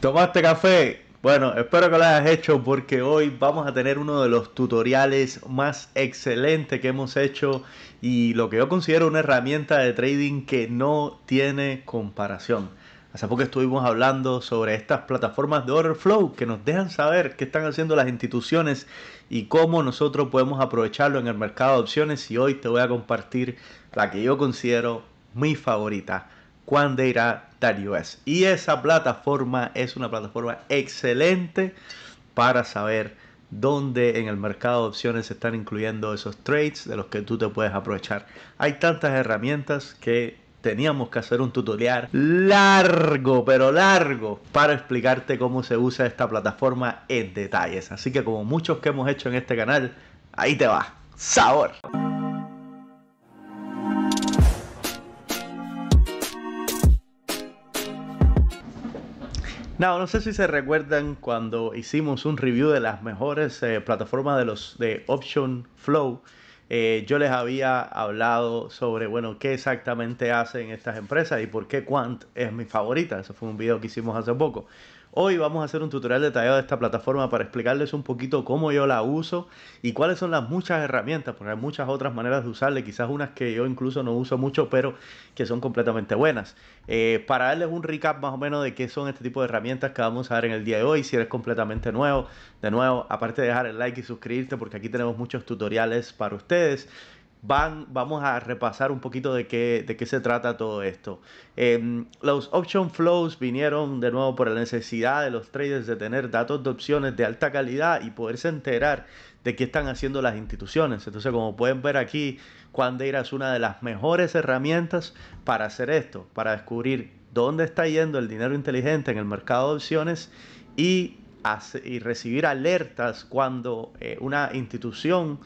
¿Tomaste café? Bueno, espero que lo hayas hecho porque hoy vamos a tener uno de los tutoriales más excelentes que hemos hecho y lo que yo considero una herramienta de trading que no tiene comparación. Hace poco estuvimos hablando sobre estas plataformas de order flow que nos dejan saber qué están haciendo las instituciones y cómo nosotros podemos aprovecharlo en el mercado de opciones y hoy te voy a compartir la que yo considero mi favorita cuándo irá US. Y esa plataforma es una plataforma excelente para saber dónde en el mercado de opciones se están incluyendo esos trades de los que tú te puedes aprovechar. Hay tantas herramientas que teníamos que hacer un tutorial largo, pero largo, para explicarte cómo se usa esta plataforma en detalles. Así que como muchos que hemos hecho en este canal, ahí te va. Sabor. No, no sé si se recuerdan cuando hicimos un review de las mejores eh, plataformas de los de Option Flow. Eh, yo les había hablado sobre, bueno, qué exactamente hacen estas empresas y por qué Quant es mi favorita. Eso fue un video que hicimos hace poco. Hoy vamos a hacer un tutorial detallado de esta plataforma para explicarles un poquito cómo yo la uso y cuáles son las muchas herramientas, porque hay muchas otras maneras de usarle, quizás unas que yo incluso no uso mucho, pero que son completamente buenas. Eh, para darles un recap más o menos de qué son este tipo de herramientas que vamos a ver en el día de hoy, si eres completamente nuevo, de nuevo, aparte de dejar el like y suscribirte, porque aquí tenemos muchos tutoriales para ustedes vamos a repasar un poquito de qué, de qué se trata todo esto. Em, los option flows vinieron de nuevo por la necesidad de los traders de tener datos de opciones de alta calidad y poderse enterar de qué están haciendo las instituciones. Entonces, como pueden ver aquí, Quandera es una de las mejores herramientas para hacer esto, para descubrir dónde está yendo el dinero inteligente en el mercado de opciones y, recibir alertas cuando eh, una institución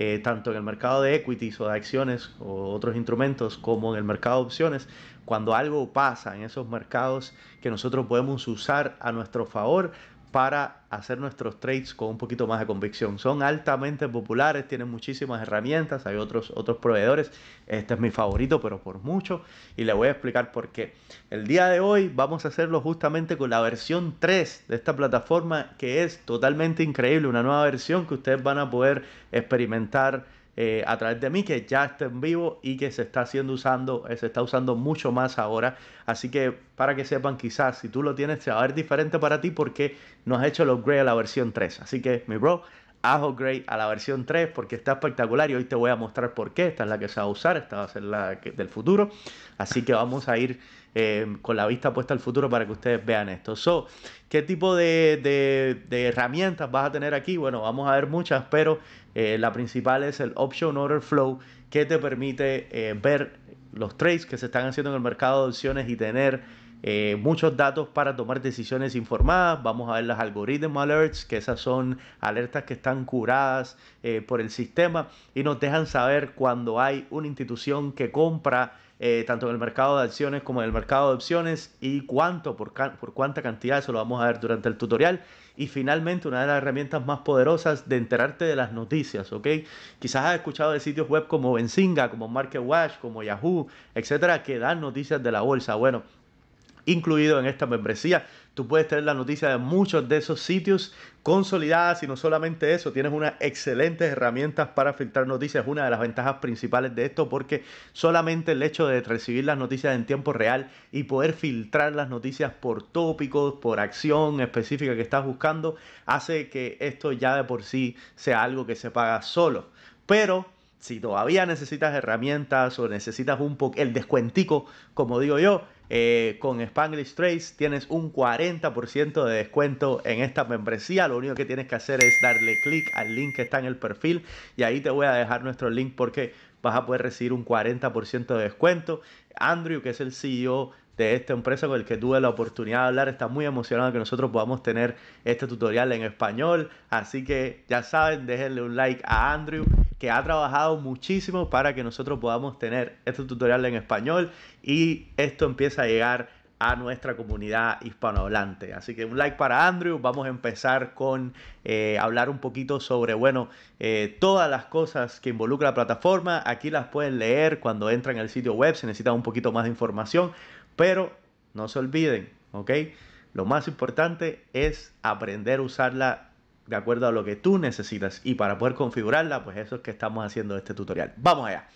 eh, tanto en el mercado de equities o de acciones o otros instrumentos como en el mercado de opciones, cuando algo pasa en esos mercados que nosotros podemos usar a nuestro favor, para hacer nuestros trades con un poquito más de convicción. Son altamente populares, tienen muchísimas herramientas, hay otros, otros proveedores. Este es mi favorito, pero por mucho. Y le voy a explicar por qué. El día de hoy vamos a hacerlo justamente con la versión 3 de esta plataforma, que es totalmente increíble, una nueva versión que ustedes van a poder experimentar eh, a través de mí que ya está en vivo y que se está haciendo usando, eh, se está usando mucho más ahora. Así que para que sepan, quizás si tú lo tienes, se va a ver diferente para ti porque no has hecho el upgrade a la versión 3. Así que, mi bro, haz upgrade a la versión 3 porque está espectacular y hoy te voy a mostrar por qué. Esta es la que se va a usar, esta va a ser la del futuro. Así que vamos a ir Em, con la vista puesta al futuro para que ustedes vean esto. So, ¿Qué tipo de, herramientas vas a tener aquí? Bueno, vamos a ver muchas, pero eh, la principal es el Option Order Flow, que te permite eh, ver los trades que se están haciendo en el mercado de opciones y tener eh, muchos datos para tomar decisiones informadas. Vamos a ver las algorithm alerts, que esas son alertas que están curadas por el sistema y nos dejan saber cuando hay una institución que compra eh, tanto en el mercado de acciones como en el mercado de opciones y cuánto, por, por cuánta cantidad, eso lo vamos a ver durante el tutorial. Y finalmente, una de las herramientas más poderosas de enterarte de las noticias, ¿ok? Quizás has escuchado de sitios web como Benzinga, como MarketWatch, como Yahoo, etcétera, que dan noticias de la bolsa. Bueno, incluido en esta membresía, Tú puedes tener la noticia de muchos de esos sitios consolidadas y no solamente eso, tienes unas excelentes herramientas para filtrar noticias. Una de las ventajas principales de esto porque solamente el hecho de recibir las noticias en tiempo real y poder filtrar las noticias por tópicos, por acción específica que estás buscando, hace que esto ya de por sí sea algo que se paga solo. Pero si todavía necesitas herramientas o necesitas un poco el descuentico, como digo yo, eh, con Spanglish Trace tienes un 40% de descuento en esta membresía. Lo único que tienes que hacer es darle click al link que está en el perfil y ahí te voy a dejar nuestro link porque vas a poder recibir un 40% de descuento. Andrew, que es el CEO de esta empresa con el que tuve la oportunidad de hablar. Está muy emocionado que nosotros podamos tener este tutorial en español. Así que ya saben, déjenle un like a Andrew que ha trabajado muchísimo para que nosotros podamos tener este tutorial en español y esto empieza a llegar a nuestra comunidad hispanohablante. Así que un like para Andrew. Vamos a empezar con eh, hablar un poquito sobre, bueno, eh, todas las cosas que involucra la plataforma. Aquí las pueden leer cuando entran al sitio web si necesitan un poquito más de información. Pero no se olviden, ¿ok? Lo más importante es aprender a usarla de acuerdo a lo que tú necesitas y para poder configurarla, pues eso es que estamos haciendo este tutorial. Vamos allá.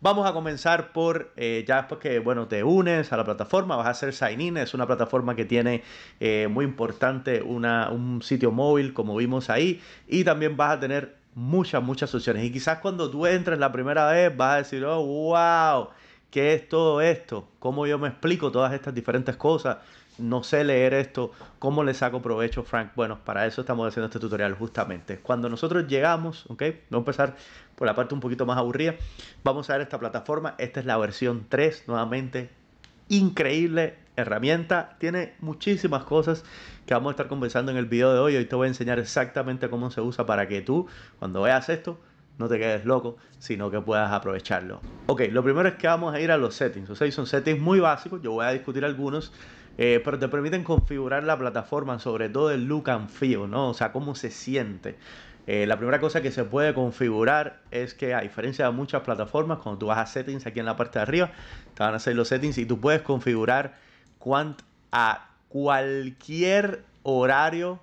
Vamos a comenzar por, eh, ya después que, bueno, te unes a la plataforma, vas a hacer Sign In, es una plataforma que tiene eh, muy importante un sitio móvil, como vimos ahí, y también vas a tener muchas, muchas opciones. Y quizás cuando tú entres la primera vez vas a decir, oh, wow, ¿Qué es todo esto? ¿Cómo yo me explico todas estas diferentes cosas? No sé leer esto. ¿Cómo le saco provecho, Frank? Bueno, para eso estamos haciendo este tutorial justamente. Cuando nosotros llegamos, ¿ok? Vamos a empezar por la parte un poquito más aburrida. Vamos a ver esta plataforma. Esta es la versión 3, nuevamente. Increíble herramienta. Tiene muchísimas cosas que vamos a estar conversando en el video de hoy. Hoy te voy a enseñar exactamente cómo se usa para que tú, cuando veas esto, no te quedes loco, sino que puedas aprovecharlo. Ok, lo primero es que vamos a ir a los settings. O sea, son settings muy básicos, yo voy a discutir algunos, eh, pero te permiten configurar la plataforma, sobre todo el look and feel, ¿no? O sea, cómo se siente. Eh, la primera cosa que se puede configurar es que, a diferencia de muchas plataformas, cuando tú vas a settings aquí en la parte de arriba, te van a hacer los settings y tú puedes configurar a cualquier horario,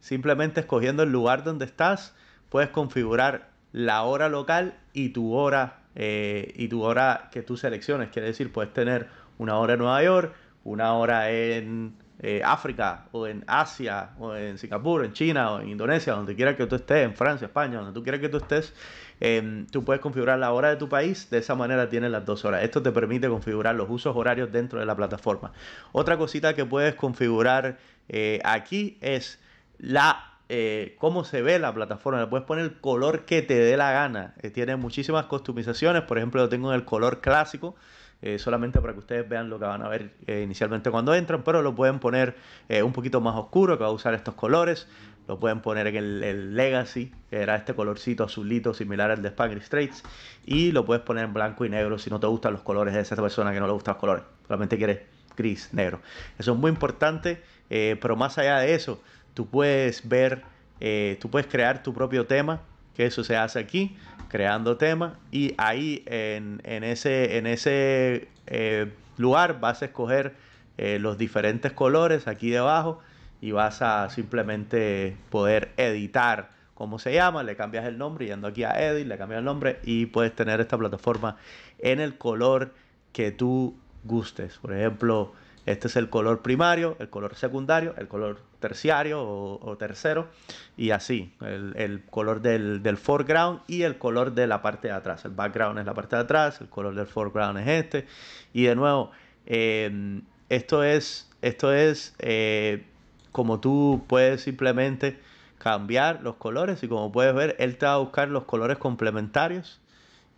simplemente escogiendo el lugar donde estás, puedes configurar la hora local y tu hora, eh, y tu hora que tú selecciones. Quiere decir, puedes tener una hora en Nueva York, una hora en eh, África, o en Asia, o en Singapur, en China, o en Indonesia, donde quiera que tú estés, en Francia, España, donde tú quieras que tú estés, em, tú puedes configurar la hora de tu país, de esa manera tienes las dos horas. Esto te permite configurar los usos horarios dentro de la plataforma. Otra cosita que puedes configurar eh, aquí es la eh, cómo se ve la plataforma. Le puedes poner el color que te dé la gana. Eh, tiene muchísimas customizaciones. Por ejemplo, lo tengo en el color clásico. Eh, solamente para que ustedes vean lo que van a ver inicialmente cuando entran, pero lo pueden poner un poquito más oscuro, que va a usar estos colores, lo pueden poner en el, Legacy, que era este colorcito azulito similar al de Spanish Straits, y lo puedes poner en blanco y negro si no te gustan los colores de esa persona que no le gustan los colores, solamente quieres gris, negro. Eso es muy importante, pero más allá de eso, tú puedes ver, eh, tú puedes crear tu propio tema, que eso se hace aquí, creando tema, y ahí en, ese, en ese eh, lugar vas a escoger eh, los diferentes colores aquí debajo y vas a simplemente poder editar cómo se llama, le cambias el nombre, yendo aquí a Edit, le cambias el nombre y puedes tener esta plataforma en el color que tú gustes. Por ejemplo, este es el color primario, el color secundario, el color terciario o, tercero y así. El, color del, foreground y el color de la parte de atrás. El background es la parte de atrás, el color del foreground es este. Y de nuevo, em, esto es, esto es eh, como tú puedes simplemente cambiar los colores y como puedes ver, él te va a buscar los colores complementarios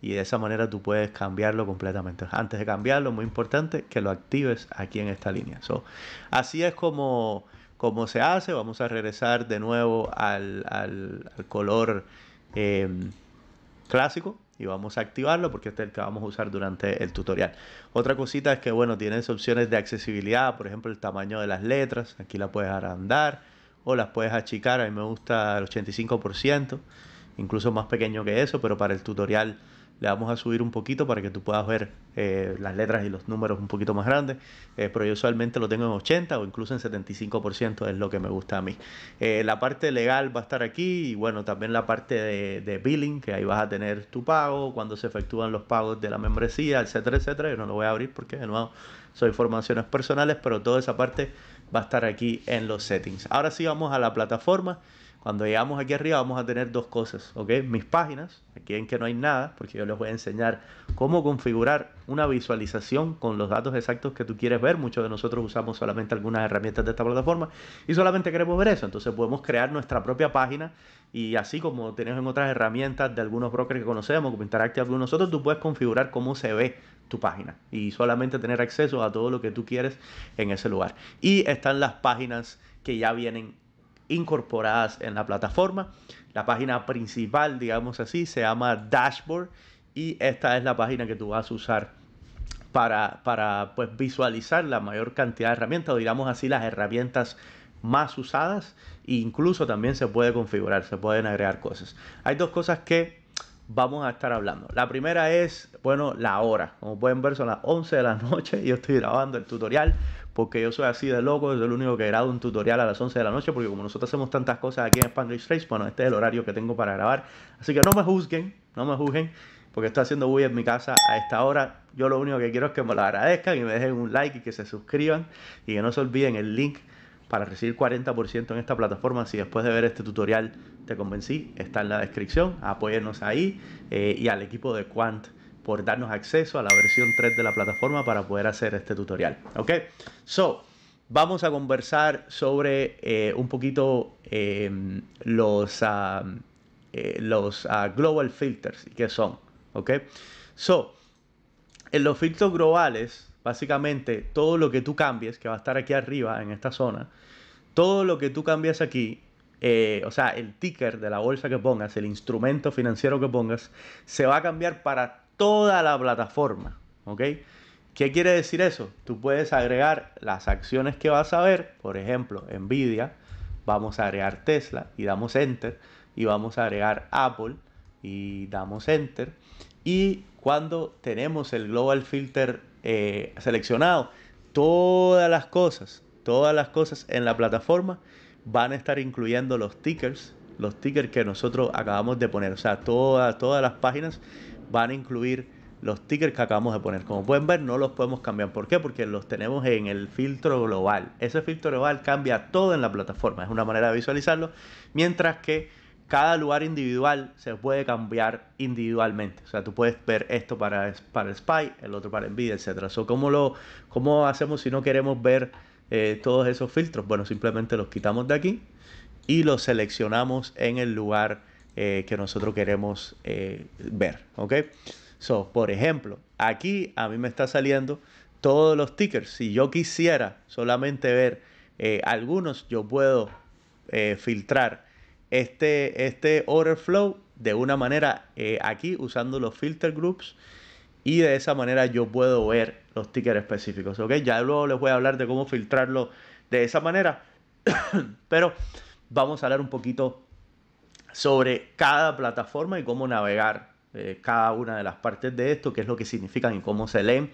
y de esa manera tú puedes cambiarlo completamente. Antes de cambiarlo, muy importante que lo actives aquí en esta línea. así es como cómo se hace. Vamos a regresar de nuevo al, color em, clásico y vamos a activarlo porque este es el que vamos a usar durante el tutorial. Otra cosita es que, bueno, tienes opciones de accesibilidad, por ejemplo, el tamaño de las letras, aquí la puedes agrandar o las puedes achicar, a mí me gusta el 85%, incluso más pequeño que eso, pero para el tutorial le vamos a subir un poquito para que tú puedas ver eh, las letras y los números un poquito más grandes, eh, pero yo usualmente lo tengo en 80 o incluso en 75% es lo que me gusta a mí. Eh, la parte legal va a estar aquí y bueno, también la parte de, de, billing, que ahí vas a tener tu pago, cuando se efectúan los pagos de la membresía, etcétera, etcétera. Yo no lo voy a abrir porque de nuevo son informaciones personales, pero toda esa parte va a estar aquí en los settings. Ahora sí vamos a la plataforma. Cuando llegamos aquí arriba vamos a tener dos cosas, ¿ok? Mis páginas, aquí en que no hay nada, porque yo les voy a enseñar cómo configurar una visualización con los datos exactos que tú quieres ver. Muchos de nosotros usamos solamente algunas herramientas de esta plataforma y solamente queremos ver eso. Entonces podemos crear nuestra propia página y así como tenemos en otras herramientas de algunos brokers que conocemos, como Interactive algunos nosotros tú puedes configurar cómo se ve tu página y solamente tener acceso a todo lo que tú quieres en ese lugar. Y están las páginas que ya vienen incorporadas en la plataforma. La página principal, digamos así, se llama Dashboard y esta es la página que tú vas a usar para, para pues, visualizar la mayor cantidad de herramientas, digamos así, las herramientas más usadas e incluso también se puede configurar, se pueden agregar cosas. Hay dos cosas que vamos a estar hablando. La primera es, bueno, la hora. Como pueden ver son las 11 de la noche y yo estoy grabando el tutorial porque yo soy así de loco, soy el único que grabo un tutorial a las 11 de la noche, porque como nosotros hacemos tantas cosas aquí en Spanish Race, bueno, este es el horario que tengo para grabar. Así que no me juzguen, no me juzguen, porque estoy haciendo bulla en mi casa a esta hora. Yo lo único que quiero es que me lo agradezcan y me dejen un like y que se suscriban y que no se olviden el link para recibir 40% en esta plataforma. Si después de ver este tutorial te convencí, está en la descripción. Apóyennos ahí eh, y al equipo de Quant por darnos acceso a la versión 3 de la plataforma para poder hacer este tutorial. Ok, so vamos a conversar sobre eh, un poquito em, los, ah, eh, los ah, global filters y qué son. Ok, so en los filtros globales, básicamente todo lo que tú cambies, que va a estar aquí arriba en esta zona, todo lo que tú cambies aquí eh, o sea, el ticker de la bolsa que pongas, el instrumento financiero que pongas, se va a cambiar para toda la plataforma. ¿Ok? ¿Qué quiere decir eso? Tú puedes agregar las acciones que vas a ver, por ejemplo, Nvidia, vamos a agregar Tesla y damos enter, y vamos a agregar Apple y damos enter. Y cuando tenemos el Global Filter eh, seleccionado, todas las cosas, todas las cosas en la plataforma van a estar incluyendo los tickers, los tickers que nosotros acabamos de poner, o sea, todas, todas las páginas van a incluir los tickers que acabamos de poner. Como pueden ver, no los podemos cambiar. ¿Por qué? Porque los tenemos en el filtro global. Ese filtro global cambia todo en la plataforma. Es una manera de visualizarlo. Mientras que cada lugar individual se puede cambiar individualmente. O sea, tú puedes ver esto para, para Spy, el otro para Nvidia, etc. ¿cómo, lo, ¿Cómo hacemos si no queremos ver eh, todos esos filtros? Bueno, simplemente los quitamos de aquí y los seleccionamos en el lugar eh, que nosotros queremos eh, ver. ¿Ok? So, por ejemplo, aquí a mí me está saliendo todos los tickers. Si yo quisiera solamente ver eh, algunos, yo puedo filtrar este, este order flow de una manera aquí usando los filter groups y de esa manera yo puedo ver los tickers específicos. ¿Ok? Ya luego les voy a hablar de cómo filtrarlo de esa manera. Pero vamos a hablar un poquito sobre cada plataforma y cómo navegar eh, cada una de las partes de esto, qué es lo que significan y cómo se leen.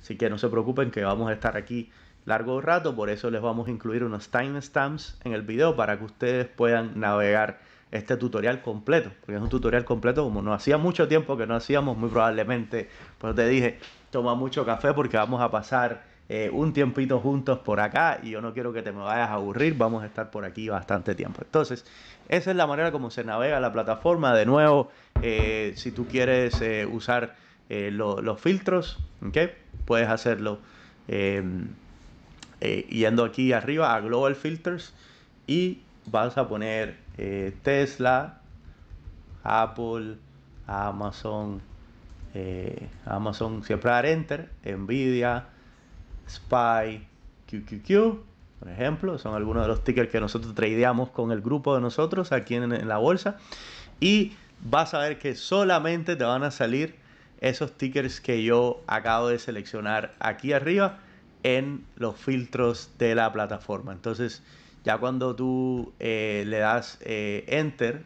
Así que no se preocupen que vamos a estar aquí largo rato, por eso les vamos a incluir unos timestamps en el video para que ustedes puedan navegar este tutorial completo, porque es un tutorial completo como no hacía mucho tiempo que no hacíamos, muy probablemente, pues te dije, toma mucho café porque vamos a pasar eh, un tiempito juntos por acá y yo no quiero que te me vayas a aburrir, vamos a estar por aquí bastante tiempo. Entonces, esa es la manera como se navega la plataforma. De nuevo, eh, si tú quieres eh, usar eh, los filtros, puedes hacerlo em, yendo aquí arriba a Global Filters y vas a poner Tesla, Apple, Amazon, Amazon, siempre dar Enter, Nvidia, Spy, QQQ ejemplo, son algunos de los tickers que nosotros tradeamos con el grupo de nosotros aquí en, la bolsa. Y vas a ver que solamente te van a salir esos tickers que yo acabo de seleccionar aquí arriba en los filtros de la plataforma. Entonces, ya cuando tú eh, le das eh, enter,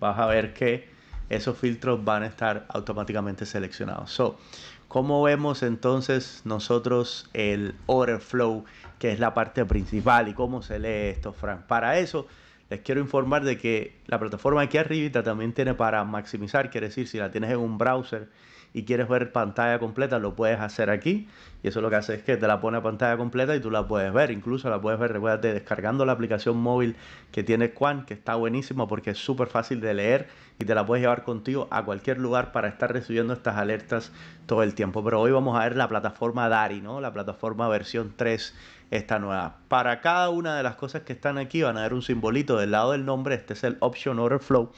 vas a ver que esos filtros van a estar automáticamente seleccionados. So, ¿Cómo vemos entonces nosotros el order flow que es la parte principal y cómo se lee esto, Frank. Para eso, les quiero informar de que la plataforma aquí arriba también tiene para maximizar, quiere decir, si la tienes en un browser y quieres ver pantalla completa, lo puedes hacer aquí. Y eso lo que hace es que te la pone a pantalla completa y tú la puedes ver. Incluso la puedes ver, recuérdate, descargando la aplicación móvil que tiene Quan, que está buenísima porque es súper fácil de leer y te la puedes llevar contigo a cualquier lugar para estar recibiendo estas alertas todo el tiempo. Pero hoy vamos a ver la plataforma Dari, ¿no? La plataforma versión 3 esta nueva. Para cada una de las cosas que están aquí van a ver un simbolito del lado del nombre, este es el Option Overflow,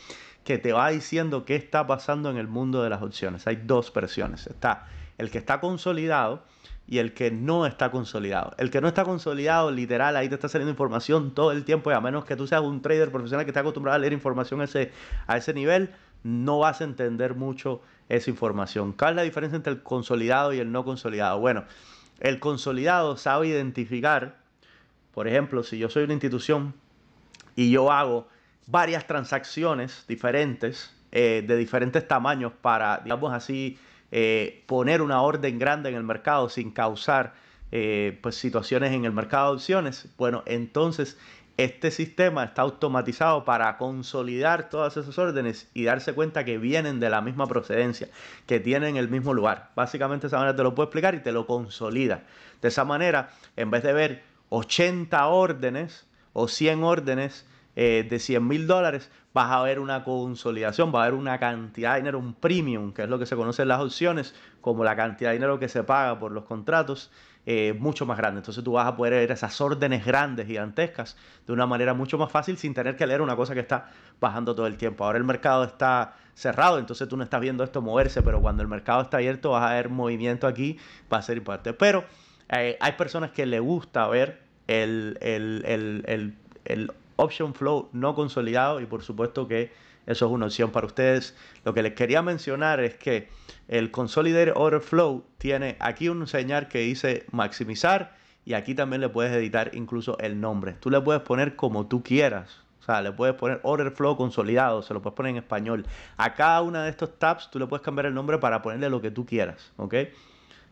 que te va diciendo qué está pasando en el mundo de las opciones. Hay dos versiones, está el que está consolidado y el que no está consolidado. El que no está consolidado, literal, ahí te está saliendo información todo el tiempo y a menos que tú seas un trader profesional que está acostumbrado a leer información a ese, a ese nivel, no vas a entender mucho esa información. ¿Cuál es la diferencia entre el consolidado y el no consolidado? Bueno, el consolidado sabe identificar, por ejemplo, si yo soy una institución y yo hago varias transacciones diferentes, eh, de diferentes tamaños para, digamos así, eh, poner una orden grande en el mercado sin causar eh, pues, situaciones en el mercado de opciones, bueno, entonces este sistema está automatizado para consolidar todas esas órdenes y darse cuenta que vienen de la misma procedencia, que tienen el mismo lugar. Básicamente esa manera te lo puedo explicar y te lo consolida. De esa manera, en vez de ver 80 órdenes o 100 órdenes eh, de 100 mil dólares, vas a ver una consolidación, va a haber una cantidad de dinero, un premium, que es lo que se conoce en las opciones, como la cantidad de dinero que se paga por los contratos eh, mucho más grande. Entonces tú vas a poder ver esas órdenes grandes, gigantescas, de una manera mucho más fácil sin tener que leer una cosa que está bajando todo el tiempo. Ahora el mercado está cerrado, entonces tú no estás viendo esto moverse, pero cuando el mercado está abierto vas a ver movimiento aquí, va a ser importante. Pero eh, hay personas que le gusta ver el, el, el, el option flow no consolidado y por supuesto que eso es una opción para ustedes. Lo que les quería mencionar es que el Consolidated Order Flow tiene aquí un señal que dice maximizar y aquí también le puedes editar incluso el nombre. Tú le puedes poner como tú quieras. O sea, le puedes poner order flow consolidado, se lo puedes poner en español. A cada una de estos tabs tú le puedes cambiar el nombre para ponerle lo que tú quieras, ¿ok?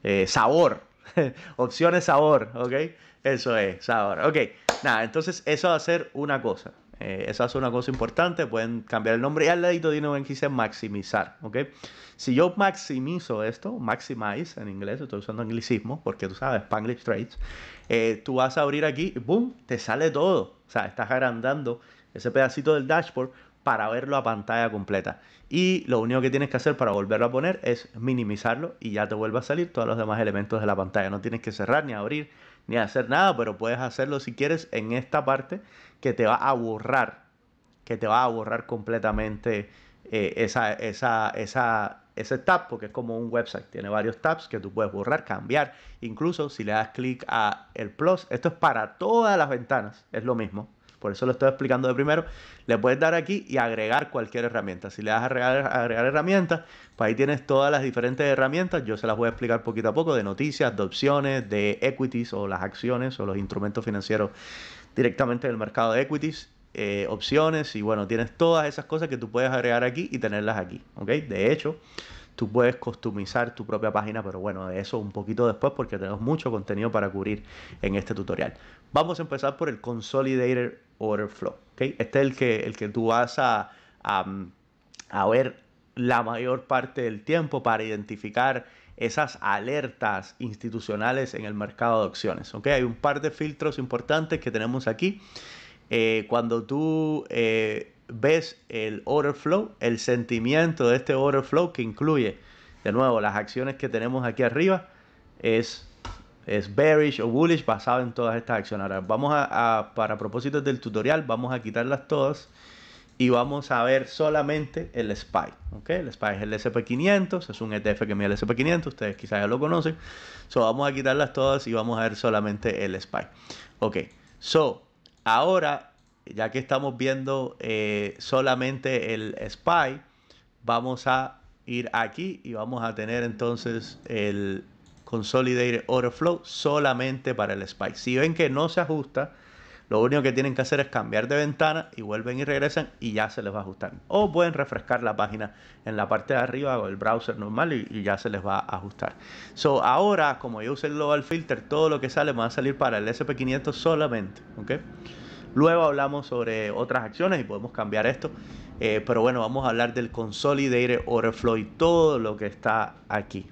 Eh, sabor, opciones sabor, ¿ok? Eso es, sabor, ok. Nada, entonces eso va a ser una cosa. Eh, esa es una cosa importante, pueden cambiar el nombre y al ladito tienen que dice maximizar, ¿ok? Si yo maximizo esto, maximize en inglés, estoy usando anglicismo porque tú sabes, Spanglish Trades, eh, tú vas a abrir aquí y ¡boom! Te sale todo. O sea, estás agrandando ese pedacito del dashboard para verlo a pantalla completa. Y lo único que tienes que hacer para volverlo a poner es minimizarlo y ya te vuelve a salir todos los demás elementos de la pantalla. No tienes que cerrar ni abrir ni hacer nada, pero puedes hacerlo si quieres en esta parte que te va a borrar, que te va a borrar completamente eh, esa, esa, esa, ese tab, porque es como un website, tiene varios tabs que tú puedes borrar, cambiar, incluso si le das clic a el plus, esto es para todas las ventanas, es lo mismo por eso lo estoy explicando de primero, le puedes dar aquí y agregar cualquier herramienta. Si le das a agregar, herramientas, pues ahí tienes todas las diferentes herramientas, yo se las voy a explicar poquito a poco, de noticias, de opciones, de equities o las acciones o los instrumentos financieros directamente del mercado de equities. Eh, opciones y bueno, tienes todas esas cosas que tú puedes agregar aquí y tenerlas aquí, ¿ok? De hecho, tú puedes customizar tu propia página, pero bueno, de eso un poquito después porque tenemos mucho contenido para cubrir en este tutorial. Vamos a empezar por el Consolidated Order Flow. Este es el que, el que tú vas a, a, ver la mayor parte del tiempo para identificar esas alertas institucionales en el mercado de opciones. Hay un par de filtros importantes que tenemos aquí. Eh, cuando tú eh, ves el order flow, el sentimiento de este order flow que incluye, de nuevo, las acciones que tenemos aquí arriba, es es bearish o bullish basado en todas estas acciones. Ahora vamos a, para propósitos del tutorial, vamos a quitarlas todas y vamos a ver solamente el SPY. ¿okay? El SPY es el SP500, es un ETF que mide el SP500, ustedes quizás ya lo conocen. So, vamos a quitarlas todas y vamos a ver solamente el SPY. Ok, so, ahora, ya que estamos viendo eh, solamente el SPY, vamos a ir aquí y vamos a tener entonces el Consolidated overflow Flow solamente para el spike Si ven que no se ajusta, lo único que tienen que hacer es cambiar de ventana y vuelven y regresan y ya se les va a ajustar. O pueden refrescar la página en la parte de arriba o el browser normal y, ya se les va a ajustar. So, ahora, como yo usé el Global Filter, todo lo que sale va a salir para el SP500 solamente. ¿okay? Luego hablamos sobre otras acciones y podemos cambiar esto. Eh, pero bueno, vamos a hablar del Consolidated overflow Flow y todo lo que está aquí.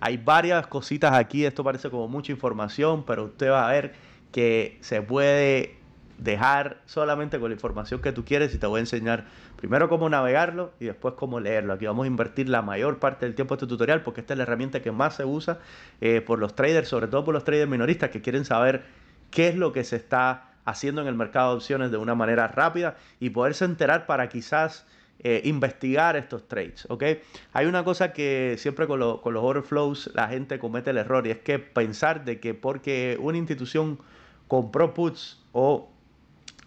Hay varias cositas aquí, esto parece como mucha información, pero usted va a ver que se puede dejar solamente con la información que tú quieres y te voy a enseñar primero cómo navegarlo y después cómo leerlo. Aquí vamos a invertir la mayor parte del tiempo en este tutorial porque esta es la herramienta que más se usa eh, por los traders, sobre todo por los traders minoristas que quieren saber qué es lo que se está haciendo en el mercado de opciones de una manera rápida y poderse enterar para quizás eh, investigar estos trades, ¿ok? Hay una cosa que siempre con, los overflows la gente comete el error y es que pensar de que porque una institución compró puts o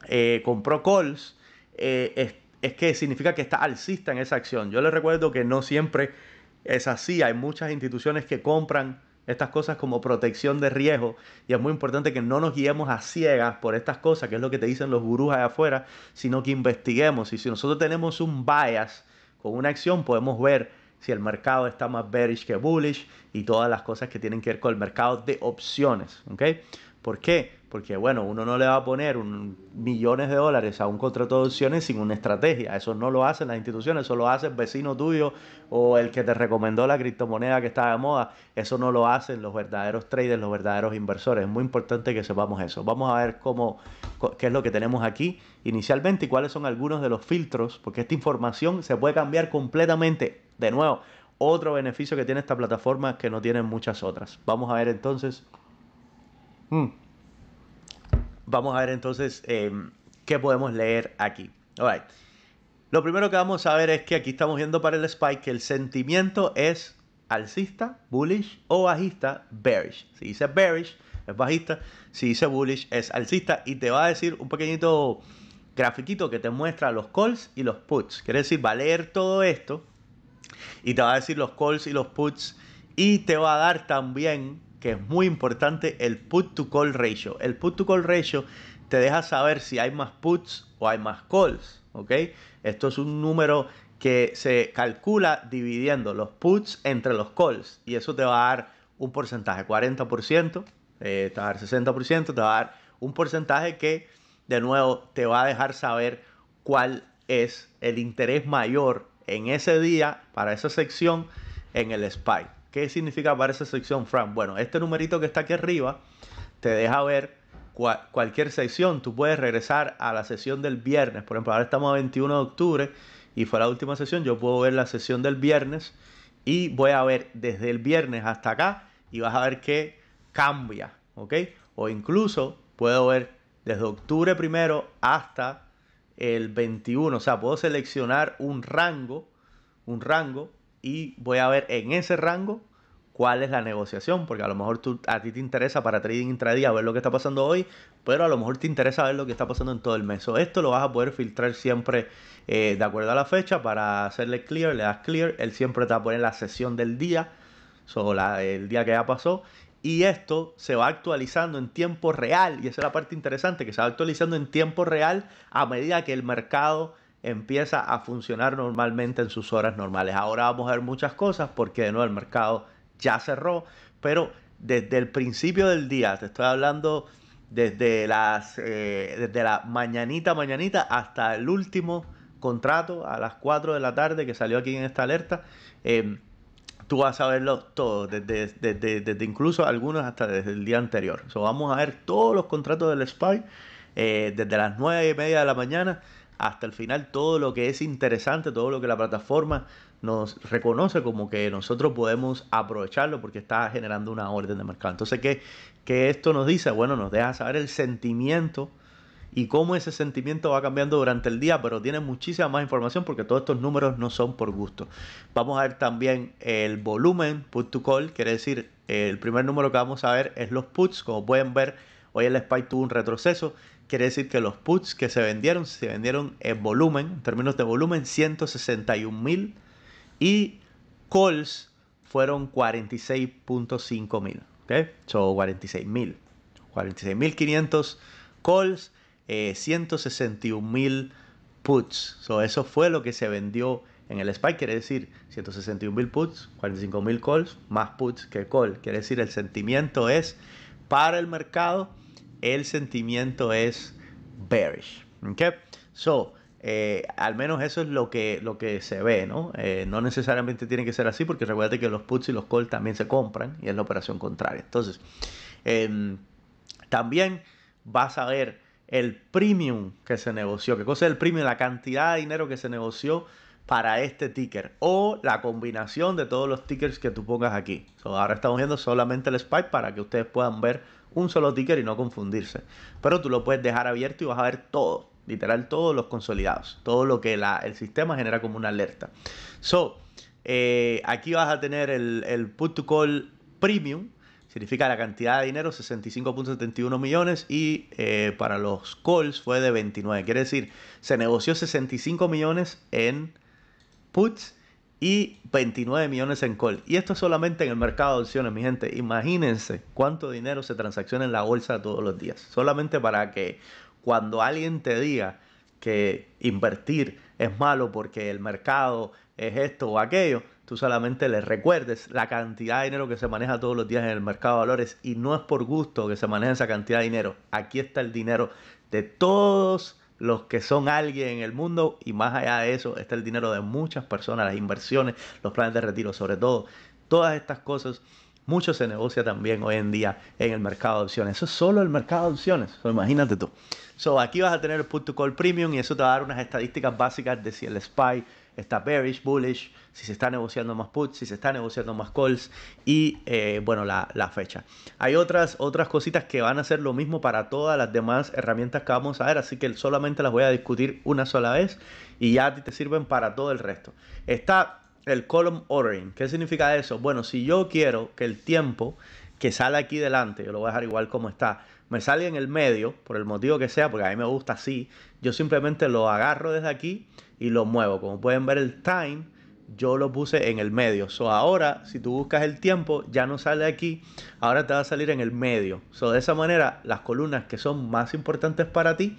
eh, compró calls, eh, es, es, que significa que está alcista en esa acción. Yo les recuerdo que no siempre es así, hay muchas instituciones que compran estas cosas como protección de riesgo y es muy importante que no nos guiemos a ciegas por estas cosas, que es lo que te dicen los gurús allá afuera, sino que investiguemos y si nosotros tenemos un bias con una acción podemos ver si el mercado está más bearish que bullish y todas las cosas que tienen que ver con el mercado de opciones, ¿ok? ¿Por qué? Porque bueno, uno no le va a poner un, millones de dólares a un contrato de opciones sin una estrategia. Eso no lo hacen las instituciones, eso lo hace el vecino tuyo o el que te recomendó la criptomoneda que estaba de moda. Eso no lo hacen los verdaderos traders, los verdaderos inversores. Es muy importante que sepamos eso. Vamos a ver cómo, qué es lo que tenemos aquí inicialmente y cuáles son algunos de los filtros, porque esta información se puede cambiar completamente. De nuevo, otro beneficio que tiene esta plataforma es que no tienen muchas otras. Vamos a ver entonces. Mm. Vamos a ver entonces eh, qué podemos leer aquí. Lo primero que vamos a ver es que aquí estamos viendo para el spike que el sentimiento es alcista, bullish o bajista, bearish. Si dice bearish es bajista, si dice bullish es alcista y te va a decir un pequeñito grafiquito que te muestra los calls y los puts. Quiere decir, va a leer todo esto y te va a decir los calls y los puts y te va a dar también que es muy importante, el put to call ratio. El put to call ratio te deja saber si hay más puts o hay más calls, ¿ok? Esto es un número que se calcula dividiendo los puts entre los calls y eso te va a dar un porcentaje, 40%, eh, te va a dar 60%, te va a dar un porcentaje que de nuevo te va a dejar saber cuál es el interés mayor en ese día para esa sección en el spike ¿Qué significa para esa sección, Fran? Bueno, este numerito que está aquí arriba te deja ver cualquier sección. Tú puedes regresar a la sesión del viernes. Por ejemplo, ahora estamos a 21 de octubre y fue la última sesión. Yo puedo ver la sesión del viernes y voy a ver desde el viernes hasta acá y vas a ver qué cambia, ¿ok? O incluso puedo ver desde octubre primero hasta el 21. O sea, puedo seleccionar un rango, un rango y voy a ver en ese rango cuál es la negociación, porque a lo mejor tú, a ti te interesa para trading intradía ver lo que está pasando hoy, pero a lo mejor te interesa ver lo que está pasando en todo el mes. esto lo vas a poder filtrar siempre eh, de acuerdo a la fecha para hacerle clear, le das clear, él siempre te va a poner la sesión del día, o el día que ya pasó, y esto se va actualizando en tiempo real, y esa es la parte interesante, que se va actualizando en tiempo real a medida que el mercado empieza a funcionar normalmente en sus horas normales. Ahora vamos a ver muchas cosas porque de nuevo el mercado ya cerró, pero desde el principio del día, te estoy hablando desde las eh, desde la mañanita mañanita hasta el último contrato a las 4 de la tarde que salió aquí en esta alerta. Em, tú vas a verlo todo, desde, incluso algunos hasta desde el día anterior. vamos a ver todos los contratos del SPY eh, desde las 9 y media de la mañana hasta el final todo lo que es interesante, todo lo que la plataforma nos reconoce como que nosotros podemos aprovecharlo porque está generando una orden de mercado. Entonces, ¿qué, esto nos dice? Bueno, nos deja saber el sentimiento y cómo ese sentimiento va cambiando durante el día, pero tiene muchísima más información porque todos estos números no son por gusto. Vamos a ver también el volumen, put to call, quiere decir, el primer número que vamos a ver es los puts, como pueden ver, hoy el SPY tuvo un retroceso, Quiere decir que los puts que se vendieron, se vendieron en volumen, en términos de volumen, 161 mil y calls fueron 46.5 mil. ¿Ok? So 46 mil. 46.500 calls, eh, 161 mil puts. So eso fue lo que se vendió en el SPY, quiere decir 161 mil puts, 45 mil calls, más puts que call. Quiere decir el sentimiento es para el mercado el sentimiento es bearish. Okay? So, eh, al menos eso es lo que, lo que se ve, ¿no? Eh, no necesariamente tiene que ser así, porque recuerda que los puts y los calls también se compran y es la operación contraria. Entonces, em, también vas a ver el premium que se negoció. ¿Qué cosa es el premium? La cantidad de dinero que se negoció para este ticker o la combinación de todos los tickers que tú pongas aquí. ahora estamos viendo solamente el spike para que ustedes puedan ver un solo ticker y no confundirse. Pero tú lo puedes dejar abierto y vas a ver todo, literal, todos los consolidados, todo lo que el sistema genera como una alerta. So, eh, aquí vas a tener el, put to call premium, significa la cantidad de dinero, 65.71 millones, y eh, para los calls fue de 29. Quiere decir, se negoció 65 millones en puts y 29 millones en call. Y esto es solamente en el mercado de opciones, mi gente. Imagínense cuánto dinero se transacciona en la bolsa todos los días. Solamente para que cuando alguien te diga que invertir es malo porque el mercado es esto o aquello, tú solamente le recuerdes la cantidad de dinero que se maneja todos los días en el mercado de valores y no es por gusto que se maneja esa cantidad de dinero. Aquí está el dinero de todos los que son alguien en el mundo y más allá de eso está el dinero de muchas personas, las inversiones, los planes de retiro sobre todo. Todas estas cosas, mucho se negocia también hoy en día en el mercado de opciones. Eso es solo el mercado de opciones, imagínate tú. So, aquí vas a tener el put to call premium y eso te va a dar unas estadísticas básicas de si el SPY está bearish, bullish, si se está negociando más puts, si se está negociando más calls y eh, bueno, la, fecha. Hay otras, otras cositas que van a ser lo mismo para todas las demás herramientas que vamos a ver, así que solamente las voy a discutir una sola vez y ya te sirven para todo el resto. Está el column ordering. ¿Qué significa eso? Bueno, si yo quiero que el tiempo que sale aquí delante, yo lo voy a dejar igual como está, me sale en el medio, por el motivo que sea, porque a mí me gusta así, yo simplemente lo agarro desde aquí y lo muevo. Como pueden ver, el time yo lo puse en el medio. So ahora, si tú buscas el tiempo, ya no sale aquí, ahora te va a salir en el medio. So de esa manera, las columnas que son más importantes para ti,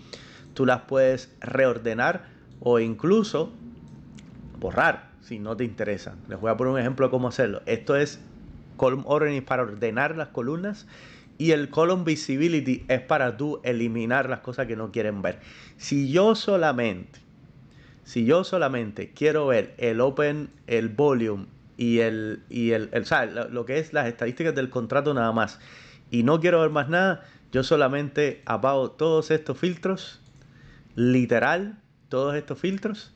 tú las puedes reordenar o incluso borrar si no te interesan. Les voy a poner un ejemplo de cómo hacerlo. Esto es column ordering para ordenar las columnas y el column visibility es para tú eliminar las cosas que no quieren ver. Si yo solamente si yo solamente quiero ver el open, el volume y el, y el, el lo que es las estadísticas del contrato nada más, y no quiero ver más nada, yo solamente apago todos estos filtros, literal, todos estos filtros,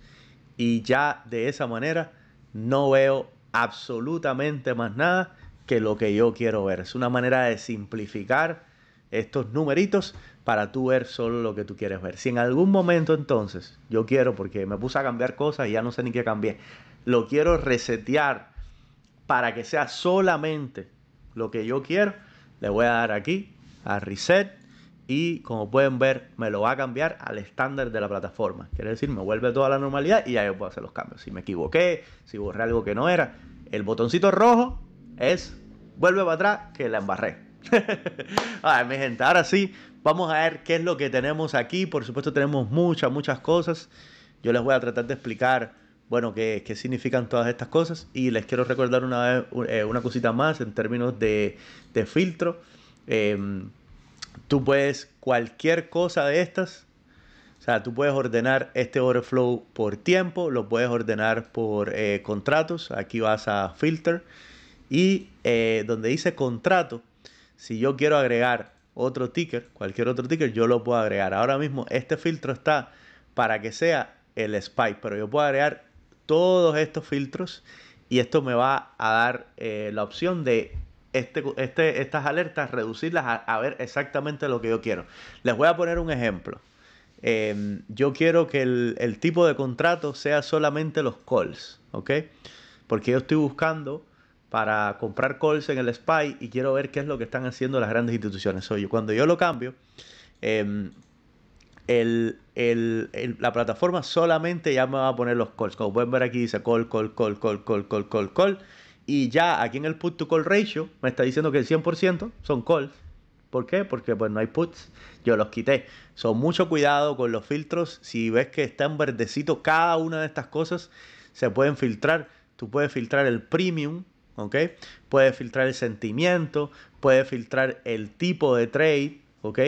y ya de esa manera no veo absolutamente más nada que lo que yo quiero ver. Es una manera de simplificar estos numeritos para tú ver solo lo que tú quieres ver. Si en algún momento entonces yo quiero, porque me puse a cambiar cosas y ya no sé ni qué cambié, lo quiero resetear para que sea solamente lo que yo quiero, le voy a dar aquí a reset y como pueden ver me lo va a cambiar al estándar de la plataforma. Quiere decir, me vuelve toda la normalidad y ya yo puedo hacer los cambios. Si me equivoqué, si borré algo que no era, el botoncito rojo es vuelve para atrás que la embarré. ahora sí, vamos a ver qué es lo que tenemos aquí. Por supuesto, tenemos muchas, muchas cosas. Yo les voy a tratar de explicar, bueno, qué, qué significan todas estas cosas. Y les quiero recordar una, eh, una cosita más en términos de, de filtro. Em, tú puedes cualquier cosa de estas. O sea, tú puedes ordenar este overflow por tiempo, lo puedes ordenar por eh, contratos. Aquí vas a filter y eh, donde dice contrato, si yo quiero agregar otro ticker, cualquier otro ticker, yo lo puedo agregar. Ahora mismo este filtro está para que sea el SPY, pero yo puedo agregar todos estos filtros y esto me va a dar eh, la opción de este, este, estas alertas, reducirlas a, ver exactamente lo que yo quiero. Les voy a poner un ejemplo. Em, yo quiero que el, el, tipo de contrato sea solamente los calls, ¿ok? Porque yo estoy buscando para comprar calls en el SPY y quiero ver qué es lo que están haciendo las grandes instituciones. cuando yo lo cambio, em, la plataforma solamente ya me va a poner los calls. Como pueden ver aquí dice call, call, call, call, call, call, call, call. Y ya aquí en el put to call ratio me está diciendo que el 100% son calls. ¿Por qué? Porque pues no hay puts. Yo los quité. Son mucho cuidado con los filtros. Si ves que está en verdecito cada una de estas cosas, se pueden filtrar. Tú puedes filtrar el premium, Okay, Puede filtrar el sentimiento, puede filtrar el tipo de trade, ¿ok?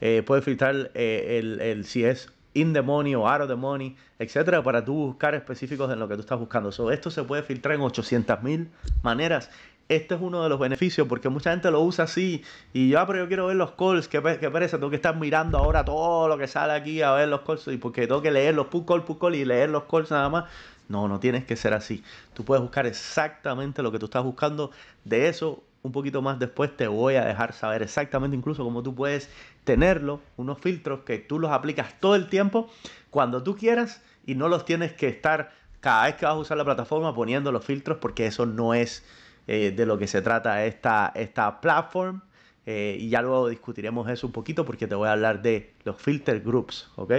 Eh, puede filtrar eh, el, si es in the money o out of the money, etcétera, para tú buscar específicos en lo que tú estás buscando. esto se puede filtrar en 800.000 maneras. Este es uno de los beneficios porque mucha gente lo usa así y yo, ah, pero yo quiero ver los calls, qué, pereza, tengo que estar mirando ahora todo lo que sale aquí a ver los calls y porque tengo que leer los put call, put call y leer los calls nada más. No, no tienes que ser así. Tú puedes buscar exactamente lo que tú estás buscando. De eso, un poquito más después te voy a dejar saber exactamente incluso cómo tú puedes tenerlo, unos filtros que tú los aplicas todo el tiempo cuando tú quieras y no los tienes que estar cada vez que vas a usar la plataforma poniendo los filtros porque eso no es eh, de lo que se trata esta, esta platform. Eh, y ya luego discutiremos eso un poquito porque te voy a hablar de los filter groups, ¿ok?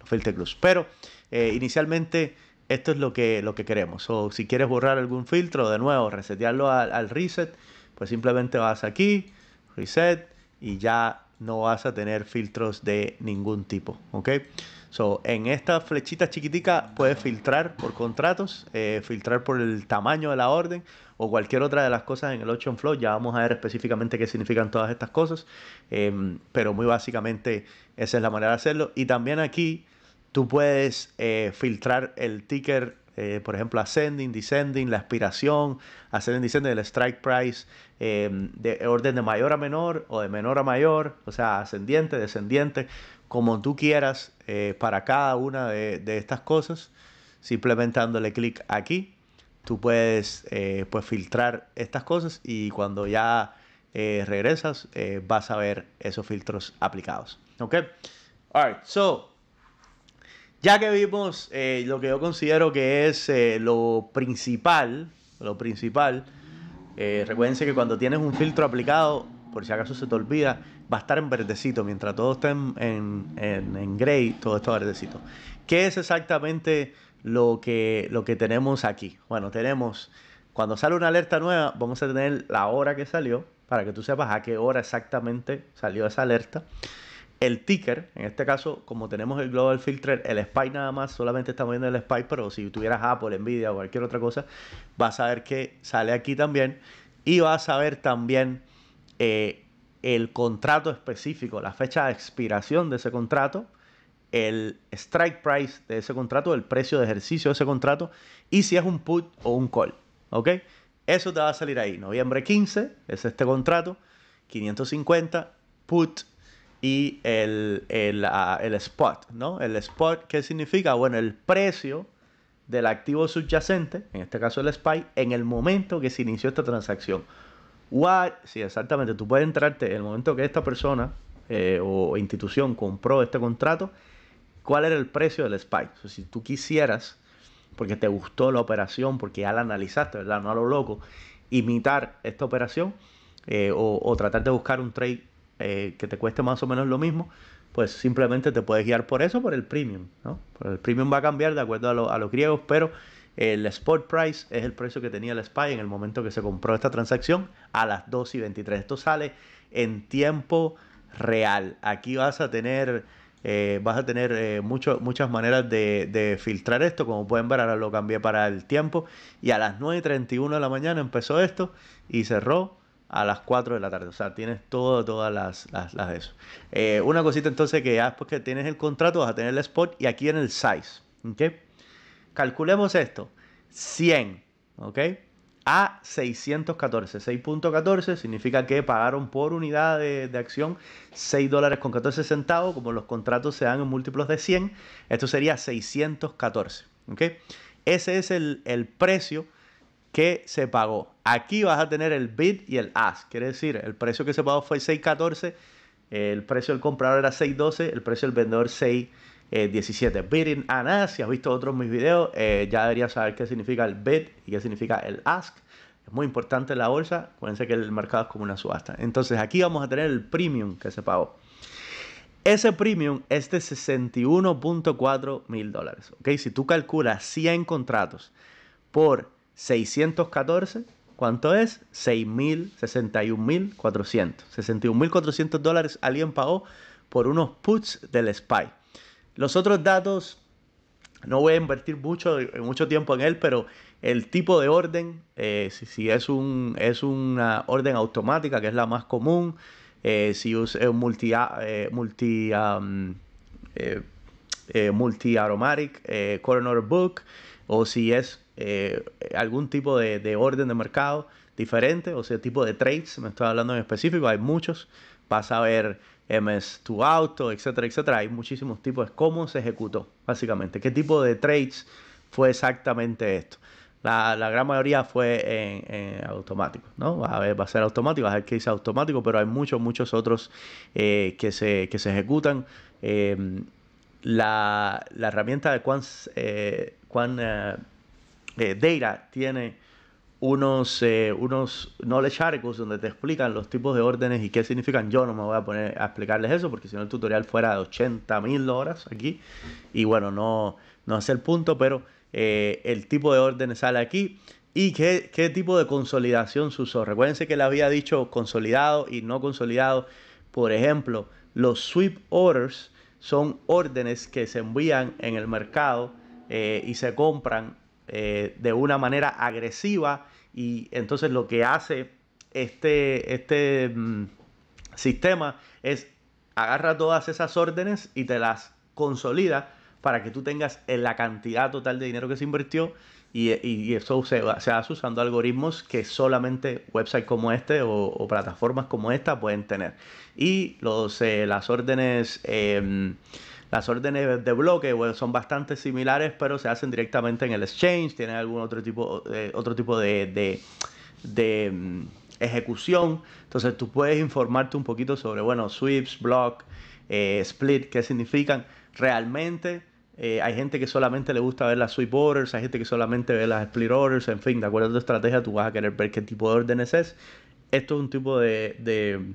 Los filter groups. Pero eh, inicialmente esto es lo que, lo que queremos. O si quieres borrar algún filtro, de nuevo, resetearlo al, al reset, pues simplemente vas aquí, reset, y ya no vas a tener filtros de ningún tipo, ¿ok? So, en esta flechita chiquitica puedes filtrar por contratos, eh, filtrar por el tamaño de la orden o cualquier otra de las cosas en el Ocean Flow. Ya vamos a ver específicamente qué significan todas estas cosas, em, pero muy básicamente esa es la manera de hacerlo. Y también aquí tú puedes eh, filtrar el ticker, eh, por ejemplo, ascending, descending, la aspiración, ascending, descending, el strike price, eh, de orden de mayor a menor o de menor a mayor, o sea, ascendiente, descendiente, como tú quieras para cada una de, estas cosas. Simplemente dándole clic aquí, tú puedes pues filtrar estas cosas y cuando ya regresas vas a ver esos filtros aplicados. ¿Ok? Alright, so ya que vimos eh, lo que yo considero que es eh, lo principal, lo principal, eh, recuérdense que cuando tienes un filtro aplicado, por si acaso se te olvida, va a estar en verdecito, mientras todo esté en, en, en, gray, todo está verdecito. ¿Qué es exactamente lo que, lo que tenemos aquí? Bueno, tenemos, cuando sale una alerta nueva, vamos a tener la hora que salió, para que tú sepas a qué hora exactamente salió esa alerta el ticker, en este caso, como tenemos el Global Filter, el SPY nada más, solamente estamos viendo el SPY, pero si tuvieras Apple, Nvidia o cualquier otra cosa, vas a ver que sale aquí también y vas a ver también eh, el contrato específico, la fecha de expiración de ese contrato, el strike price de ese contrato, el precio de ejercicio de ese contrato y si es un put o un call, ¿ok? Eso te va a salir ahí, noviembre 15 es este contrato, 550 put y el, ah, el, spot, ¿no? El spot, ¿qué significa? Bueno, el precio del activo subyacente, en este caso el SPY, en el momento que se inició esta transacción. What, sí, exactamente, tú puedes entrarte en el momento que esta persona eh, o institución compró este contrato, cuál era el precio del SPY. si tú quisieras, porque te gustó la operación, porque ya la analizaste, ¿verdad? No a lo loco, imitar esta operación eh, o, o tratar de buscar un trade eh, que te cueste más o menos lo mismo, pues simplemente te puedes guiar por eso, por el premium. ¿no? el premium va a cambiar de acuerdo a, los griegos, pero el spot price es el precio que tenía el SPY en el momento que se compró esta transacción a las 2 y 23. Esto sale en tiempo real. Aquí vas a tener, eh, vas a tener eh, muchas maneras de, de, filtrar esto. Como pueden ver, ahora lo cambié para el tiempo. Y a las 9 31 de la mañana empezó esto y cerró a las 4 de la tarde. O sea, tienes todo, todas las, de eso. Eh, una cosita entonces que ya después que tienes el contrato vas a tener el spot y aquí en el size. Calculemos esto. 100. ¿Ok? A 614. 6.14 significa que pagaron por unidad de, acción 6 dólares con 14 centavos. Como los contratos se dan en múltiplos de 100, esto sería 614. Ese es el, el precio que se pagó. Aquí vas a tener el bid y el ask, quiere decir, el precio que se pagó fue 6.14, el precio del comprador era 6.12, el precio del vendedor 6.17. BID and ask, si has visto otros mis videos, eh, ya deberías saber qué significa el bid y qué significa el ask. Es muy importante la bolsa, acuérdense que el mercado es como una subasta. Entonces aquí vamos a tener el premium que se pagó. Ese premium es de 61.4 mil dólares. Si tú calculas 100 contratos por 614, ¿cuánto es? 6.061.400 61.400. dólares alguien pagó por unos puts del SPY. Los otros datos, no voy a invertir mucho, eh, mucho tiempo en él, pero el tipo de orden, eh, si, es, un, es una orden automática, que es la más común, eh, si es multi, multi, um, multi aromatic, corner book, o si es eh, algún tipo de, orden de mercado diferente, o sea, tipo de trades, me estoy hablando en específico, hay muchos, vas a ver MS2 Auto, etcétera, etcétera, hay muchísimos tipos, cómo se ejecutó, básicamente, qué tipo de trades fue exactamente esto. La, gran mayoría fue en, automático, ¿no? va a ser automático, va a ser que dice automático, pero hay muchos, muchos otros eh, que, se, que se ejecutan. Eh, la, herramienta de quants Juan eh, eh, Deira tiene unos, eh, unos knowledge articles donde te explican los tipos de órdenes y qué significan. Yo no me voy a poner a explicarles eso porque si no el tutorial fuera de 80.000 mil horas aquí. Y bueno, no, no es el punto, pero el tipo de órdenes sale aquí. ¿Y qué, tipo de consolidación se usó? Recuerden que le había dicho consolidado y no consolidado. Por ejemplo, los sweep orders son órdenes que se envían en el mercado eh, y se compran eh, de una manera agresiva y entonces lo que hace este, este mm, sistema es agarra todas esas órdenes y te las consolida para que tú tengas eh, la cantidad total de dinero que se invirtió y, eso se, se, hace usando algoritmos que solamente websites como este o, plataformas como esta pueden tener. Y los, las órdenes... Em, las órdenes de bloque son bastante similares, pero se hacen directamente en el exchange, tienen algún otro tipo, eh, otro tipo de, de, mm, ejecución. Entonces tú puedes informarte un poquito sobre, bueno, sweeps, block, eh, split, qué significan. Realmente eh, hay gente que solamente le gusta ver las sweep orders, hay gente que solamente ve las split orders, en fin, de acuerdo a tu estrategia tú vas a querer ver qué tipo de órdenes es. Esto es un tipo de, de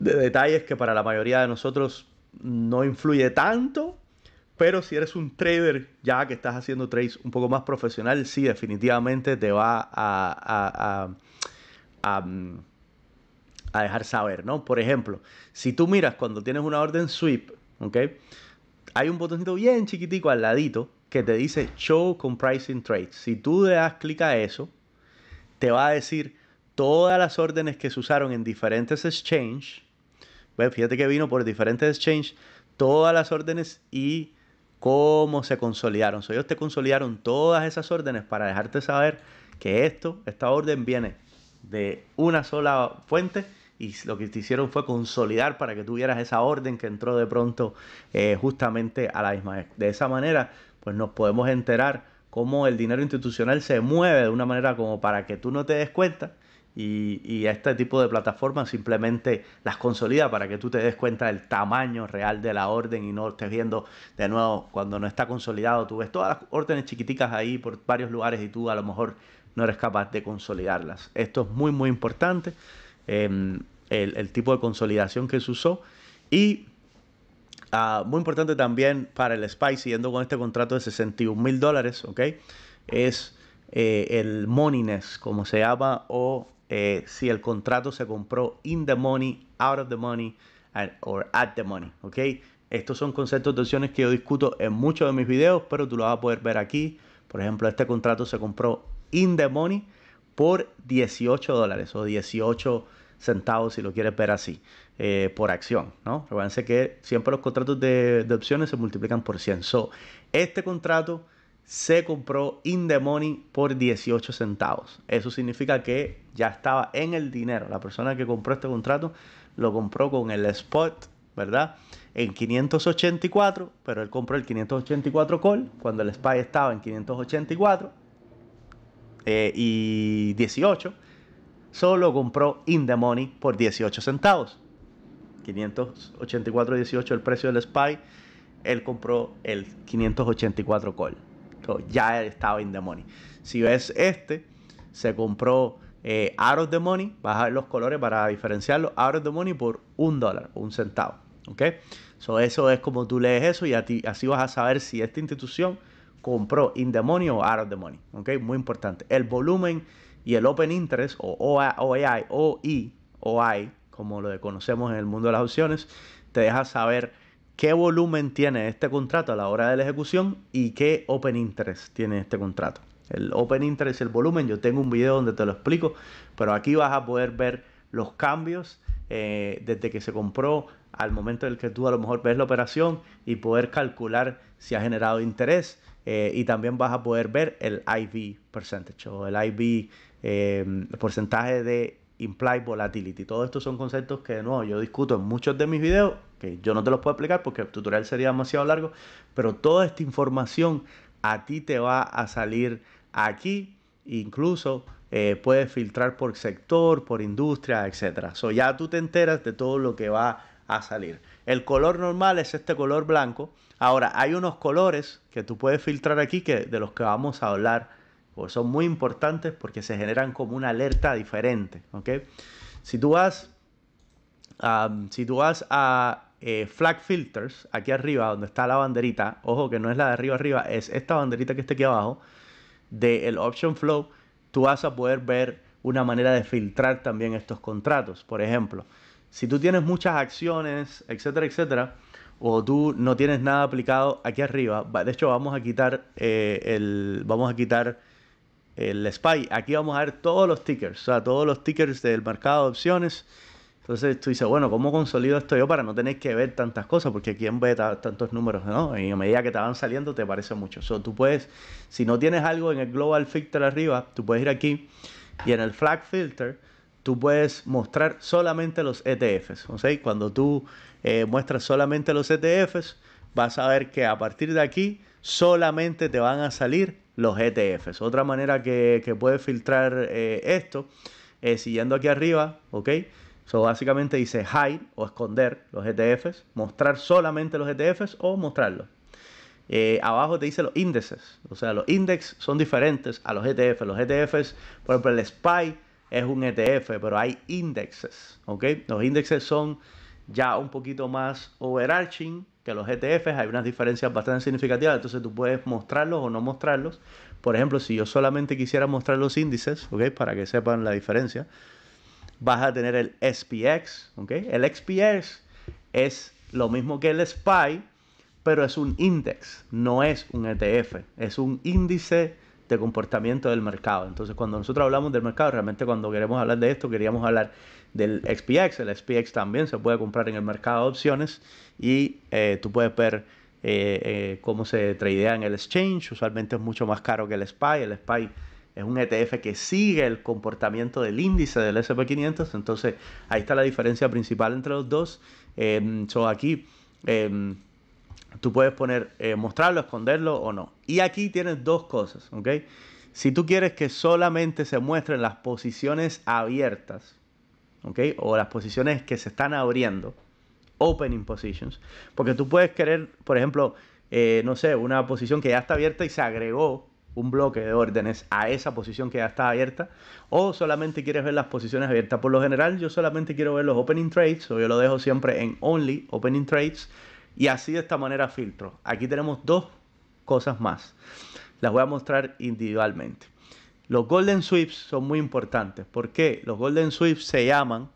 detalles que para la mayoría de nosotros no influye tanto, pero si eres un trader ya que estás haciendo trades un poco más profesional, sí, definitivamente te va mm, a, dejar saber, ¿no? Por ejemplo, si tú miras cuando tienes una orden sweep, ¿ok? Hay un botoncito bien chiquitico al ladito que te dice Show Comprising Trades. Si tú le das clic a eso, te va a decir todas las órdenes que se usaron en diferentes exchanges pues fíjate que vino por diferentes exchanges todas las órdenes y cómo se consolidaron. So, ellos te consolidaron todas esas órdenes para dejarte saber que esto, esta orden viene de una sola fuente y lo que te hicieron fue consolidar para que tuvieras esa orden que entró de pronto eh, justamente a la misma De esa manera, pues nos podemos enterar cómo el dinero institucional se mueve de una manera como para que tú no te des cuenta y, este tipo de plataformas simplemente las consolida para que tú te des cuenta del tamaño real de la orden y no estés viendo de nuevo cuando no está consolidado. Tú ves todas las órdenes chiquiticas ahí por varios lugares y tú a lo mejor no eres capaz de consolidarlas. Esto es muy, muy importante. Em, el, tipo de consolidación que se usó y ah, muy importante también para el SPICE siguiendo con este contrato de 61 mil dólares, ¿ok? Es eh, el Monines, como se llama, o eh, si el contrato se compró in the money, out of the money, or at the money. ¿Ok? Estos son conceptos de opciones que yo discuto en muchos de mis videos, pero tú lo vas a poder ver aquí. Por ejemplo, este contrato se compró in the money por 18 dólares o 18 centavos si lo quieres ver así, eh, por acción, ¿no? Recuerden que siempre los contratos de, de, opciones se multiplican por 100. So, este contrato se compró in the money por 18 centavos. Eso significa que ya estaba en el dinero. La persona que compró este contrato lo compró con el spot, ¿verdad? En 584, pero él compró el 584 call cuando el SPY estaba en 584 y 18. Eh, solo compró in the money por 18 centavos. 584.18 el precio del SPY. Él compró el 584 call ya estaba in the money. Si ves este, se compró eh, out of the money, vas a ver los colores para diferenciarlo, out of the money por un dólar, un centavo. ¿Ok? So eso es como tú lees eso y así vas a saber si esta institución compró in the money o out of the money. ¿Ok? Muy importante. El volumen y el open interest o o OI, como lo conocemos en el mundo de las opciones, te deja saber qué volumen tiene este contrato a la hora de la ejecución y qué open interest tiene este contrato. El open interest, el volumen, yo tengo un video donde te lo explico, pero aquí vas a poder ver los cambios eh, desde que se compró al momento en el que tú a lo mejor ves la operación y poder calcular si ha generado interés. Eh, y también vas a poder ver el IV percentage o el IV eh, porcentaje de implied volatility. Todos estos son conceptos que de nuevo yo discuto en muchos de mis videos, que yo no te los puedo explicar porque el tutorial sería demasiado largo, pero toda esta información a ti te va a salir aquí, incluso eh, puedes filtrar por sector, por industria, etcétera. So ya tú te enteras de todo lo que va a salir. El color normal es este color blanco. Ahora, hay unos colores que tú puedes filtrar aquí que de los que vamos a hablar o son muy importantes porque se generan como una alerta diferente. Si tú vas, si tú vas a eh, Flag Filters, aquí arriba donde está la banderita, ojo que no es la de arriba arriba, es esta banderita que está aquí abajo, del de Option Flow, tú vas a poder ver una manera de filtrar también estos contratos. Por ejemplo, si tú tienes muchas acciones, etcétera, etcétera, o tú no tienes nada aplicado aquí arriba, de hecho vamos a quitar eh, el, vamos a quitar el SPY. Aquí vamos a ver todos los tickers, o sea, todos los tickers del mercado de opciones. Entonces tú dices, bueno, ¿cómo consolido esto yo para no tener que ver tantas cosas? Porque aquí en ve tantos números, ¿no? Y a medida que te van saliendo te parece mucho. sea, tú puedes, si no tienes algo en el Global Filter arriba, tú puedes ir aquí y en el Flag Filter tú puedes mostrar solamente los ETFs. sea Cuando tú eh, muestras solamente los ETFs, vas a ver que a partir de aquí solamente te van a salir los ETFs. Otra manera que, que puedes filtrar eh, esto, eh, siguiendo aquí arriba, ¿ok? So, básicamente dice hide o esconder los ETFs, mostrar solamente los ETFs o mostrarlos. Eh, abajo te dice los índices, o sea, los índices son diferentes a los ETFs. Los ETFs, por ejemplo, el SPY es un ETF, pero hay índices, ¿ok? Los índices son ya un poquito más overarching que los ETFs, hay unas diferencias bastante significativas, entonces tú puedes mostrarlos o no mostrarlos. Por ejemplo, si yo solamente quisiera mostrar los índices, okay Para que sepan la diferencia, vas a tener el SPX, El SPX es lo mismo que el SPY, pero es un índice, no es un ETF, es un índice de comportamiento del mercado. Entonces, cuando nosotros hablamos del mercado, realmente cuando queremos hablar de esto, queríamos hablar del SPX. El SPX también se puede comprar en el mercado de opciones y eh, tú puedes ver eh, eh, cómo se tradea en el exchange. Usualmente es mucho más caro que el SPY. El SPY es un ETF que sigue el comportamiento del índice del SP500. Entonces ahí está la diferencia principal entre los dos. Em, so aquí em, tú puedes poner, mostrarlo, esconderlo o no. Y aquí tienes dos cosas, ¿ok? Si tú quieres que solamente se muestren las posiciones abiertas, o las posiciones que se están abriendo, opening positions, porque tú puedes querer, por ejemplo, eh, no sé, una posición que ya está abierta y se agregó un bloque de órdenes a esa posición que ya está abierta, o solamente quieres ver las posiciones abiertas. Por lo general, yo solamente quiero ver los opening trades, o yo lo dejo siempre en only opening trades, y así de esta manera filtro. Aquí tenemos dos cosas más. Las voy a mostrar individualmente. Los Golden Sweeps son muy importantes. ¿Por qué? Los Golden Sweeps se llaman,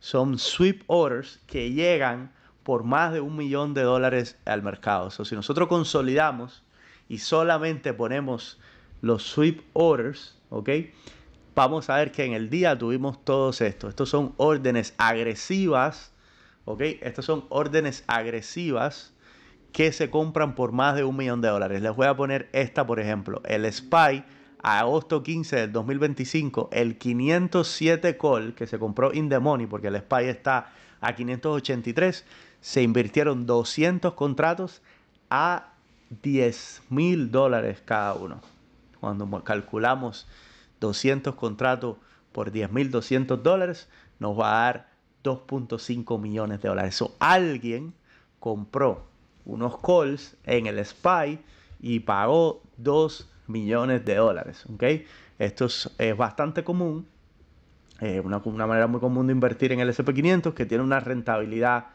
son sweep orders que llegan por más de un millón de dólares al mercado. O sea, si nosotros consolidamos y solamente ponemos los sweep orders, ¿ok? Vamos a ver que en el día tuvimos todos estos. Estos son órdenes agresivas, ¿ok? Estos son órdenes agresivas que se compran por más de un millón de dólares. Les voy a poner esta, por ejemplo, el SPY a agosto 15 del 2025, el 507 call que se compró in the money, porque el SPY está a 583, se invirtieron 200 contratos a 10 mil dólares cada uno. Cuando calculamos 200 contratos por 10.200 dólares, nos va a dar 2.5 millones de dólares. O alguien compró unos calls en el SPY y pagó 2 millones de dólares. Esto es, bastante común, eh, una, manera muy común de invertir en el SP500 que tiene una rentabilidad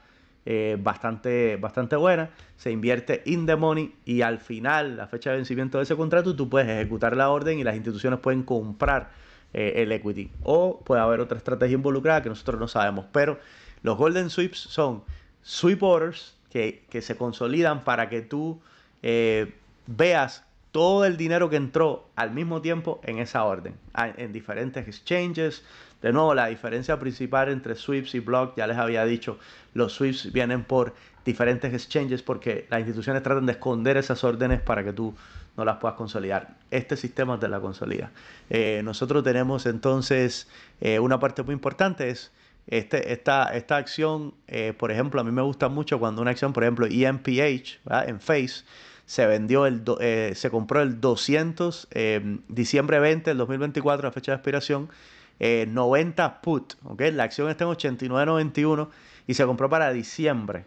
eh, bastante, bastante buena. Se invierte in the money y al final, la fecha de vencimiento de ese contrato, tú puedes ejecutar la orden y las instituciones pueden comprar eh, el equity. O puede haber otra estrategia involucrada que nosotros no sabemos. Pero los golden sweeps son sweep orders que, que se consolidan para que tú veas todo el dinero que entró al mismo tiempo en esa orden, ah, en diferentes exchanges. De nuevo, la diferencia principal entre SWIFT y Block, ya les había dicho, los SWIFT vienen por diferentes exchanges porque las instituciones tratan de esconder esas órdenes para que tú no las puedas consolidar. Este sistema te la consolida. Eh, nosotros tenemos entonces eh, una parte muy importante es este, esta, acción, eh, por ejemplo, a mí me gusta mucho cuando una acción, por ejemplo, EMPH, en Face, se vendió el eh, se compró el 200 em, diciembre 20 del 2024 la fecha de expiración 90 eh, put la acción está en 89.91 y se compró para diciembre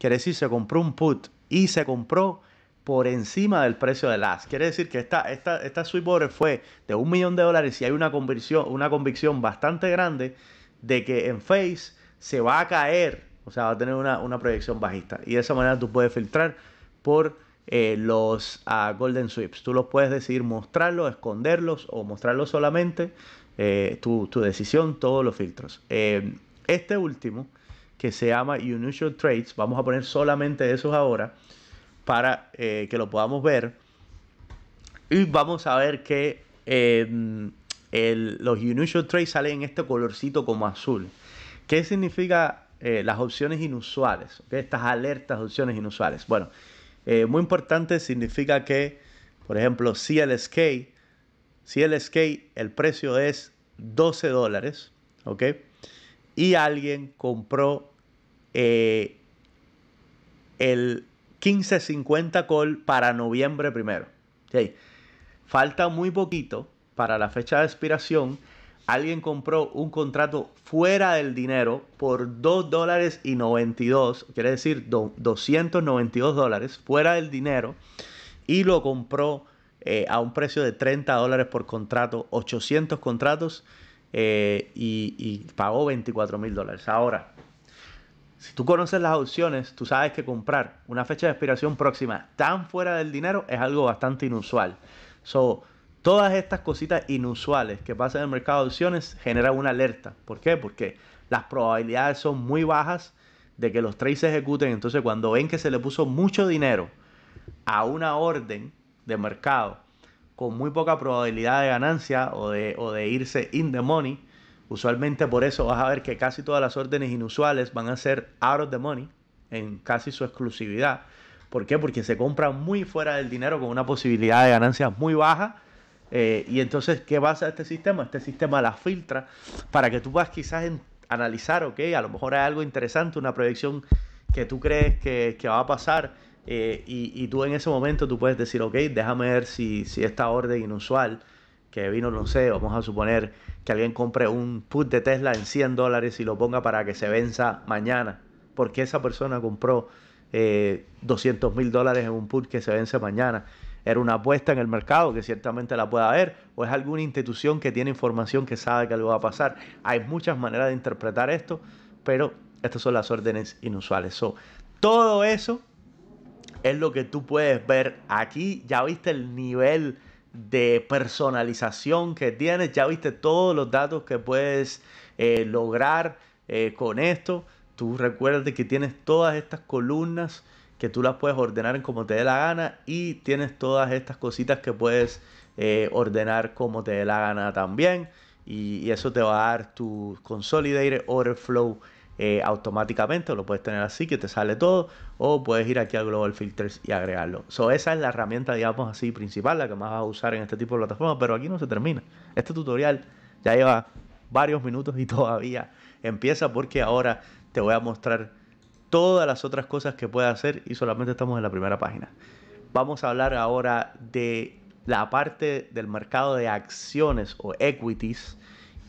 quiere decir se compró un put y se compró por encima del precio de las. quiere decir que esta esta esta fue de un millón de dólares y hay una convicción una convicción bastante grande de que en face se va a caer o sea va a tener una, una proyección bajista y de esa manera tú puedes filtrar por eh, los Golden Sweeps. Tú los puedes decidir mostrarlos, esconderlos o mostrarlos solamente. Eh, tu, tu, decisión, todos los filtros. Eh, este último, que se llama Unusual Trades, vamos a poner solamente esos ahora para que lo podamos ver. Y vamos a ver que em, los Unusual Trades salen en este colorcito como azul. ¿Qué significa las opciones inusuales? Estas alertas opciones inusuales. Bueno, eh, muy importante significa que, por ejemplo, si CLSK, si el precio es 12 dólares, ¿ok? Y alguien compró eh, el 1550 call para noviembre primero. ¿ok? Falta muy poquito para la fecha de expiración alguien compró un contrato fuera del dinero por 2 dólares y 92, quiere decir 292 dólares fuera del dinero, y lo compró eh, a un precio de 30 dólares por contrato, 800 contratos, eh, y, pagó 24 mil dólares. Ahora, si tú conoces las opciones, tú sabes que comprar una fecha de expiración próxima tan fuera del dinero es algo bastante inusual. So, Todas estas cositas inusuales que pasan en el mercado de opciones generan una alerta. ¿Por qué? Porque las probabilidades son muy bajas de que los trades se ejecuten. Entonces, cuando ven que se le puso mucho dinero a una orden de mercado con muy poca probabilidad de ganancia o de, de irse in the money, usualmente por eso vas a ver que casi todas las órdenes inusuales van a ser out of the money en casi su exclusividad. ¿Por qué? Porque se compran muy fuera del dinero con una posibilidad de ganancia muy baja eh, y entonces, ¿qué pasa este sistema? Este sistema la filtra para que tú puedas quizás analizar, ok, a lo mejor hay algo interesante, una proyección que tú crees que, va a pasar eh, y, tú en ese momento tú puedes decir, ok, déjame ver si, esta orden inusual que vino, no sé, vamos a suponer que alguien compre un put de Tesla en 100 dólares y lo ponga para que se venza mañana, porque esa persona compró eh, 200 mil dólares en un put que se vence mañana era una apuesta en el mercado, que ciertamente la pueda haber, o es alguna institución que tiene información que sabe que algo va a pasar. Hay muchas maneras de interpretar esto, pero estas son las órdenes inusuales. todo eso es lo que tú puedes ver aquí. Ya viste el nivel de personalización que tienes, ya viste todos los datos que puedes eh, lograr eh, con esto. Tú recuerda que tienes todas estas columnas que tú las puedes ordenar en como te dé la gana y tienes todas estas cositas que puedes eh, ordenar como te dé la gana también y, eso te va a dar tu Consolidated Order Flow eh, automáticamente, lo puedes tener así que te sale todo o puedes ir aquí a Global Filters y agregarlo. So, esa es la herramienta, digamos así, principal, la que más vas a usar en este tipo de plataformas, pero aquí no se termina. Este tutorial ya lleva varios minutos y todavía empieza porque ahora te voy a mostrar todas las otras cosas que puede hacer y solamente estamos en la primera página. Vamos a hablar ahora de la parte del mercado de acciones o equities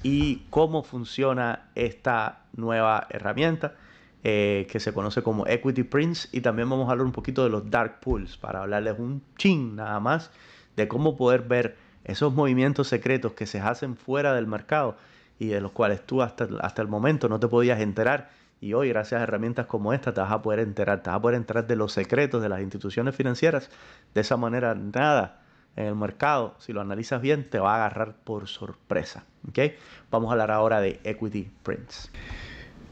y cómo funciona esta nueva herramienta eh, que se conoce como Equity Prints y también vamos a hablar un poquito de los dark pools para hablarles un ching nada más de cómo poder ver esos movimientos secretos que se hacen fuera del mercado y de los cuales tú hasta, hasta el momento no te podías enterar y hoy, gracias a herramientas como esta, te vas a poder enterar, te vas a poder enterar de los secretos de las instituciones financieras. De esa manera, nada en el mercado, si lo analizas bien, te va a agarrar por sorpresa. ¿okay? Vamos a hablar ahora de equity prints.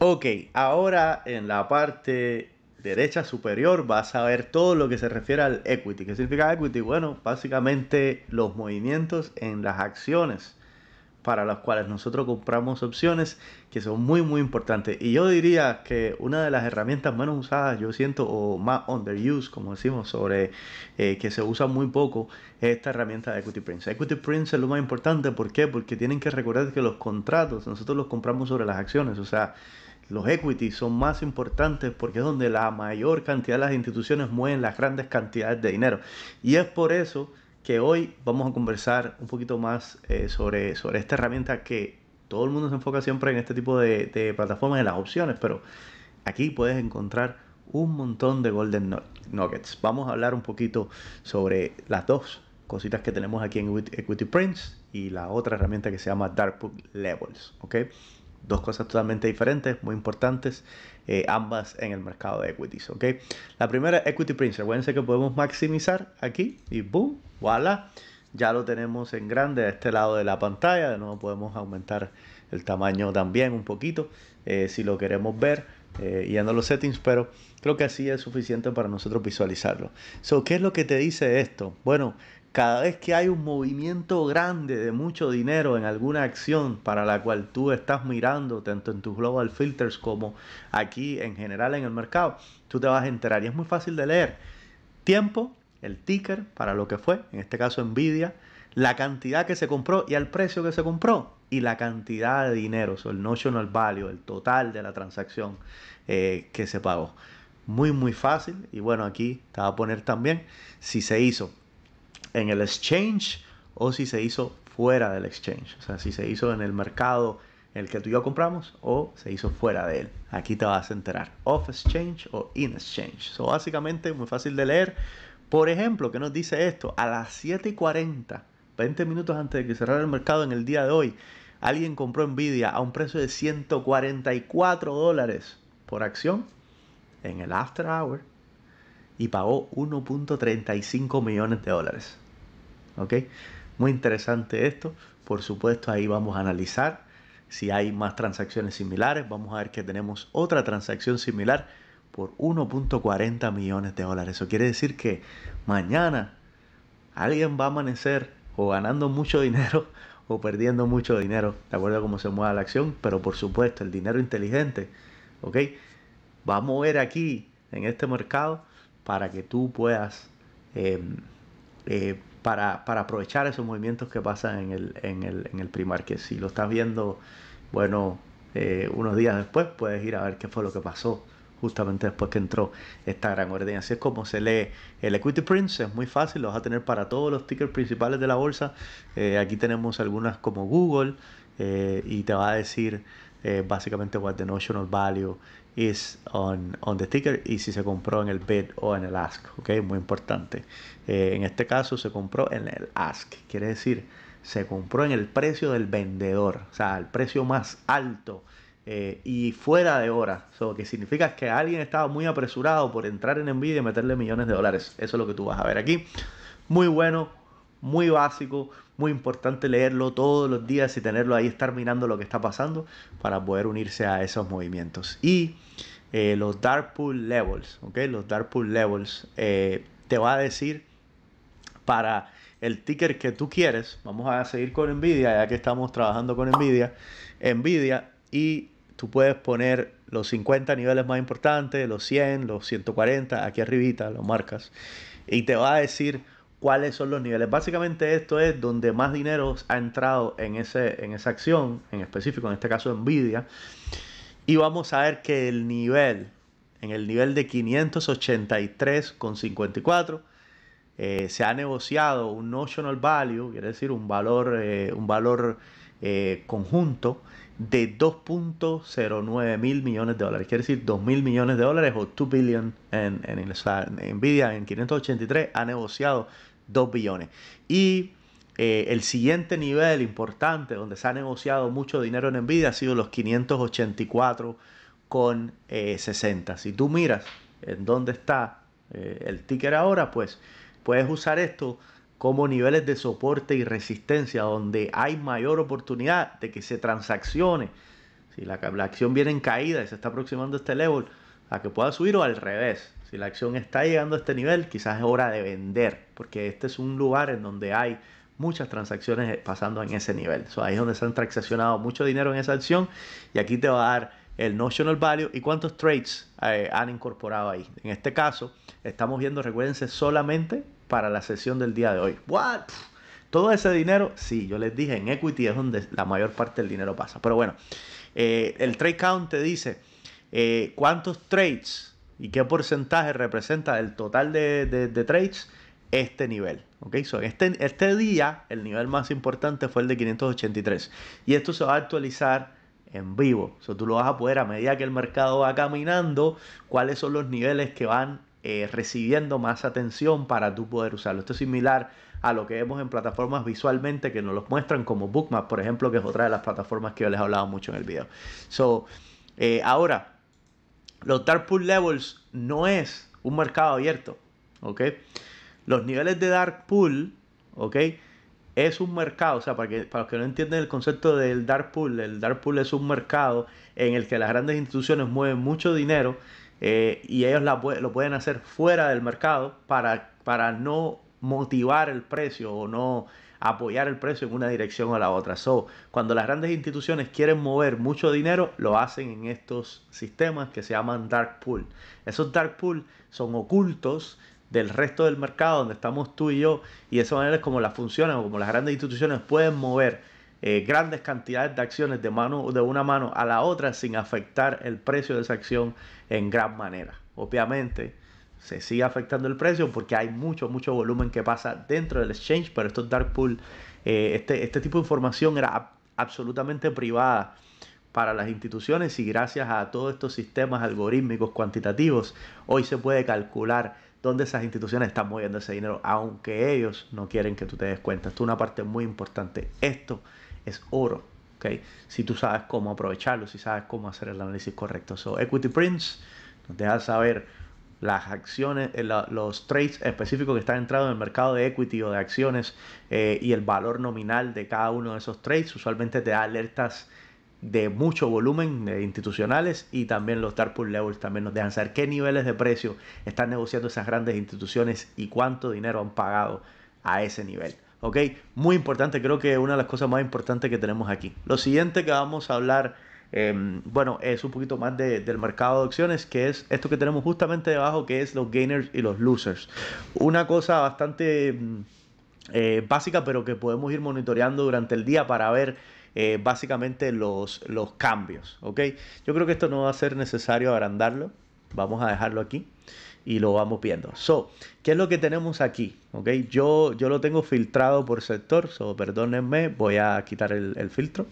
Ok, ahora en la parte derecha superior vas a ver todo lo que se refiere al equity. ¿Qué significa equity? Bueno, básicamente los movimientos en las acciones para las cuales nosotros compramos opciones que son muy muy importantes. Y yo diría que una de las herramientas menos usadas, yo siento, o más underused, como decimos, sobre eh, que se usa muy poco, es esta herramienta de Equity prince Equity Prince es lo más importante, ¿por qué? Porque tienen que recordar que los contratos, nosotros los compramos sobre las acciones, o sea, los equities son más importantes porque es donde la mayor cantidad de las instituciones mueven las grandes cantidades de dinero. Y es por eso que hoy vamos a conversar un poquito más eh, sobre, sobre esta herramienta que todo el mundo se enfoca siempre en este tipo de, de plataformas, en las opciones, pero aquí puedes encontrar un montón de Golden Nuggets. Vamos a hablar un poquito sobre las dos cositas que tenemos aquí en Equity Prints y la otra herramienta que se llama Book Levels. ¿ok? Dos cosas totalmente diferentes, muy importantes, eh, ambas en el mercado de equities. ¿ok? La primera, Equity Prints. Recuerden que podemos maximizar aquí y boom, voilà, ya lo tenemos en grande a este lado de la pantalla, de nuevo podemos aumentar el tamaño también un poquito eh, si lo queremos ver eh, yendo a los settings, pero creo que así es suficiente para nosotros visualizarlo. So, ¿Qué es lo que te dice esto? Bueno, cada vez que hay un movimiento grande de mucho dinero en alguna acción para la cual tú estás mirando, tanto en tus global filters como aquí en general en el mercado, tú te vas a enterar y es muy fácil de leer. Tiempo, el ticker, para lo que fue, en este caso Nvidia, la cantidad que se compró y al precio que se compró y la cantidad de dinero, o el notional value, el total de la transacción eh, que se pagó. Muy, muy fácil. Y bueno, aquí te va a poner también si se hizo en el exchange o si se hizo fuera del exchange. O sea, si se hizo en el mercado en el que tú y yo compramos o se hizo fuera de él. Aquí te vas a enterar. Off exchange o in exchange. So, básicamente, muy fácil de leer por ejemplo, ¿qué nos dice esto? A las 7:40, y 20 minutos antes de que cerrara el mercado en el día de hoy, alguien compró Nvidia a un precio de 144 dólares por acción en el after hour y pagó 1.35 millones de dólares. ¿Ok? Muy interesante esto. Por supuesto, ahí vamos a analizar si hay más transacciones similares. Vamos a ver que tenemos otra transacción similar por 1.40 millones de dólares. Eso quiere decir que mañana alguien va a amanecer o ganando mucho dinero o perdiendo mucho dinero, de acuerdo a cómo se mueva la acción, pero por supuesto el dinero inteligente, ¿ok? Va a mover aquí, en este mercado, para que tú puedas, eh, eh, para, aprovechar esos movimientos que pasan en el, en el, Si lo estás viendo, bueno, eh, unos días después puedes ir a ver qué fue lo que pasó justamente después que entró esta gran orden. Así es como se lee el Equity prince es muy fácil, lo vas a tener para todos los tickers principales de la bolsa. Eh, aquí tenemos algunas como Google eh, y te va a decir eh, básicamente what the notional value is on, on, the ticker y si se compró en el bid e o en el ask, ok, muy importante. en este caso se compró en el ask, quiere decir se compró en el precio del vendedor, o sea, el precio más alto eh, y fuera de hora. lo que significa que alguien estaba muy apresurado por entrar en Nvidia y meterle millones de dólares. Eso es lo que tú vas a ver aquí. Muy bueno, muy básico, muy importante leerlo todos los días y tenerlo ahí, estar mirando lo que está pasando para poder unirse a esos movimientos. Y eh, los Dark Pool Levels, ¿ok? Los Dark Pool Levels eh, te va a decir para el ticker que tú quieres, vamos a seguir con Nvidia, ya que estamos trabajando con Nvidia, Nvidia y tú puedes poner los 50 niveles más importantes, los 100, los 140, aquí arribita, lo marcas, y te va a decir cuáles son los niveles. Básicamente esto es donde más dinero ha entrado en, ese, en esa acción, en específico, en este caso Nvidia, y vamos a ver que el nivel, en el nivel de 583,54, eh, se ha negociado un notional value, quiere decir un valor, eh, un valor eh, conjunto de 2.09 mil millones de dólares, quiere decir 2 mil millones de dólares o 2 billion en, en, en Nvidia en 583 ha negociado 2 billones. Y eh, el siguiente nivel importante donde se ha negociado mucho dinero en Nvidia ha sido los 584 con 60. Eh, si tú miras en dónde está eh, el ticker ahora, pues puedes usar esto como niveles de soporte y resistencia, donde hay mayor oportunidad de que se transaccione. Si la, acción viene en caída y se está aproximando a este level, a que pueda subir o al revés. Si la acción está llegando a este nivel, quizás es hora de vender, porque este es un lugar en donde hay muchas transacciones pasando en ese nivel. ahí es donde se han transaccionado mucho dinero en esa acción y aquí te va a dar el notional value y cuántos trades eh, han incorporado ahí. En este caso, estamos viendo, recuérdense, solamente para la sesión del día de hoy. ¿What? Todo ese dinero, sí, yo les dije, en equity es donde la mayor parte del dinero pasa. Pero bueno, eh, el trade count te dice eh, cuántos trades y qué porcentaje representa del total de, trades este nivel. So, este, este día el nivel más importante fue el de 583 y esto se va a actualizar en vivo. So, tú lo vas a poder a medida que el mercado va caminando, cuáles son los niveles que van eh, recibiendo más atención para tú poder usarlo. Esto es similar a lo que vemos en plataformas visualmente que nos los muestran como Bookmap, por ejemplo, que es otra de las plataformas que yo les he hablado mucho en el video. So, eh, ahora, los Dark Pool Levels no es un mercado abierto, ¿ok? Los niveles de Dark Pool, ¿ok? Es un mercado, o sea, para, que, para los que no entienden el concepto del Dark Pool, el Dark Pool es un mercado en el que las grandes instituciones mueven mucho dinero eh, y ellos lo pueden hacer fuera del mercado para, no motivar el precio o no apoyar el precio en una dirección o la otra. So, cuando las grandes instituciones quieren mover mucho dinero, lo hacen en estos sistemas que se llaman dark pool. Esos dark pool son ocultos del resto del mercado donde estamos tú y yo y de esa manera es como las funcionan o como las grandes instituciones pueden mover eh, grandes cantidades de acciones de, mano, de una mano a la otra sin afectar el precio de esa acción en gran manera. Obviamente se sigue afectando el precio porque hay mucho, mucho volumen que pasa dentro del exchange, pero estos dark pool, eh, este, este tipo de información era absolutamente privada para las instituciones y gracias a todos estos sistemas algorítmicos cuantitativos hoy se puede calcular donde esas instituciones están moviendo ese dinero, aunque ellos no quieren que tú te des cuenta. Esto es una parte muy importante. Esto es oro, ¿ok? Si tú sabes cómo aprovecharlo, si sabes cómo hacer el análisis correcto. So, Equity Prints nos deja saber las acciones, eh, los trades específicos que están entrando en el mercado de equity o de acciones eh, y el valor nominal de cada uno de esos trades. Usualmente te da alertas de mucho volumen eh, institucionales y también los Pool levels también nos dejan saber qué niveles de precio están negociando esas grandes instituciones y cuánto dinero han pagado a ese nivel. ¿Ok? Muy importante, creo que una de las cosas más importantes que tenemos aquí. Lo siguiente que vamos a hablar, em, bueno, es un poquito más del mercado de opciones, que es esto que tenemos justamente debajo, que es los gainers y los losers. Una cosa bastante mm, eh, básica, pero que podemos ir monitoreando durante el día para ver eh, básicamente los, los cambios. ¿ok? Yo creo que esto no va a ser necesario agrandarlo. Vamos a dejarlo aquí y lo vamos viendo. So, ¿qué es lo que tenemos aquí? ¿Ok? Yo, yo lo tengo filtrado por sector, so, perdónenme, voy a quitar el, filtro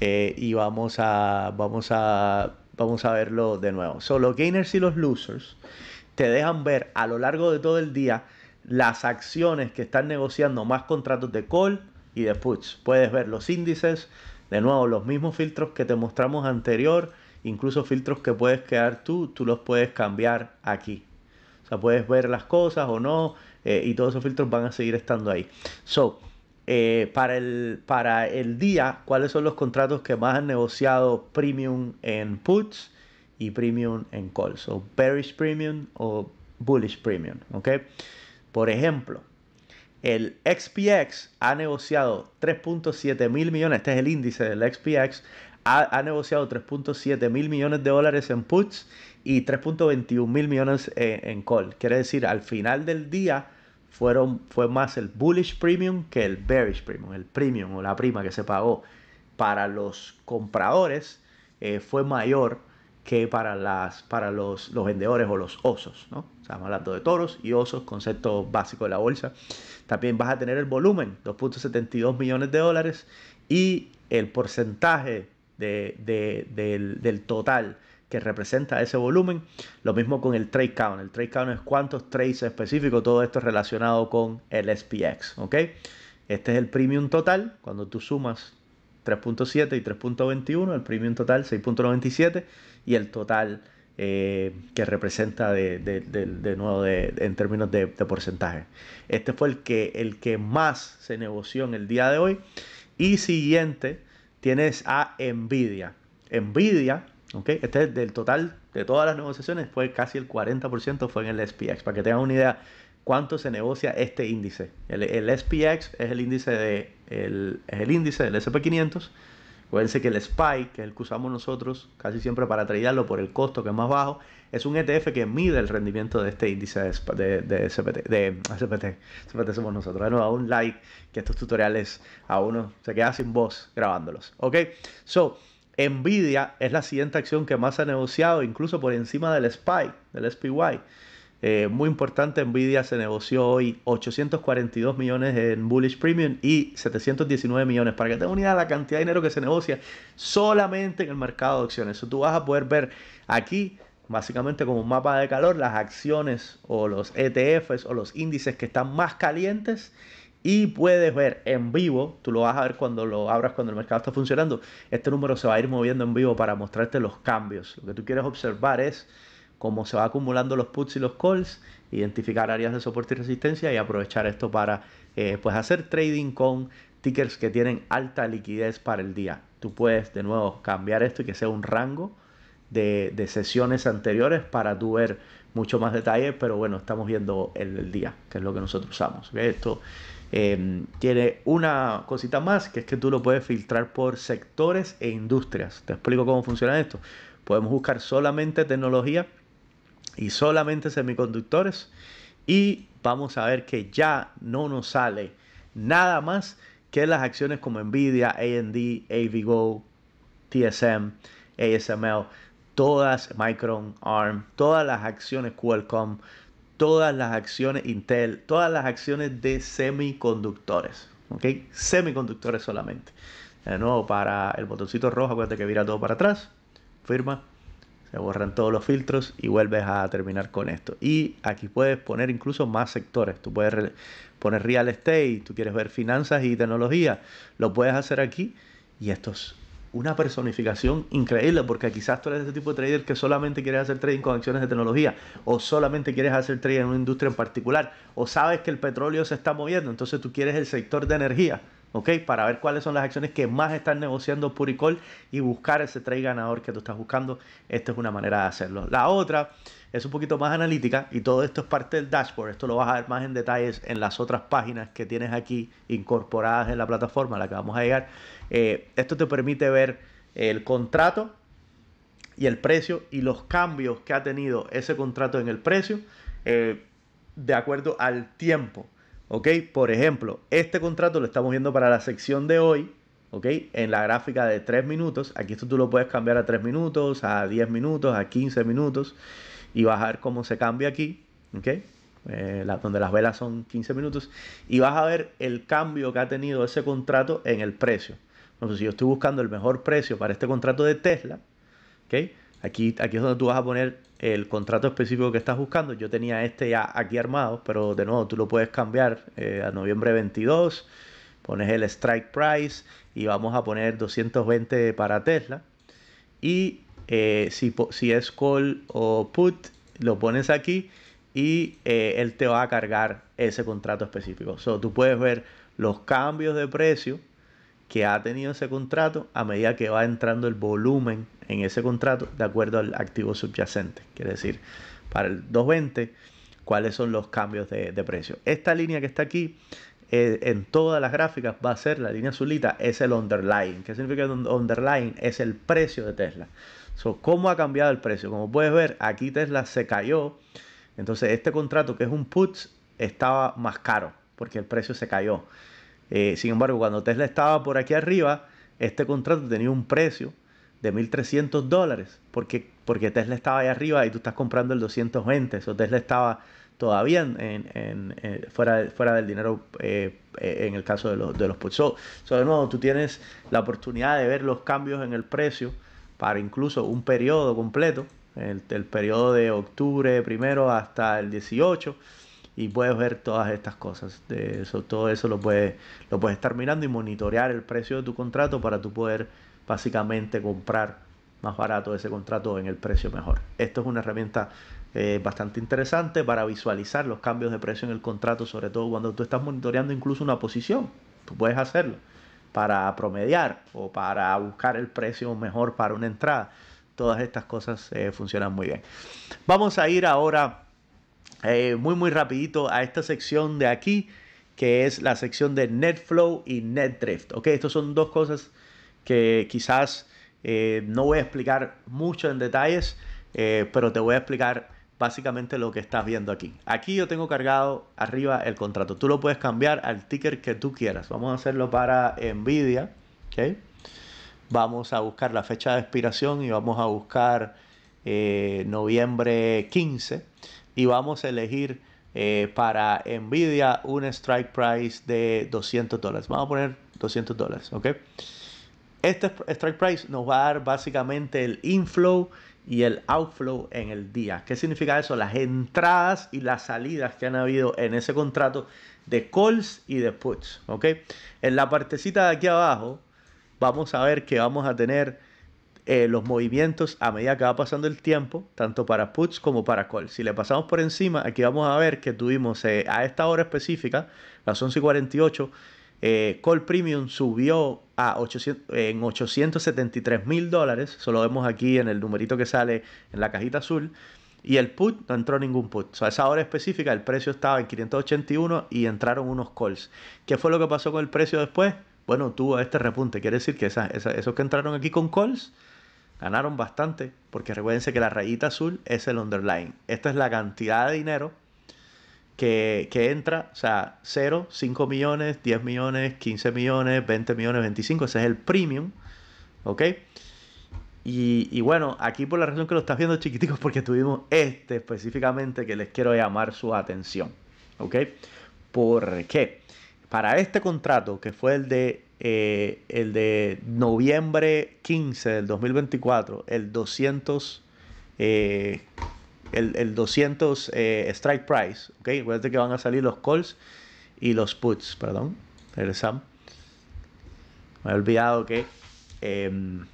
eh, y vamos a, vamos, a, vamos a verlo de nuevo. So, los gainers y los losers te dejan ver a lo largo de todo el día las acciones que están negociando más contratos de call, y de puts. Puedes ver los índices, de nuevo los mismos filtros que te mostramos anterior, incluso filtros que puedes crear tú, tú los puedes cambiar aquí. O sea, puedes ver las cosas o no, eh, y todos esos filtros van a seguir estando ahí. So, eh, para, el, para el día, ¿cuáles son los contratos que más han negociado premium en puts y premium en calls? O bearish premium o bullish premium, ¿ok? Por ejemplo, el XPX ha negociado 3.7 mil millones, este es el índice del XPX, ha, negociado 3.7 mil millones de dólares en puts y 3.21 mil millones eh, en, call. Quiere decir, al final del día fueron, fue más el bullish premium que el bearish premium, el premium o la prima que se pagó para los compradores eh, fue mayor que para, las, para los, los vendedores o los osos, ¿no? Estamos hablando de toros y osos, concepto básico de la bolsa. También vas a tener el volumen, 2.72 millones de dólares, y el porcentaje del, total que representa ese volumen. Lo mismo con el trade count. El trade count es cuántos trades específicos, todo esto relacionado con el SPX. Este es el premium total. Cuando tú sumas 3.7 y 3.21, el premium total 6.97 y el total eh, que representa de, nuevo en términos de, porcentaje. Este fue el que, el que más se negoció en el día de hoy. Y siguiente tienes a Nvidia. Nvidia, okay, este es del total de todas las negociaciones, fue casi el 40% fue en el SPX. Para que tengan una idea cuánto se negocia este índice. El, SPX es el índice, de, es el índice del SP500 Acuérdense que el SPY, que es el que usamos nosotros casi siempre para traerlo por el costo que es más bajo, es un ETF que mide el rendimiento de este índice de, de, de SPT, de SPT, nosotros. a un like, que estos tutoriales a uno se queda sin voz grabándolos. Ok, so, Nvidia es la siguiente acción que más ha negociado, incluso por encima del SPY, del SPY. Eh, muy importante, Nvidia se negoció hoy 842 millones en Bullish Premium y 719 millones. Para que te una idea de la cantidad de dinero que se negocia solamente en el mercado de acciones. Eso tú vas a poder ver aquí, básicamente como un mapa de calor, las acciones o los ETFs o los índices que están más calientes y puedes ver en vivo, tú lo vas a ver cuando lo abras, cuando el mercado está funcionando, este número se va a ir moviendo en vivo para mostrarte los cambios. Lo que tú quieres observar es cómo se va acumulando los puts y los calls, identificar áreas de soporte y resistencia y aprovechar esto para eh, pues, hacer trading con tickers que tienen alta liquidez para el día. Tú puedes de nuevo cambiar esto y que sea un rango de, sesiones anteriores para tú ver mucho más detalle, pero bueno, estamos viendo el, día, que es lo que nosotros usamos. Esto em, tiene una cosita más, que es que tú lo puedes filtrar por sectores e industrias. Te explico cómo funciona esto. Podemos buscar solamente tecnología y solamente semiconductores. Y vamos a ver que ya no nos sale nada más que las acciones como Nvidia, AMD, AVGO, TSM, ASML, todas Micron, ARM, todas las acciones Qualcomm, todas las acciones Intel, todas las acciones de semiconductores. ¿Ok? Semiconductores solamente. De nuevo, para el botoncito rojo, acuérdate que vira todo para atrás. Firma, se borran todos los filtros y vuelves a terminar con esto. Y aquí puedes poner incluso más sectores. Tú puedes poner real estate, tú quieres ver finanzas y tecnología, lo puedes hacer aquí y esto es una personificación increíble porque quizás tú eres ese tipo de trader que solamente quieres hacer trading con acciones de tecnología o solamente quieres hacer trading en una industria en particular o sabes que el petróleo se está moviendo, entonces tú quieres el sector de energía para ver cuáles son las acciones que más están negociando Puricol y buscar ese trade ganador que tú estás buscando. Esta es una manera de hacerlo. La otra es un poquito más analítica y todo esto es parte del dashboard. Esto lo vas a ver más en detalles en las otras páginas que tienes aquí incorporadas en la plataforma a la que vamos a llegar. Eh, esto te permite ver el contrato y el precio y los cambios que ha tenido ese contrato en el precio eh, de acuerdo al tiempo ¿ok? Por ejemplo, este contrato lo estamos viendo para la sección de hoy, ¿ok? En la gráfica de 3 minutos, aquí esto tú lo puedes cambiar a 3 minutos, a 10 minutos, a 15 minutos y vas a ver cómo se cambia aquí, ¿ok? Eh, donde las velas son 15 minutos y vas a ver el cambio que ha tenido ese contrato en el precio. Entonces, si yo estoy buscando el mejor precio para este contrato de Tesla, ¿ok? Aquí, aquí es donde tú vas a poner el contrato específico que estás buscando. Yo tenía este ya aquí armado, pero de nuevo tú lo puedes cambiar eh, a noviembre 22, pones el strike price y vamos a poner 220 para Tesla. Y eh, si, es call o put, lo pones aquí y eh, él te va a cargar ese contrato específico. tú puedes ver los cambios de precio que ha tenido ese contrato a medida que va entrando el volumen en ese contrato de acuerdo al activo subyacente. Quiere decir, para el 220, cuáles son los cambios de, precio. Esta línea que está aquí eh, en todas las gráficas va a ser la línea azulita, es el underlying. ¿Qué significa el underlying? Es el precio de Tesla. ¿Cómo ha cambiado el precio? Como puedes ver, aquí Tesla se cayó. Entonces, este contrato que es un puts estaba más caro porque el precio se cayó. Eh, sin embargo, cuando Tesla estaba por aquí arriba, este contrato tenía un precio de 1.300 dólares, porque, porque Tesla estaba ahí arriba y tú estás comprando el 220, eso Tesla estaba todavía en, eh, fuera, fuera del dinero eh, en el caso de los, de los de nuevo, tú tienes la oportunidad de ver los cambios en el precio para incluso un periodo completo, el, el periodo de octubre primero hasta el 18, y puedes ver todas estas cosas. De eso, todo eso lo puedes, lo puedes estar mirando y monitorear el precio de tu contrato para tú poder básicamente comprar más barato ese contrato en el precio mejor. Esto es una herramienta eh, bastante interesante para visualizar los cambios de precio en el contrato, sobre todo cuando tú estás monitoreando incluso una posición. Tú puedes hacerlo para promediar o para buscar el precio mejor para una entrada. Todas estas cosas eh, funcionan muy bien. Vamos a ir ahora eh, muy muy rapidito a esta sección de aquí, que es la sección de NetFlow y NetDrift. Ok, estos son dos cosas que quizás eh, no voy a explicar mucho en detalles, eh, pero te voy a explicar básicamente lo que estás viendo aquí. Aquí yo tengo cargado arriba el contrato. Tú lo puedes cambiar al ticker que tú quieras. Vamos a hacerlo para Nvidia. Vamos a buscar la fecha de expiración y vamos a buscar noviembre 15 y vamos a elegir eh, para Nvidia un strike price de 200 dólares. Vamos a poner 200 dólares, Este strike price nos va a dar básicamente el inflow y el outflow en el día. ¿Qué significa eso? Las entradas y las salidas que han habido en ese contrato de calls y de puts, ¿ok? En la partecita de aquí abajo vamos a ver que vamos a tener eh, los movimientos a medida que va pasando el tiempo, tanto para puts como para calls Si le pasamos por encima, aquí vamos a ver que tuvimos eh, a esta hora específica, las 11.48 eh, call premium subió a 800, en 873 mil dólares, eso lo vemos aquí en el numerito que sale en la cajita azul. Y el put, no entró ningún put. O a esa hora específica el precio estaba en 581 y entraron unos calls. ¿Qué fue lo que pasó con el precio después? Bueno, tuvo este repunte. Quiere decir que esos que entraron aquí con calls Ganaron bastante, porque recuérdense que la rayita azul es el underline. Esta es la cantidad de dinero que, entra, o sea, 0, 5 millones, 10 millones, 15 millones, 20 millones, 25, ese es el premium, ¿ok? Y, y bueno, aquí por la razón que lo estás viendo chiquiticos, porque tuvimos este específicamente que les quiero llamar su atención, ¿ok? ¿Por qué? Para este contrato, que fue el de eh, el de noviembre 15 del 2024, el 200, eh, el, 200 eh, strike price. ¿ok? Acuérdate que van a salir los calls y los puts, perdón. Regresamos. Me he olvidado que em,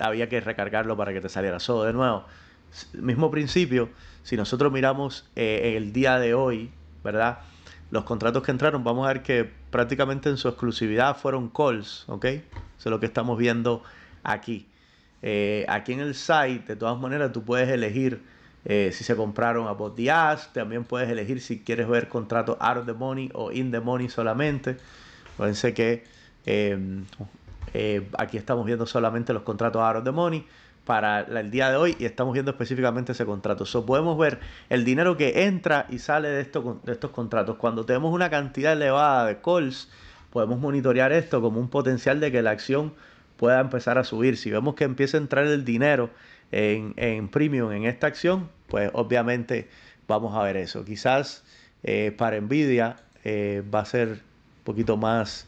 había que recargarlo para que te saliera. Solo de nuevo, mismo principio, si nosotros miramos el día de hoy, ¿verdad? los contratos que entraron, vamos a ver que prácticamente en su exclusividad fueron calls, ¿ok? Eso es lo que estamos viendo aquí. Eh, aquí en el site, de todas maneras, tú puedes elegir eh, si se compraron a bot también puedes elegir si quieres ver contratos out of the money o in the money solamente. Fíjense que eh, aquí estamos viendo solamente los contratos out of the money para el día de hoy y estamos viendo específicamente ese contrato. So, podemos ver el dinero que entra y sale de, esto, de estos contratos. Cuando tenemos una cantidad elevada de calls, podemos monitorear esto como un potencial de que la acción pueda empezar a subir. Si vemos que empieza a entrar el dinero en, premium en esta acción, pues obviamente vamos a ver eso. Quizás eh, para Nvidia eh, va a ser un poquito más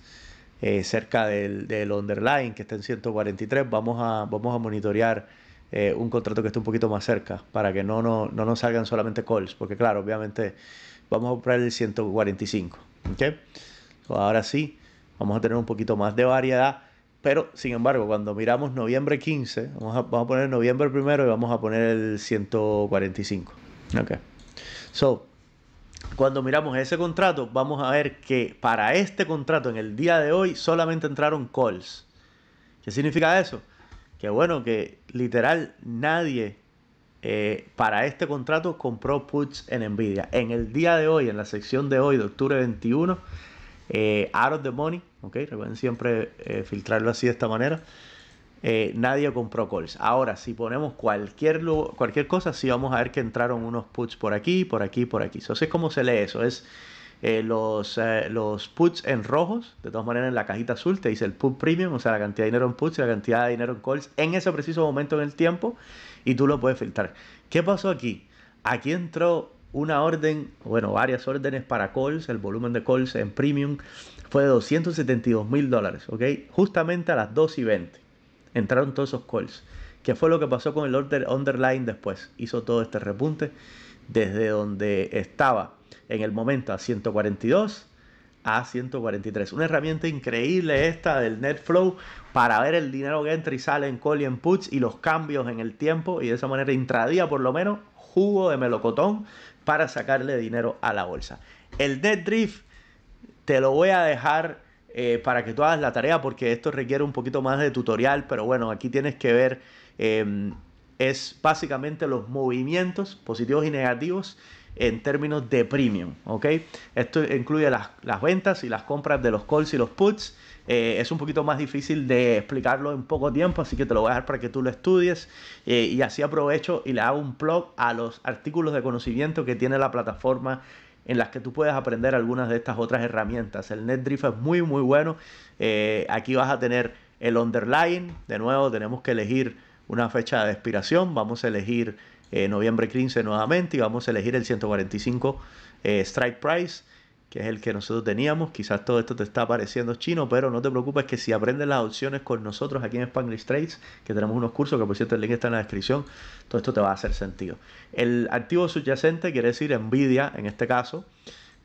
eh, cerca del, del, underline que está en 143, vamos a, vamos a monitorear eh, un contrato que esté un poquito más cerca para que no, no, nos salgan solamente calls, porque claro, obviamente vamos a comprar el 145. ¿okay? ahora sí, vamos a tener un poquito más de variedad, pero sin embargo, cuando miramos noviembre 15, vamos a, vamos a poner noviembre primero y vamos a poner el 145. Okay. So, cuando miramos ese contrato, vamos a ver que para este contrato en el día de hoy solamente entraron calls. ¿Qué significa eso? Que bueno, que literal nadie eh, para este contrato compró puts en Nvidia. En el día de hoy, en la sección de hoy de octubre 21, eh, out of the money, ok, recuerden siempre eh, filtrarlo así de esta manera. Eh, nadie compró calls. Ahora, si ponemos cualquier, cualquier cosa, sí vamos a ver que entraron unos puts por aquí, por aquí, por aquí. Entonces, ¿cómo se lee eso? Es eh, los, eh, los puts en rojos, de todas maneras en la cajita azul te dice el put premium, o sea, la cantidad de dinero en puts y la cantidad de dinero en calls en ese preciso momento en el tiempo y tú lo puedes filtrar. ¿Qué pasó aquí? Aquí entró una orden, bueno, varias órdenes para calls, el volumen de calls en premium fue de 272 mil dólares, ¿ok? Justamente a las 2 y 20 entraron todos esos calls. ¿Qué fue lo que pasó con el order underline después. Hizo todo este repunte desde donde estaba en el momento a 142 a 143. Una herramienta increíble esta del NetFlow para ver el dinero que entra y sale en call y en puts y los cambios en el tiempo y de esa manera intradía por lo menos jugo de melocotón para sacarle dinero a la bolsa. El drift te lo voy a dejar eh, para que tú hagas la tarea, porque esto requiere un poquito más de tutorial, pero bueno, aquí tienes que ver, em, es básicamente los movimientos positivos y negativos en términos de premium, ¿ok? Esto incluye las, ventas y las compras de los calls y los puts. Eh, es un poquito más difícil de explicarlo en poco tiempo, así que te lo voy a dejar para que tú lo estudies eh, y así aprovecho y le hago un blog a los artículos de conocimiento que tiene la plataforma en las que tú puedes aprender algunas de estas otras herramientas. El NetDrift es muy, muy bueno. Eh, aquí vas a tener el Underline. De nuevo, tenemos que elegir una fecha de expiración. Vamos a elegir eh, noviembre 15 nuevamente y vamos a elegir el 145 eh, strike price que es el que nosotros teníamos. Quizás todo esto te está pareciendo chino, pero no te preocupes que si aprendes las opciones con nosotros aquí en Spanglish Trades, que tenemos unos cursos, que por cierto el link está en la descripción, todo esto te va a hacer sentido. El activo subyacente quiere decir Nvidia, en este caso,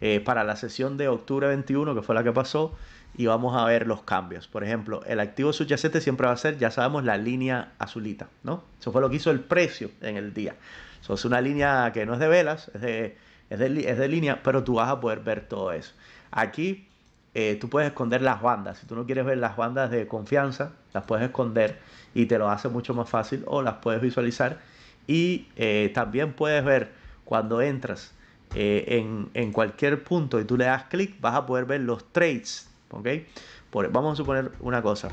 eh, para la sesión de octubre 21, que fue la que pasó, y vamos a ver los cambios. Por ejemplo, el activo subyacente siempre va a ser, ya sabemos, la línea azulita, ¿no? Eso fue lo que hizo el precio en el día. Eso es una línea que no es de velas, es de es de, línea, pero tú vas a poder ver todo eso. Aquí eh, tú puedes esconder las bandas. Si tú no quieres ver las bandas de confianza, las puedes esconder y te lo hace mucho más fácil o las puedes visualizar. Y eh, también puedes ver cuando entras eh, en, cualquier punto y tú le das clic, vas a poder ver los trades. ¿ok? Por, vamos a suponer una cosa.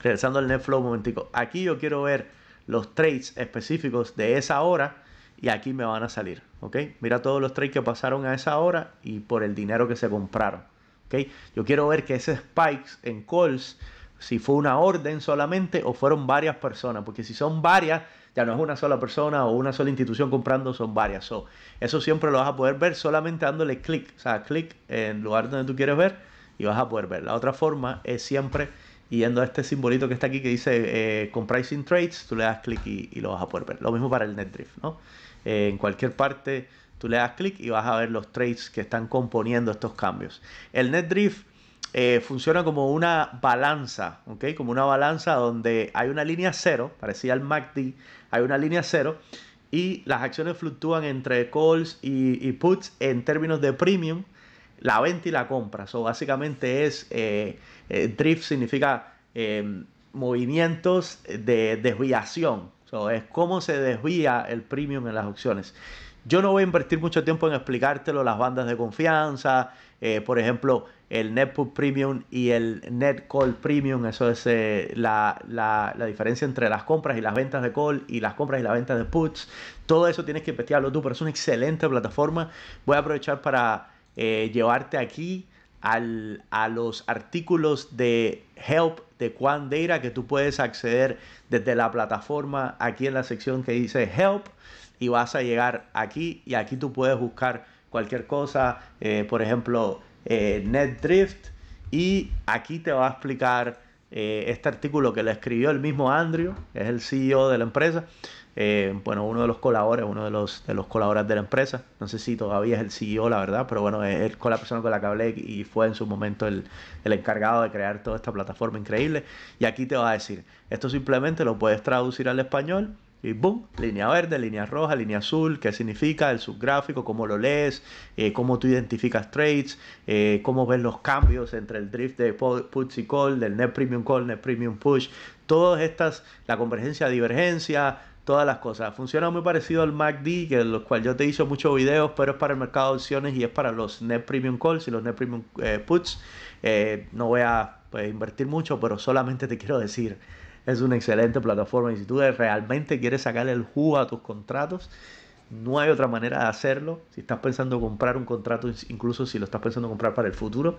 Regresando al NetFlow un momentico. Aquí yo quiero ver los trades específicos de esa hora y aquí me van a salir. ¿ok? Mira todos los trades que pasaron a esa hora y por el dinero que se compraron. ¿ok? Yo quiero ver que ese spikes en calls, si fue una orden solamente o fueron varias personas, porque si son varias, ya no es una sola persona o una sola institución comprando, son varias. So, eso siempre lo vas a poder ver solamente dándole clic, o sea, clic en lugar donde tú quieres ver y vas a poder ver. La otra forma es siempre yendo a este simbolito que está aquí que dice eh, Comprising Trades, tú le das clic y, lo vas a poder ver. Lo mismo para el NetDrift, ¿no? Eh, en cualquier parte tú le das clic y vas a ver los trades que están componiendo estos cambios. El NetDrift eh, funciona como una balanza, ¿ok? Como una balanza donde hay una línea cero, parecía al MACD, hay una línea cero y las acciones fluctúan entre calls y, y puts en términos de premium la venta y la compra. So, básicamente es eh, eh, drift significa eh, movimientos de desviación. es cómo se desvía el premium en las opciones. Yo no voy a invertir mucho tiempo en explicártelo, las bandas de confianza, por ejemplo, el put Premium y el net call Premium, eso es la, la, diferencia entre las compras y las ventas de call y las compras y las ventas de puts. Todo eso tienes que investigarlo tú, pero es una excelente plataforma. Voy a aprovechar para eh, llevarte aquí a los artículos de Help de Juan que tú puedes acceder desde la plataforma aquí en la sección que dice Help y vas a llegar aquí y aquí tú puedes buscar cualquier cosa, eh, por ejemplo, eh, NetDrift y aquí te va a explicar este artículo que le escribió el mismo Andrew, que es el CEO de la empresa, eh, bueno, uno de los colaboradores, uno de los, de los colaboradores de la empresa, no sé si todavía es el CEO, la verdad, pero bueno, es, con la persona con la que hablé y fue en su momento el, encargado de crear toda esta plataforma increíble. Y aquí te va a decir, esto simplemente lo puedes traducir al español y boom, línea verde, línea roja, línea azul, qué significa, el subgráfico, cómo lo lees, eh, cómo tú identificas trades, eh, cómo ves los cambios entre el drift de puts y call, del net premium call, net premium push, todas estas, la convergencia, divergencia, todas las cosas. Funciona muy parecido al MACD, que los cual yo te hice muchos videos, pero es para el mercado de opciones y es para los net premium calls y los net premium eh, puts. Eh, no voy a pues, invertir mucho, pero solamente te quiero decir, es una excelente plataforma y si tú realmente quieres sacarle el jugo a tus contratos, no hay otra manera de hacerlo. Si estás pensando comprar un contrato, incluso si lo estás pensando comprar para el futuro,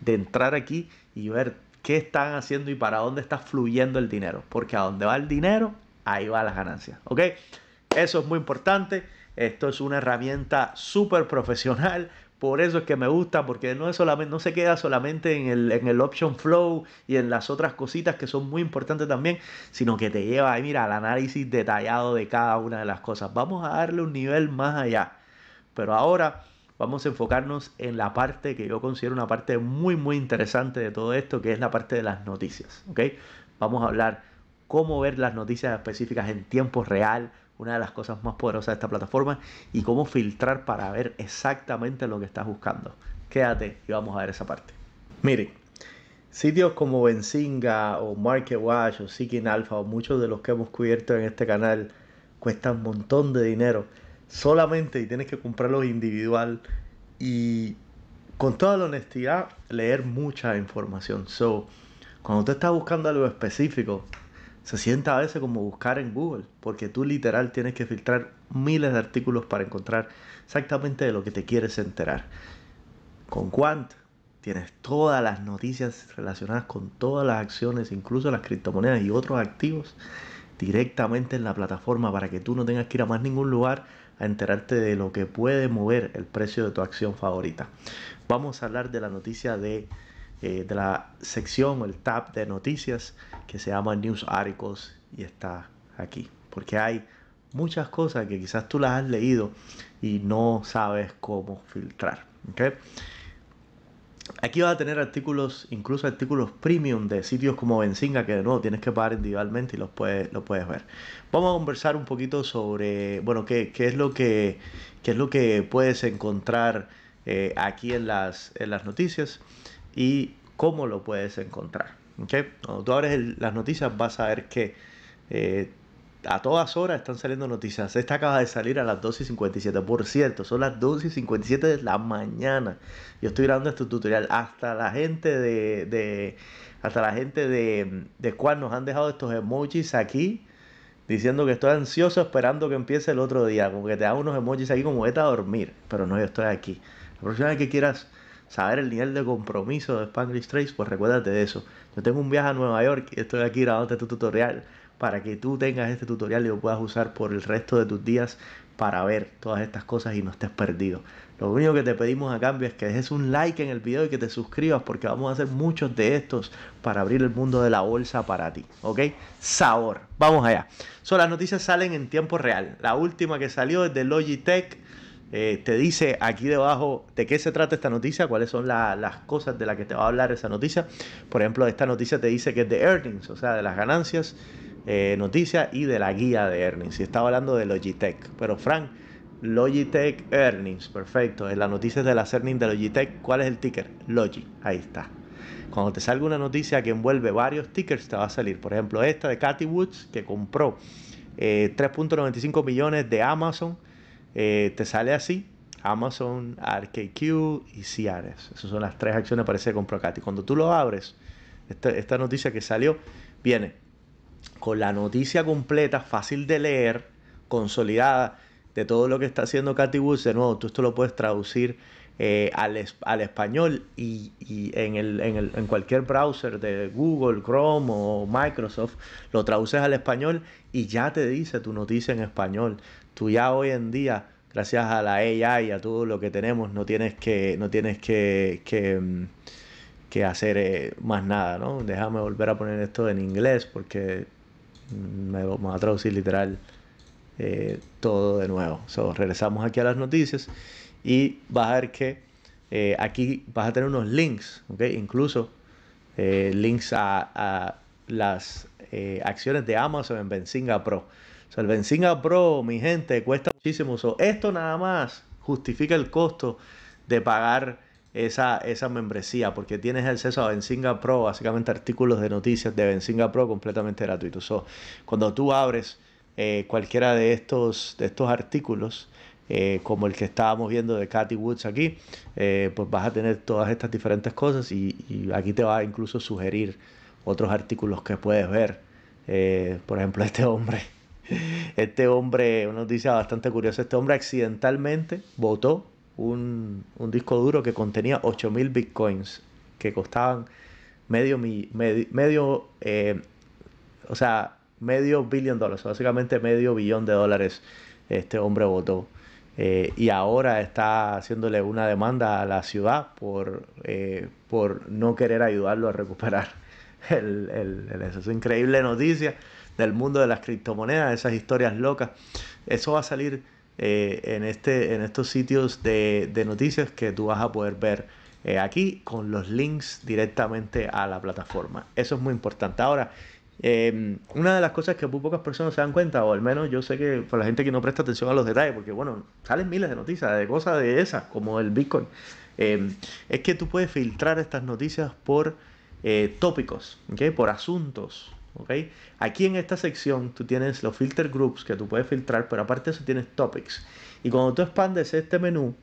de entrar aquí y ver qué están haciendo y para dónde está fluyendo el dinero. Porque a dónde va el dinero, ahí va las ganancias. ¿Ok? Eso es muy importante. Esto es una herramienta súper profesional. Por eso es que me gusta, porque no, es solamente, no se queda solamente en el, en el option flow y en las otras cositas que son muy importantes también, sino que te lleva ahí, mira, al análisis detallado de cada una de las cosas. Vamos a darle un nivel más allá. Pero ahora vamos a enfocarnos en la parte que yo considero una parte muy, muy interesante de todo esto, que es la parte de las noticias. ¿ok? Vamos a hablar cómo ver las noticias específicas en tiempo real, una de las cosas más poderosas de esta plataforma, y cómo filtrar para ver exactamente lo que estás buscando. Quédate y vamos a ver esa parte. Miren, sitios como Benzinga o MarketWatch o Seeking Alpha o muchos de los que hemos cubierto en este canal cuestan un montón de dinero solamente y tienes que comprarlos individual y con toda la honestidad leer mucha información. So, cuando tú estás buscando algo específico, se sienta a veces como buscar en Google, porque tú literal tienes que filtrar miles de artículos para encontrar exactamente de lo que te quieres enterar. Con Quant tienes todas las noticias relacionadas con todas las acciones, incluso las criptomonedas y otros activos, directamente en la plataforma para que tú no tengas que ir a más ningún lugar a enterarte de lo que puede mover el precio de tu acción favorita. Vamos a hablar de la noticia de eh, de la sección o el tab de noticias que se llama News Articles y está aquí. Porque hay muchas cosas que quizás tú las has leído y no sabes cómo filtrar. ¿okay? Aquí vas a tener artículos, incluso artículos premium de sitios como Benzinga, que de nuevo tienes que pagar individualmente y los puedes, ver. Vamos a conversar un poquito sobre, bueno, qué, es, lo que, qué es lo que puedes encontrar eh, aquí en las noticias y cómo lo puedes encontrar. ¿okay? Cuando tú abres las noticias vas a ver que eh, a todas horas están saliendo noticias. Esta acaba de salir a las 12 y 57. Por cierto, son las 12 y 57 de la mañana. Yo estoy grabando este tutorial. Hasta la gente de. de hasta la gente de, de cual nos han dejado estos emojis aquí. Diciendo que estoy ansioso esperando que empiece el otro día. Como que te da unos emojis aquí como vete a dormir. Pero no, yo estoy aquí. La próxima vez que quieras saber el nivel de compromiso de Spanglish Trace, pues recuérdate de eso. Yo tengo un viaje a Nueva York y estoy aquí grabando este tutorial para que tú tengas este tutorial y lo puedas usar por el resto de tus días para ver todas estas cosas y no estés perdido. Lo único que te pedimos a cambio es que dejes un like en el video y que te suscribas porque vamos a hacer muchos de estos para abrir el mundo de la bolsa para ti, ¿ok? Sabor, vamos allá. son las noticias salen en tiempo real. La última que salió es de Logitech eh, te dice aquí debajo de qué se trata esta noticia, cuáles son las cosas de las que te va a hablar esa noticia. Por ejemplo, esta noticia te dice que es de earnings, o sea, de las ganancias, noticias eh, noticia y de la guía de earnings. Y estaba hablando de Logitech, pero Frank, Logitech earnings, perfecto. En eh, la noticia de las earnings de Logitech, ¿cuál es el ticker? Logi, ahí está. Cuando te salga una noticia que envuelve varios tickers, te va a salir. Por ejemplo, esta de Cathy Woods, que compró 3.95 millones de Amazon eh, te sale así. Amazon, RKQ y CRS. Esas son las tres acciones parece que compró Katy. Cuando tú lo abres, esta, noticia que salió viene con la noticia completa, fácil de leer, consolidada de todo lo que está haciendo Katy Woods. De nuevo, tú esto lo puedes traducir eh, al, español y, en, en, cualquier browser de Google, Chrome o Microsoft, lo traduces al español y ya te dice tu noticia en español tú ya hoy en día, gracias a la AI y a todo lo que tenemos, no tienes que, no tienes que, mm, hacer eh, más nada, ¿no? Déjame volver a poner esto en inglés porque me, me va a traducir literal eh, todo de nuevo. regresamos aquí a las noticias y vas a ver que eh, aquí vas a tener unos links, incluso links a, a las acciones de Amazon en Benzinga Pro el Benzinga Pro, mi gente, cuesta muchísimo. So, esto nada más justifica el costo de pagar esa, esa membresía, porque tienes acceso a Benzinga Pro, básicamente artículos de noticias de Benzinga Pro completamente gratuitos. So, cuando tú abres eh, cualquiera de estos, de estos artículos, eh, como el que estábamos viendo de Katy Woods aquí, eh, pues vas a tener todas estas diferentes cosas y, y, aquí te va a incluso sugerir otros artículos que puedes ver. por ejemplo, este hombre este hombre, una noticia ah, bastante curiosa, este hombre accidentalmente votó un, disco duro que contenía 8.000 bitcoins, que costaban medio, medio, medio eh, o sea, medio billón dólares, básicamente medio billón de dólares este hombre votó. Eh, y ahora está haciéndole una demanda a la ciudad por, eh, por no querer ayudarlo a recuperar el, esa increíble noticia del mundo de las criptomonedas, esas historias locas. Eso va a salir eh, en, este, en estos sitios de, noticias que tú vas a poder ver eh, aquí con los links directamente a la plataforma. Eso es muy importante. Ahora, em, una de las cosas que muy pocas personas se dan cuenta, o al menos yo sé que por la gente que no presta atención a los detalles, porque bueno, salen miles de noticias de cosas de esas, como el Bitcoin, em, es que tú puedes filtrar estas noticias por... Eh, tópicos, ¿okay? por asuntos. ¿okay? Aquí en esta sección tú tienes los filter groups que tú puedes filtrar, pero aparte de eso tienes topics. Y cuando tú expandes este menú,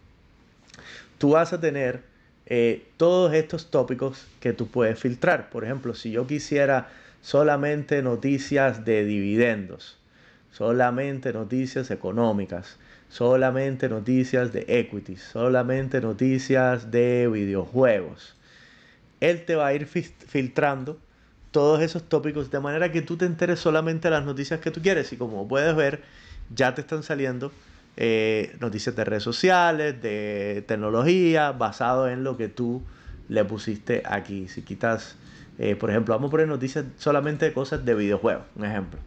tú vas a tener eh, todos estos tópicos que tú puedes filtrar. Por ejemplo, si yo quisiera solamente noticias de dividendos, solamente noticias económicas, solamente noticias de equities, solamente noticias de videojuegos, él te va a ir filtrando todos esos tópicos de manera que tú te enteres solamente de las noticias que tú quieres. Y como puedes ver, ya te están saliendo eh, noticias de redes sociales, de tecnología, basado en lo que tú le pusiste aquí. Si quitas, eh, por ejemplo, vamos a poner noticias solamente de cosas de videojuegos, un ejemplo.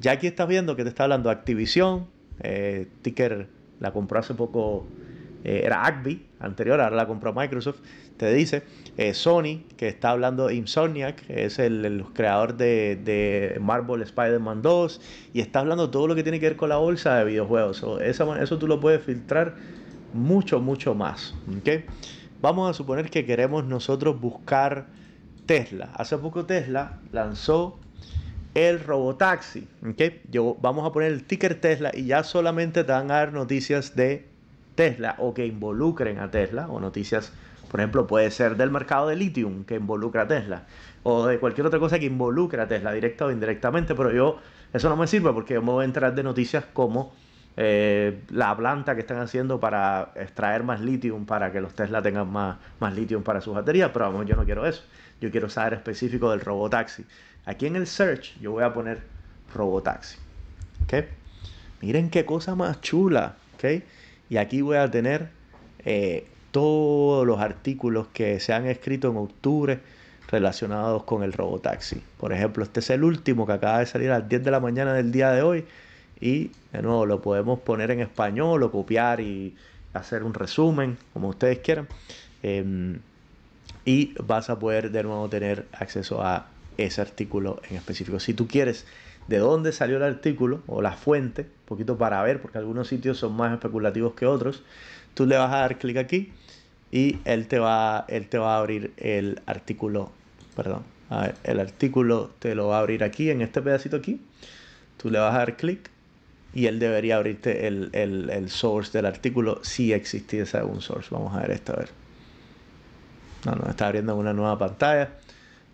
Ya aquí estás viendo que te está hablando Activision, eh, Ticker la compró hace poco eh, era AgBee anterior, ahora la compró Microsoft, te dice, eh, Sony, que está hablando Insomniac, que es el, creador de, Marvel Spider-Man 2, y está hablando todo lo que tiene que ver con la bolsa de videojuegos. eso tú lo puedes filtrar mucho, mucho más. Vamos a suponer que queremos nosotros buscar Tesla. Hace poco Tesla lanzó el robotaxi. ¿okay? Yo, vamos a poner el ticker Tesla y ya solamente te van a dar noticias de Tesla o que involucren a Tesla, o noticias, por ejemplo, puede ser del mercado de litium que involucra a Tesla, o de cualquier otra cosa que involucre a Tesla, directa o indirectamente, pero yo, eso no me sirve porque me voy a entrar de noticias como eh, la planta que están haciendo para extraer más litium, para que los Tesla tengan más, más litium para sus baterías, pero vamos, yo no quiero eso, yo quiero saber específico del robotaxi. Aquí en el search yo voy a poner robotaxi, ¿ok? Miren qué cosa más chula, ¿ok? Y aquí voy a tener eh, todos los artículos que se han escrito en octubre relacionados con el robotaxi. Por ejemplo, este es el último que acaba de salir a las 10 de la mañana del día de hoy. Y de nuevo lo podemos poner en español o copiar y hacer un resumen, como ustedes quieran. Em, y vas a poder de nuevo tener acceso a ese artículo en específico. Si tú quieres de dónde salió el artículo o la fuente, un poquito para ver, porque algunos sitios son más especulativos que otros. Tú le vas a dar clic aquí y él te va, él te va a abrir el artículo, perdón, el artículo te lo va a abrir aquí, en este pedacito aquí. Tú le vas a dar clic y él debería abrirte el, el, el source del artículo si existiese algún source. Vamos a ver esto a ver. No, no, está abriendo una nueva pantalla.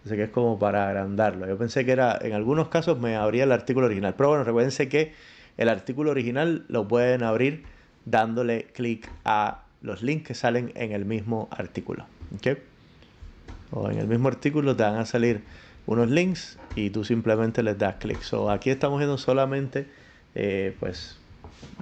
Así que es como para agrandarlo. Yo pensé que era, en algunos casos me abría el artículo original. Pero bueno, recuérdense que el artículo original lo pueden abrir dándole clic a los links que salen en el mismo artículo. ¿okay? O en el mismo artículo te van a salir unos links y tú simplemente les das clic. So, aquí estamos viendo solamente eh, pues,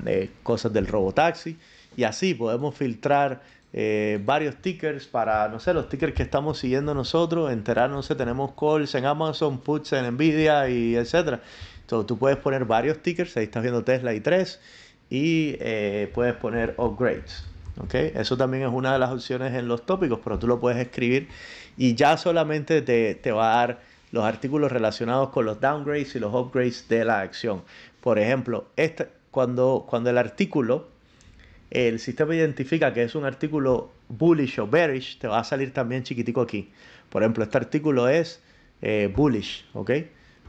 eh, cosas del robotaxi y así podemos filtrar eh, varios tickers para, no sé, los tickers que estamos siguiendo nosotros, enterarnos, tenemos calls en Amazon, puts en Nvidia y etcétera. Entonces tú puedes poner varios tickers, ahí estás viendo Tesla y 3 y eh, puedes poner upgrades. ¿ok? Eso también es una de las opciones en los tópicos, pero tú lo puedes escribir y ya solamente te, va a dar los artículos relacionados con los downgrades y los upgrades de la acción. Por ejemplo, este cuando, cuando el artículo el sistema identifica que es un artículo bullish o bearish, te va a salir también chiquitico aquí. Por ejemplo, este artículo es eh, bullish, ¿ok?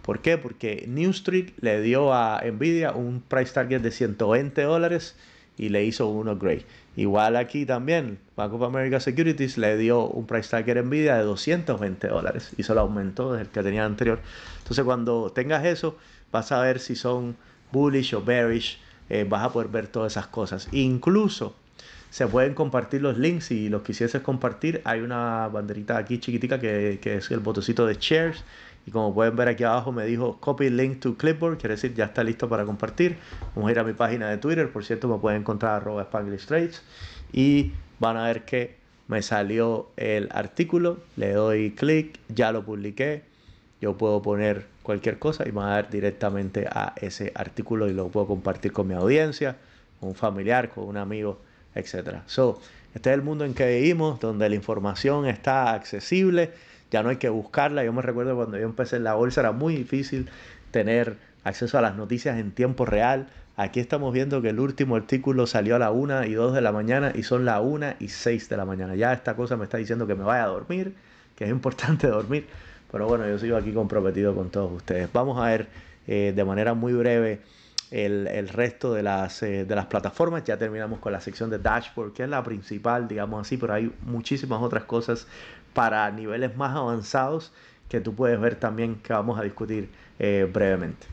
¿Por qué? Porque New Street le dio a Nvidia un price target de 120 dólares y le hizo un upgrade. Igual aquí también, Bank of America Securities le dio un price target Nvidia de 220 dólares y solo aumentó desde el que tenía anterior. Entonces cuando tengas eso, vas a ver si son bullish o bearish eh, vas a poder ver todas esas cosas. Incluso se pueden compartir los links si los quisieses compartir. Hay una banderita aquí chiquitica que, es el botoncito de shares. Y como pueden ver aquí abajo me dijo copy link to clipboard, quiere decir ya está listo para compartir. Vamos a ir a mi página de Twitter, por cierto me pueden encontrar arroba Spanglish y van a ver que me salió el artículo, le doy clic, ya lo publiqué, yo puedo poner cualquier cosa y me va a dar directamente a ese artículo y lo puedo compartir con mi audiencia, con un familiar, con un amigo, etc. So, este es el mundo en que vivimos, donde la información está accesible, ya no hay que buscarla. Yo me recuerdo cuando yo empecé en la bolsa era muy difícil tener acceso a las noticias en tiempo real. Aquí estamos viendo que el último artículo salió a la 1 y 2 de la mañana y son la 1 y 6 de la mañana. Ya esta cosa me está diciendo que me vaya a dormir, que es importante dormir. Pero bueno, yo sigo aquí comprometido con todos ustedes. Vamos a ver eh, de manera muy breve el, resto de las, eh, de las plataformas. Ya terminamos con la sección de dashboard, que es la principal, digamos así, pero hay muchísimas otras cosas para niveles más avanzados que tú puedes ver también que vamos a discutir eh, brevemente.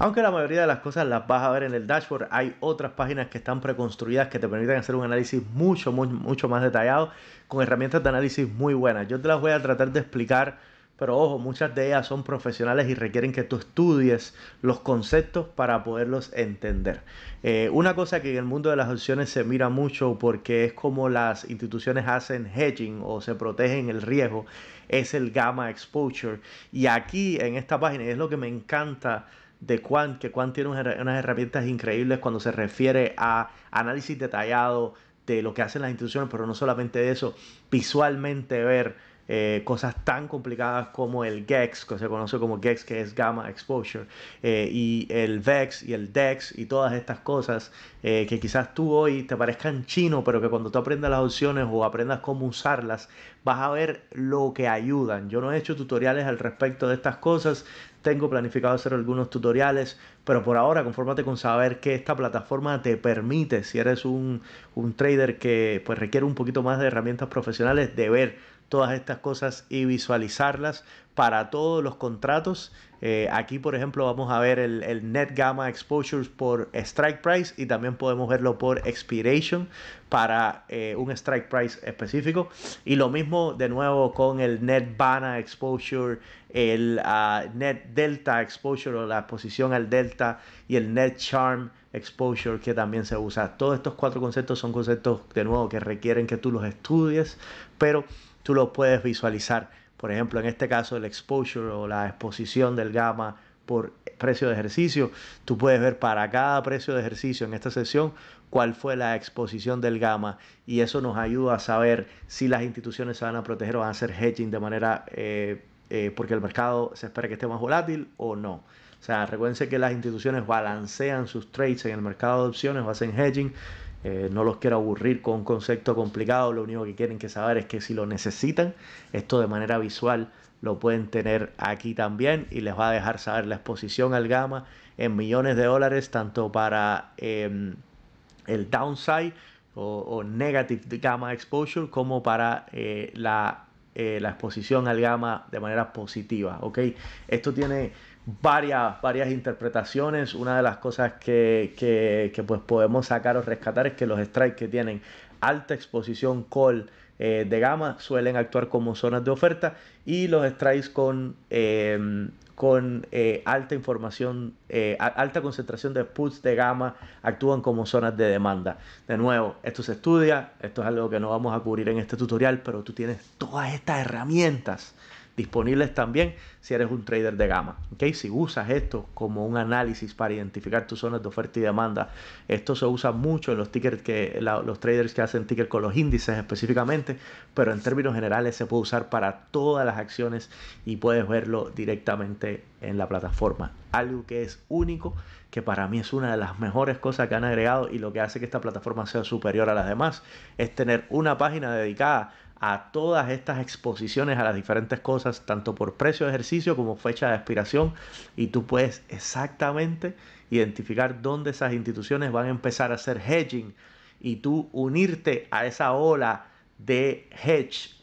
Aunque la mayoría de las cosas las vas a ver en el dashboard, hay otras páginas que están preconstruidas que te permiten hacer un análisis mucho, mucho, mucho más detallado con herramientas de análisis muy buenas. Yo te las voy a tratar de explicar pero ojo, muchas de ellas son profesionales y requieren que tú estudies los conceptos para poderlos entender. Eh, una cosa que en el mundo de las opciones se mira mucho porque es como las instituciones hacen hedging o se protegen el riesgo es el gamma exposure. Y aquí en esta página, es lo que me encanta de Quant, que Quant tiene unas herramientas increíbles cuando se refiere a análisis detallado de lo que hacen las instituciones, pero no solamente de eso, visualmente ver eh, cosas tan complicadas como el GEX, que se conoce como GEX, que es Gamma Exposure, eh, y el VEX y el DEX y todas estas cosas eh, que quizás tú hoy te parezcan chino, pero que cuando tú aprendas las opciones o aprendas cómo usarlas, vas a ver lo que ayudan. Yo no he hecho tutoriales al respecto de estas cosas, tengo planificado hacer algunos tutoriales, pero por ahora confórmate con saber que esta plataforma te permite, si eres un, un trader que pues, requiere un poquito más de herramientas profesionales, de ver todas estas cosas y visualizarlas para todos los contratos. Eh, aquí, por ejemplo, vamos a ver el, Net Gamma Exposure por Strike Price y también podemos verlo por Expiration para eh, un Strike Price específico. Y lo mismo de nuevo con el Net Bana Exposure, el ah, Net Delta Exposure o la exposición al Delta y el Net Charm Exposure que también se usa. Todos estos cuatro conceptos son conceptos de nuevo que requieren que tú los estudies, pero tú lo puedes visualizar. Por ejemplo, en este caso el exposure o la exposición del gamma por precio de ejercicio, tú puedes ver para cada precio de ejercicio en esta sesión cuál fue la exposición del gamma y eso nos ayuda a saber si las instituciones se van a proteger o van a hacer hedging de manera eh, eh, porque el mercado se espera que esté más volátil o no. O sea, recuerden que las instituciones balancean sus trades en el mercado de opciones o hacen hedging eh, no los quiero aburrir con un concepto complicado, lo único que quieren que saber es que si lo necesitan, esto de manera visual lo pueden tener aquí también y les va a dejar saber la exposición al gamma en millones de dólares, tanto para em, el downside o, negative gamma exposure como para eh, la, eh, la exposición al gamma de manera positiva. ¿ok? Esto tiene varias, varias interpretaciones. Una de las cosas que, pues podemos sacar o rescatar es que los strikes que tienen alta exposición call eh, de gama suelen actuar como zonas de oferta y los strikes con, em, con eh, alta información, eh, alta concentración de puts de gama actúan como zonas de demanda. De nuevo, esto se estudia, esto es algo que no vamos a cubrir en este tutorial, pero tú tienes todas estas herramientas disponibles también si eres un trader de gama. ¿okay? Si usas esto como un análisis para identificar tus zonas de oferta y demanda, esto se usa mucho en los tickers que los traders que hacen ticker con los índices específicamente, pero en términos generales se puede usar para todas las acciones y puedes verlo directamente en la plataforma. Algo que es único, que para mí es una de las mejores cosas que han agregado y lo que hace que esta plataforma sea superior a las demás, es tener una página dedicada a todas estas exposiciones a las diferentes cosas, tanto por precio de ejercicio como fecha de expiración, y tú puedes exactamente identificar dónde esas instituciones van a empezar a hacer hedging y tú unirte a esa ola de hedge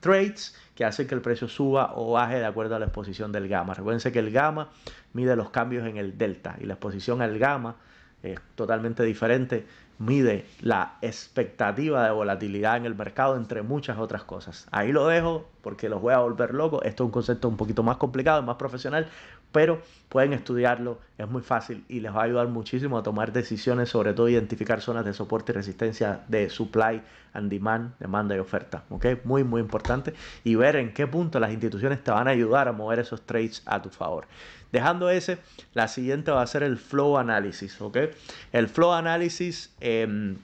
trades que hace que el precio suba o baje de acuerdo a la exposición del gamma. Recuerden que el gamma mide los cambios en el delta y la exposición al gamma es totalmente diferente mide la expectativa de volatilidad en el mercado, entre muchas otras cosas. Ahí lo dejo porque los voy a volver locos. Esto es un concepto un poquito más complicado, más profesional, pero pueden estudiarlo, es muy fácil y les va a ayudar muchísimo a tomar decisiones, sobre todo identificar zonas de soporte y resistencia de supply and demand, demanda y oferta, Muy, muy importante y ver en qué punto las instituciones te van a ayudar a mover esos trades a tu favor. Dejando ese, la siguiente va a ser el flow analysis. ¿ok? El flow analysis, em,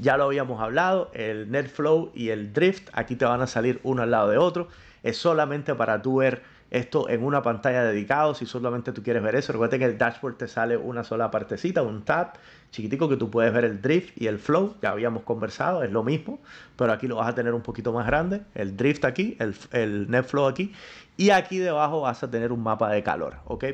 ya lo habíamos hablado, el net flow y el drift, aquí te van a salir uno al lado de otro. Es solamente para tú ver esto en una pantalla dedicada, si solamente tú quieres ver eso. Recuerda que el dashboard te sale una sola partecita, un tab chiquitico que tú puedes ver el drift y el flow, ya habíamos conversado, es lo mismo, pero aquí lo vas a tener un poquito más grande, el drift aquí, el, netflow aquí, y aquí debajo vas a tener un mapa de calor, ¿ok?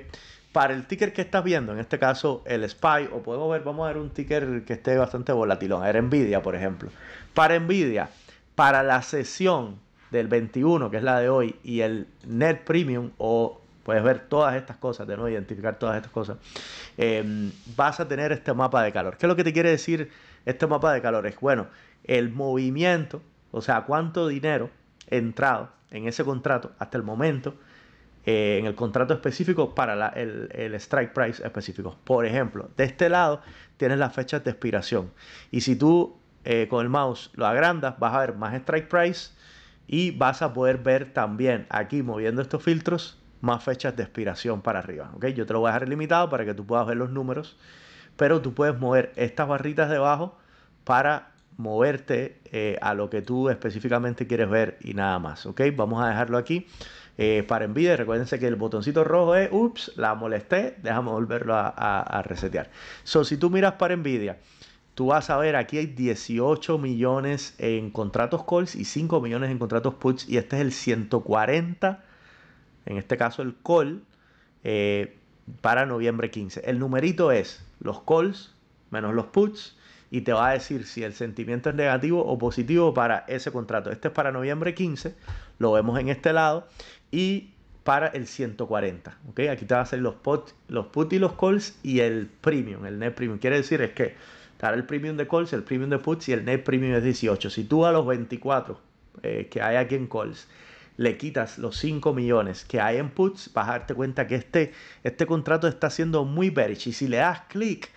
Para el ticker que estás viendo, en este caso el SPY, o podemos ver, vamos a ver un ticker que esté bastante volatilón, ver, Nvidia, por ejemplo. Para Nvidia, para la sesión del 21, que es la de hoy, y el Net Premium, o puedes ver todas estas cosas, de no identificar todas estas cosas, em, vas a tener este mapa de calor. ¿Qué es lo que te quiere decir este mapa de calor? Es, bueno, el movimiento, o sea, cuánto dinero entrado en ese contrato hasta el momento, eh, en el contrato específico para el, el, strike price específico. Por ejemplo, de este lado tienes las fechas de expiración. Y si tú eh, con el mouse lo agrandas, vas a ver más strike price y vas a poder ver también aquí moviendo estos filtros más fechas de expiración para arriba. ¿ok? Yo te lo voy a dejar limitado para que tú puedas ver los números, pero tú puedes mover estas barritas debajo para moverte eh, a lo que tú específicamente quieres ver y nada más. ¿ok? Vamos a dejarlo aquí eh, para envidia. Recuérdense que el botoncito rojo es, ups, la molesté, Dejamos volverlo a, resetear. So, si tú miras para envidia, tú vas a ver aquí hay 18 millones en contratos calls y 5 millones en contratos puts y este es el 140, en este caso el call, eh, para noviembre 15. El numerito es los calls menos los puts y te va a decir si el sentimiento es negativo o positivo para ese contrato. Este es para noviembre 15, lo vemos en este lado y para el 140. ¿ok? Aquí te va a hacer los, los puts y los calls y el premium, el net premium. Quiere decir es que el premium de calls, el premium de puts y el net premium es 18. Si tú a los 24 eh, que hay aquí en calls le quitas los 5 millones que hay en puts, vas a darte cuenta que este, este contrato está siendo muy bearish. Y si le das clic,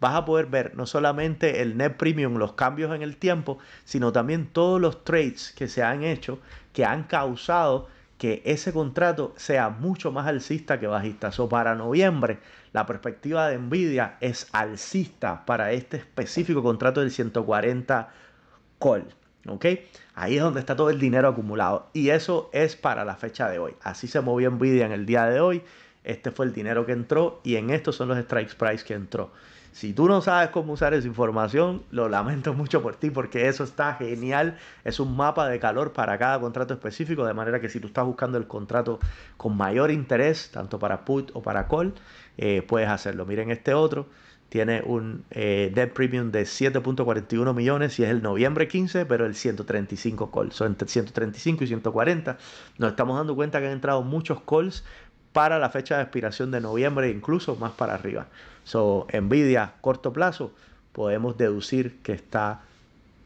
vas a poder ver no solamente el net premium, los cambios en el tiempo, sino también todos los trades que se han hecho que han causado que ese contrato sea mucho más alcista que bajista. O para noviembre, la perspectiva de Nvidia es alcista para este específico contrato del 140 call. ¿ok? Ahí es donde está todo el dinero acumulado. Y eso es para la fecha de hoy. Así se movió Nvidia en el día de hoy. Este fue el dinero que entró y en estos son los strikes price que entró. Si tú no sabes cómo usar esa información, lo lamento mucho por ti porque eso está genial. Es un mapa de calor para cada contrato específico, de manera que si tú estás buscando el contrato con mayor interés, tanto para put o para call, eh, puedes hacerlo. Miren este otro, tiene un eh, debt premium de 7.41 millones y es el noviembre 15, pero el 135 calls. Son entre 135 y 140. Nos estamos dando cuenta que han entrado muchos calls para la fecha de expiración de noviembre, incluso más para arriba. So, Nvidia, corto plazo, podemos deducir que está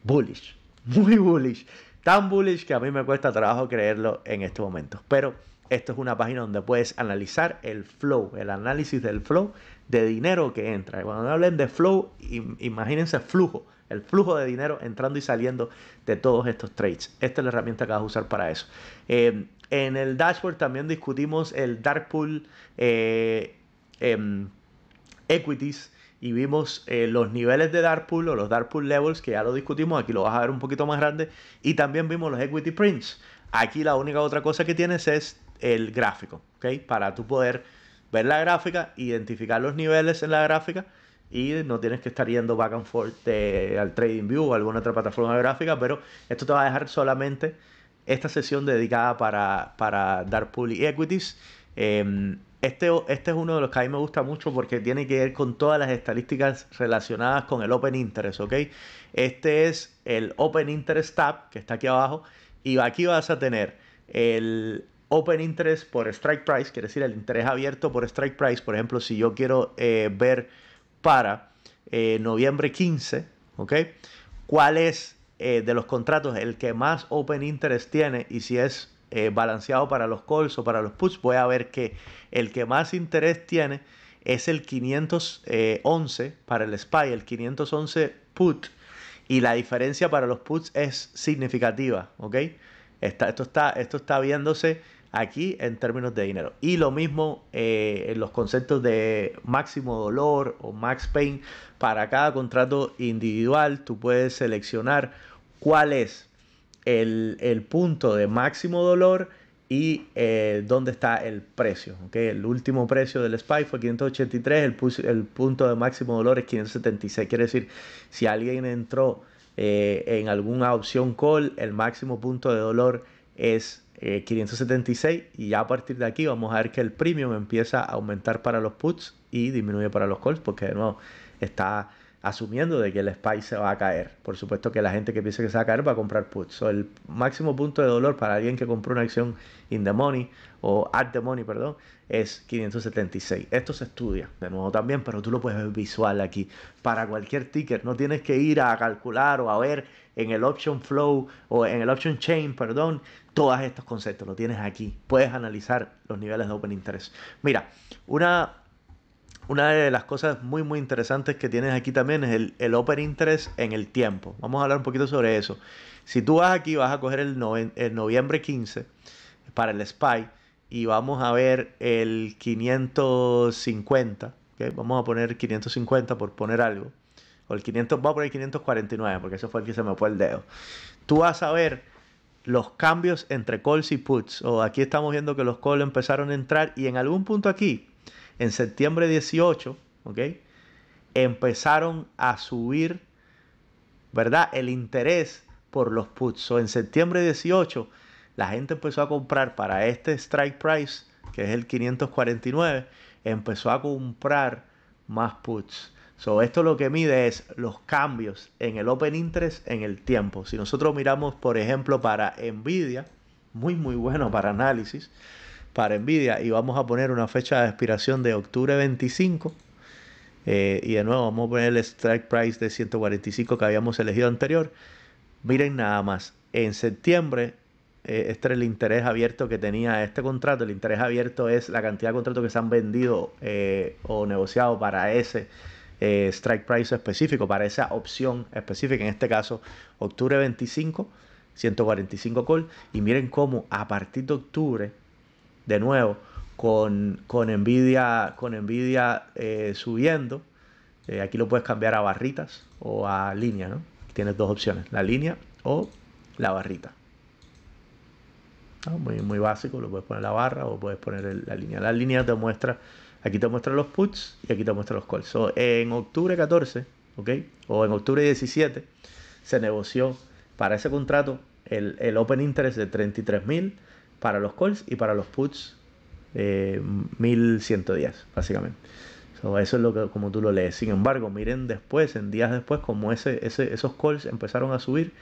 bullish, muy bullish, tan bullish que a mí me cuesta trabajo creerlo en este momento. Pero esto es una página donde puedes analizar el flow, el análisis del flow de dinero que entra. Cuando hablen de flow, imagínense flujo, el flujo de dinero entrando y saliendo de todos estos trades. Esta es la herramienta que vas a usar para eso. Em, en el dashboard también discutimos el dark pool eh, em, equities y vimos eh, los niveles de dark pool o los dark pool levels que ya lo discutimos, aquí lo vas a ver un poquito más grande y también vimos los equity prints. Aquí la única otra cosa que tienes es el gráfico, ¿ok? Para tú poder ver la gráfica, identificar los niveles en la gráfica y no tienes que estar yendo back and forth de, eh, al TradingView o alguna otra plataforma gráfica, pero esto te va a dejar solamente esta sesión dedicada para, dar public equities. Em, este, este es uno de los que a mí me gusta mucho porque tiene que ver con todas las estadísticas relacionadas con el Open Interest, ¿ok? Este es el Open Interest Tab que está aquí abajo y aquí vas a tener el, Open Interest por Strike Price, quiere decir el interés abierto por Strike Price. Por ejemplo, si yo quiero eh, ver para eh, noviembre 15, ¿ok? ¿Cuál es eh, de los contratos el que más Open Interest tiene? Y si es balanceado para los calls o para los puts, voy a ver que el que más interés tiene es el 511 para el SPY, el 511 put. Y la diferencia para los puts es significativa, ¿ok? esto está viéndose aquí en términos de dinero. Y lo mismo eh, en los conceptos de máximo dolor o max pain. Para cada contrato individual tú puedes seleccionar cuál es el, punto de máximo dolor y eh, dónde está el precio. ¿okay? El último precio del SPY fue 583, el, el punto de máximo dolor es 576. Quiere decir, si alguien entró eh, en alguna opción call, el máximo punto de dolor es 576 eh, y ya a partir de aquí vamos a ver que el premium empieza a aumentar para los puts y disminuye para los calls porque de nuevo está asumiendo de que el SPY se va a caer. Por supuesto que la gente que piensa que se va a caer va a comprar puts. So, el máximo punto de dolor para alguien que compró una acción in the money o at the money, perdón, es 576. Esto se estudia de nuevo también, pero tú lo puedes ver visual aquí. Para cualquier ticker, no tienes que ir a calcular o a ver en el option flow o en el option chain, perdón, todos estos conceptos, lo tienes aquí. Puedes analizar los niveles de Open Interest. Mira, una, una de las cosas muy, muy interesantes que tienes aquí también es el, Open Interest en el tiempo. Vamos a hablar un poquito sobre eso. Si tú vas aquí, vas a coger el, noviembre 15 para el SPY y vamos a ver el 550. ¿okay? Vamos a poner 550 por poner algo. O el 500, va a poner 549 porque eso fue el que se me fue el dedo. Tú vas a ver los cambios entre calls y puts. O aquí estamos viendo que los calls empezaron a entrar y en algún punto aquí, en septiembre 18, ¿ok? Empezaron a subir, ¿verdad? El interés por los puts. O en septiembre 18, la gente empezó a comprar para este strike price, que es el 549, empezó a comprar más puts esto lo que mide es los cambios en el open interest en el tiempo. Si nosotros miramos, por ejemplo, para Nvidia, muy muy bueno para análisis, para Nvidia, y vamos a poner una fecha de expiración de octubre 25, eh, y de nuevo vamos a poner el strike price de 145 que habíamos elegido anterior. Miren nada más, en septiembre eh, este era el interés abierto que tenía este contrato. El interés abierto es la cantidad de contratos que se han vendido eh, o negociado para ese eh, strike price específico para esa opción específica, en este caso octubre 25, 145 call. Y miren cómo a partir de octubre, de nuevo, con, con Nvidia, con Nvidia eh, subiendo, eh, aquí lo puedes cambiar a barritas o a línea, ¿no? Tienes dos opciones, la línea o la barrita. Ah, muy, muy básico, lo puedes poner la barra o puedes poner la línea. La línea te muestra Aquí te muestran los puts y aquí te muestran los calls. So, en octubre 14, ¿ok? O en octubre 17, se negoció para ese contrato el, open interest de 33.000 para los calls y para los puts eh, 1.110, básicamente. eso es lo que como tú lo lees. Sin embargo, miren después, en días después, como esos calls empezaron a subir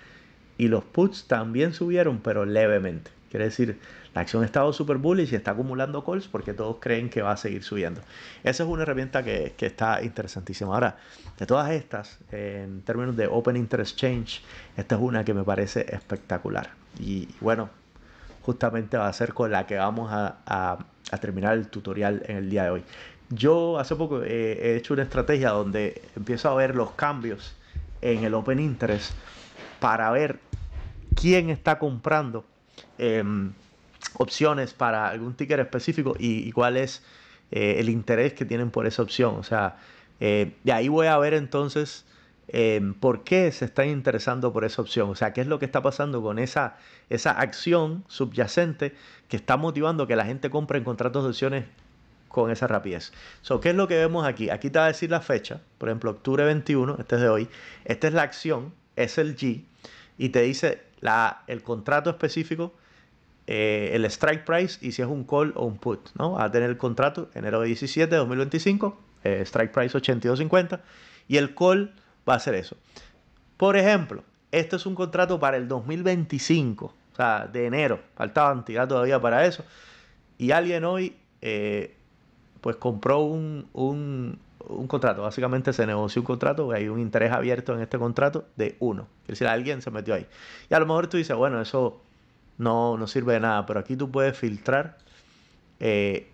y los puts también subieron, pero levemente. Quiere decir, la acción ha estado super bullish y está acumulando calls porque todos creen que va a seguir subiendo. Esa es una herramienta que, está interesantísima. Ahora, de todas estas, en términos de Open Interest Change, esta es una que me parece espectacular. Y, bueno, justamente va a ser con la que vamos a, terminar el tutorial en el día de hoy. Yo hace poco eh, he hecho una estrategia donde empiezo a ver los cambios en el Open Interest para ver quién está comprando. Em, opciones para algún ticker específico y, cuál es eh, el interés que tienen por esa opción. O sea, eh, de ahí voy a ver entonces eh, por qué se están interesando por esa opción. O sea, qué es lo que está pasando con esa, esa acción subyacente que está motivando que la gente compre en contratos de opciones con esa rapidez. So, ¿Qué es lo que vemos aquí? Aquí te va a decir la fecha, por ejemplo, octubre 21, este es de hoy. Esta es la acción, es el G, y te dice la, el contrato específico eh, el strike price y si es un call o un put. ¿no? Va a tener el contrato enero 17 de 2025, eh, strike price 82.50 y el call va a ser eso. Por ejemplo, este es un contrato para el 2025, o sea, de enero, faltaba entidad todavía para eso. Y alguien hoy, eh, pues compró un, un, contrato, básicamente se negoció un contrato, hay un interés abierto en este contrato de uno. Es decir, alguien se metió ahí. Y a lo mejor tú dices, bueno, eso no, no sirve de nada, pero aquí tú puedes filtrar eh,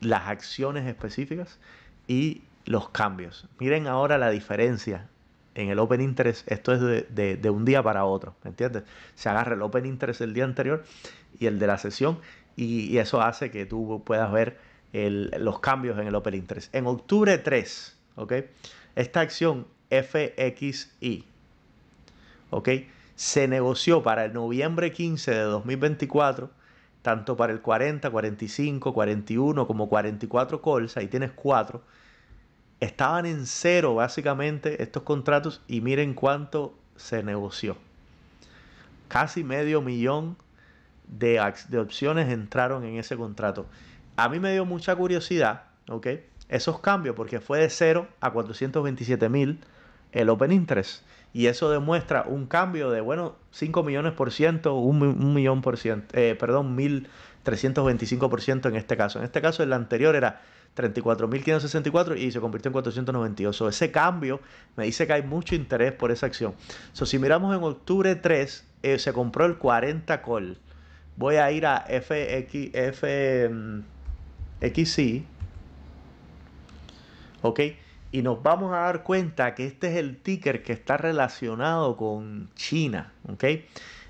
las acciones específicas y los cambios. Miren ahora la diferencia en el Open Interest. Esto es de, un día para otro, ¿me entiendes? Se agarra el Open Interest el día anterior y el de la sesión y, eso hace que tú puedas ver los cambios en el Open Interest. En octubre 3, ¿ok? Esta acción FXI, ¿ok? se negoció para el noviembre 15 de 2024, tanto para el 40, 45, 41 como 44 calls, ahí tienes cuatro, estaban en cero básicamente estos contratos y miren cuánto se negoció. Casi medio millón de, opciones entraron en ese contrato. A mí me dio mucha curiosidad, ¿ok? Esos cambios, porque fue de cero a 427 mil el Open Interest, Y eso demuestra un cambio de, bueno, 5 millones por ciento, un, millón por ciento, eh, perdón, 1.325 por ciento en este caso. En este caso, el anterior era 34.564 y se convirtió en 492. ese cambio me dice que hay mucho interés por esa acción. So, si miramos en octubre 3, eh, se compró el 40 call. Voy a ir a FX, FXC. Mm, ¿Ok? y nos vamos a dar cuenta que este es el ticker que está relacionado con China, ¿ok?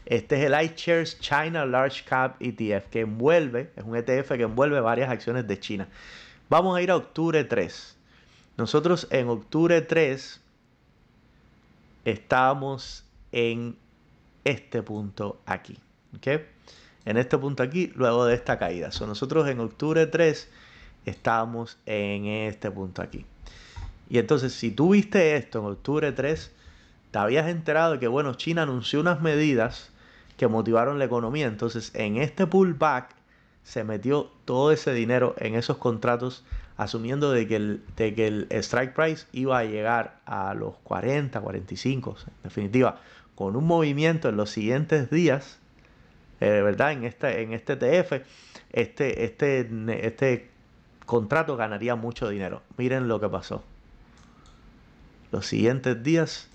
Este es el iShares China Large Cap ETF que envuelve, es un ETF que envuelve varias acciones de China. Vamos a ir a octubre 3. Nosotros en octubre 3 estábamos en este punto aquí, En este punto aquí, luego de esta caída. nosotros en octubre 3 estábamos en este punto aquí. Y entonces, si tú viste esto en octubre 3, te habías enterado de que, bueno, China anunció unas medidas que motivaron la economía. Entonces, en este pullback se metió todo ese dinero en esos contratos, asumiendo de que el, que el strike price iba a llegar a los 40, 45, en definitiva, con un movimiento en los siguientes días, de eh, ¿verdad? En este, en este TF, este, este, este contrato ganaría mucho dinero. Miren lo que pasó. Los siguientes días,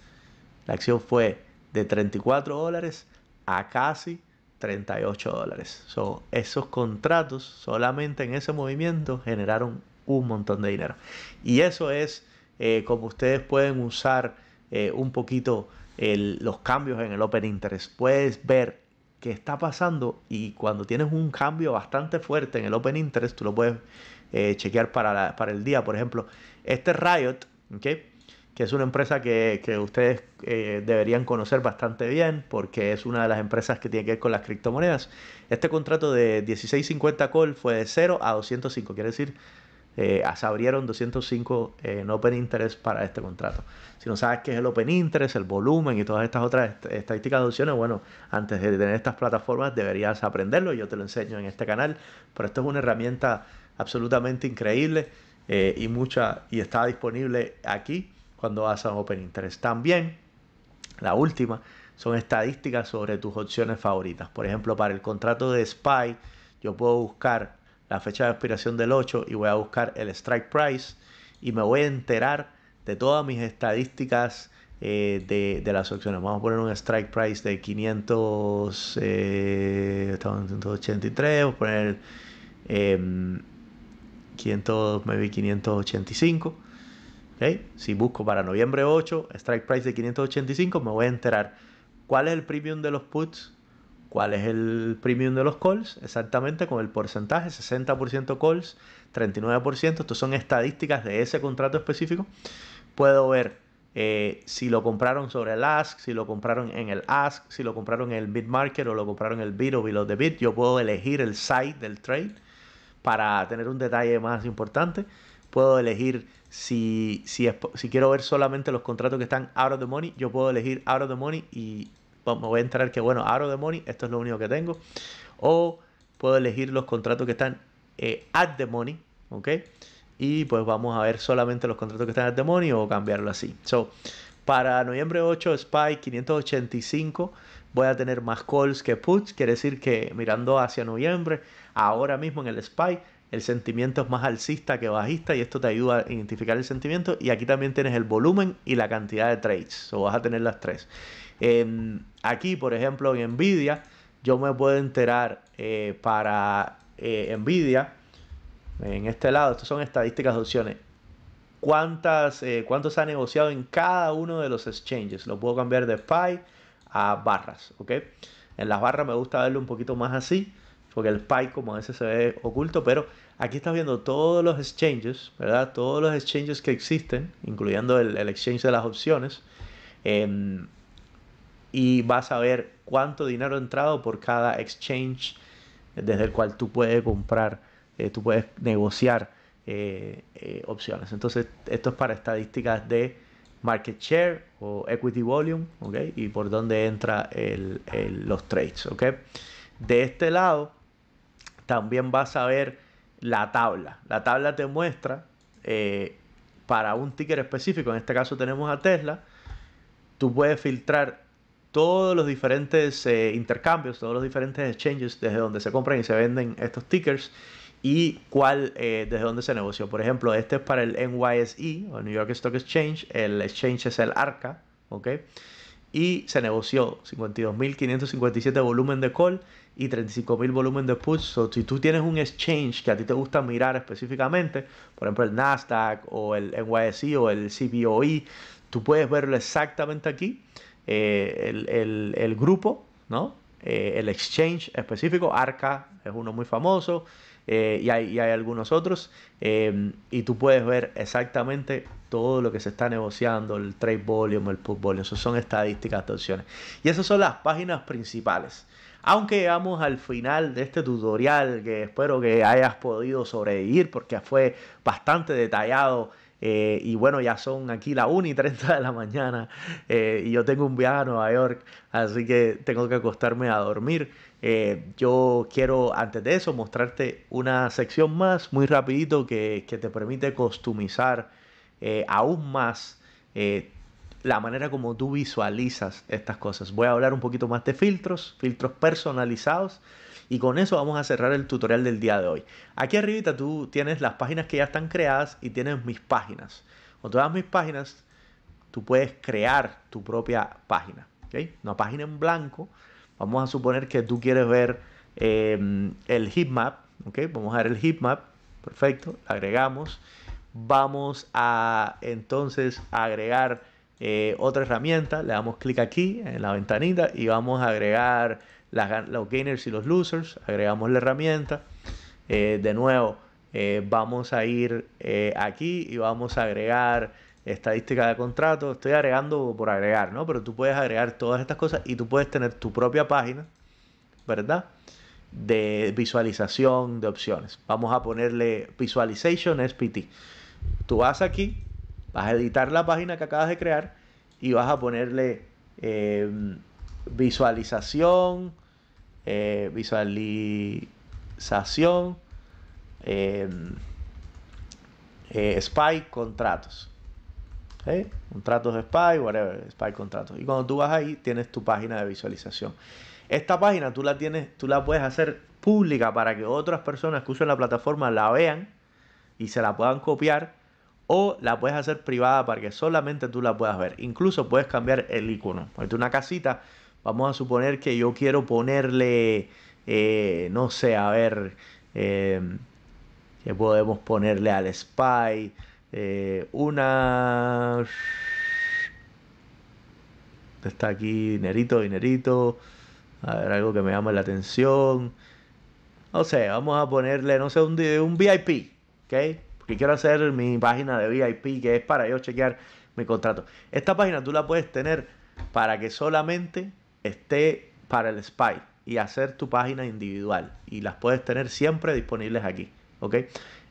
la acción fue de 34 dólares a casi 38 dólares. So, esos contratos solamente en ese movimiento generaron un montón de dinero. Y eso es eh, como ustedes pueden usar eh, un poquito los cambios en el Open Interest. Puedes ver qué está pasando y cuando tienes un cambio bastante fuerte en el Open Interest, tú lo puedes eh, chequear para, el día. Por ejemplo, este Riot, ¿ok? que es una empresa que, ustedes eh, deberían conocer bastante bien porque es una de las empresas que tiene que ver con las criptomonedas. Este contrato de 16.50 call fue de 0 a 205, quiere decir, eh, se abrieron 205 eh, en Open Interest para este contrato. Si no sabes qué es el Open Interest, el volumen y todas estas otras estadísticas de opciones, bueno, antes de tener estas plataformas deberías aprenderlo, yo te lo enseño en este canal, pero esto es una herramienta absolutamente increíble y mucha y está disponible aquí cuando a Open Interest. También, la última, son estadísticas sobre tus opciones favoritas. Por ejemplo, para el contrato de SPY, yo puedo buscar la fecha de expiración del 8 y voy a buscar el strike price y me voy a enterar de todas mis estadísticas eh, de, las opciones. Vamos a poner un strike price de 500, eh, 583, vamos a poner eh, em, 500, maybe 585 si busco para noviembre 8, strike price de 585, me voy a enterar cuál es el premium de los puts, cuál es el premium de los calls, exactamente con el porcentaje, 60% calls, 39%, estos son estadísticas de ese contrato específico. Puedo ver eh, si lo compraron sobre el ask, si lo compraron en el ask, si lo compraron en el bid market o lo compraron en el bid o below the bid. Yo puedo elegir el site del trade para tener un detalle más importante. Puedo elegir si, si quiero ver solamente los contratos que están out of the money, yo puedo elegir out of the money y pues, me voy a entrar que, bueno, out of the money, esto es lo único que tengo. O puedo elegir los contratos que están eh, at the money, ¿ok? Y pues vamos a ver solamente los contratos que están at the money o cambiarlo así. So, para noviembre 8, SPY 585, voy a tener más calls que puts. Quiere decir que mirando hacia noviembre, ahora mismo en el SPY, el sentimiento es más alcista que bajista y esto te ayuda a identificar el sentimiento. Y aquí también tienes el volumen y la cantidad de trades, o vas a tener las tres. Em, aquí, por ejemplo, en Nvidia, yo me puedo enterar eh, para eh, Nvidia, en este lado, estas son estadísticas de opciones. ¿Cuántas, eh, ¿Cuánto se ha negociado en cada uno de los exchanges? Lo puedo cambiar de SPY a barras, ¿ok? En las barras me gusta verlo un poquito más así, porque el SPY como veces se ve oculto, pero Aquí estás viendo todos los exchanges, ¿verdad? Todos los exchanges que existen, incluyendo el, exchange de las opciones. Em, y vas a ver cuánto dinero ha entrado por cada exchange desde el cual tú puedes comprar, eh, tú puedes negociar eh, eh, opciones. Entonces, esto es para estadísticas de market share o equity volume, ¿ok? Y por dónde entra los trades, ¿ok? De este lado, también vas a ver la tabla. La tabla te muestra eh, para un ticker específico, en este caso tenemos a Tesla, tú puedes filtrar todos los diferentes eh, intercambios, todos los diferentes exchanges desde donde se compran y se venden estos tickers y cuál, eh, desde dónde se negoció. Por ejemplo, este es para el NYSE o New York Stock Exchange, el exchange es el ARCA, ¿ok? y se negoció 52.557 volumen de call y 35.000 volumen de puts. si tú tienes un exchange que a ti te gusta mirar específicamente, por ejemplo el Nasdaq o el NYSE o el CBOE, tú puedes verlo exactamente aquí, eh, el, grupo, ¿no? Eh, el exchange específico, ARCA es uno muy famoso, eh, y, hay, algunos otros. Em, y tú puedes ver exactamente todo lo que se está negociando, el trade volume, el put volume. Eso son estadísticas de opciones. Y esas son las páginas principales. Aunque llegamos al final de este tutorial, que espero que hayas podido sobrevivir porque fue bastante detallado. Eh, y bueno, ya son aquí las 1 y 30 de la mañana eh, y yo tengo un viaje a Nueva York, así que tengo que acostarme a dormir. Eh, yo quiero, antes de eso, mostrarte una sección más, muy rapidito, que, te permite customizar eh, aún más eh, la manera como tú visualizas estas cosas. Voy a hablar un poquito más de filtros, filtros personalizados. Y con eso vamos a cerrar el tutorial del día de hoy. Aquí arribita tú tienes las páginas que ya están creadas y tienes mis páginas. Con todas mis páginas, tú puedes crear tu propia página. Una página en blanco Vamos a suponer que tú quieres ver em, el heatmap, ¿ok? Vamos a ver el heatmap, perfecto, agregamos. Vamos a entonces agregar eh, otra herramienta, le damos clic aquí en la ventanita y vamos a agregar las, los gainers y los losers, agregamos la herramienta. Eh, de nuevo, eh, vamos a ir aquí y vamos a agregar estadística de contrato, estoy agregando por agregar, ¿no? Pero tú puedes agregar todas estas cosas y tú puedes tener tu propia página, ¿verdad? De visualización de opciones. Vamos a ponerle Visualization SPT. Tú vas aquí, vas a editar la página que acabas de crear y vas a ponerle em, visualización, eh, visualización, em, eh, spy contratos. Un Contratos de Spy, whatever, Spy contratos. Y cuando tú vas ahí, tienes tu página de visualización. Esta página tú la tienes, tú la puedes hacer pública para que otras personas que usen la plataforma la vean y se la puedan copiar. O la puedes hacer privada para que solamente tú la puedas ver. Incluso puedes cambiar el icono. Ponerte una casita. Vamos a suponer que yo quiero ponerle, eh, no sé, a ver, eh, que podemos ponerle al Spy eh, una Está aquí dinerito, dinerito. A ver, algo que me llama la atención. No sé, vamos a ponerle, no sé, un, un VIP, que Porque quiero hacer mi página de VIP, que es para yo chequear mi contrato. Esta página tú la puedes tener para que solamente esté para el SPY y hacer tu página individual. Y las puedes tener siempre disponibles aquí, ¿ok?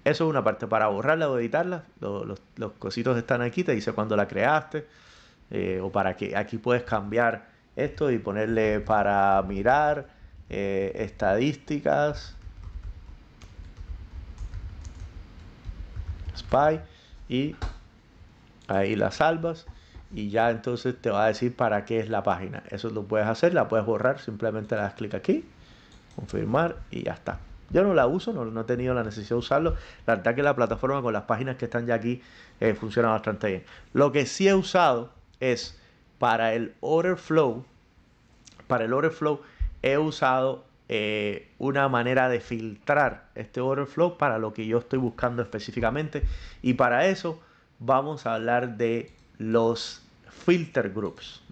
Eso es una parte. Para borrarla o editarla, los, cositos están aquí, te dice cuando la creaste, eh, o para que aquí puedes cambiar esto y ponerle para mirar eh, estadísticas. Spy y ahí la salvas y ya entonces te va a decir para qué es la página. Eso lo puedes hacer, la puedes borrar, simplemente le das clic aquí, confirmar y ya está. Yo no la uso, no, he tenido la necesidad de usarlo. La verdad que la plataforma con las páginas que están ya aquí eh, funciona bastante bien. Lo que sí he usado es para el order flow, para el order flow he usado eh, una manera de filtrar este order flow para lo que yo estoy buscando específicamente. Y para eso vamos a hablar de los filter groups.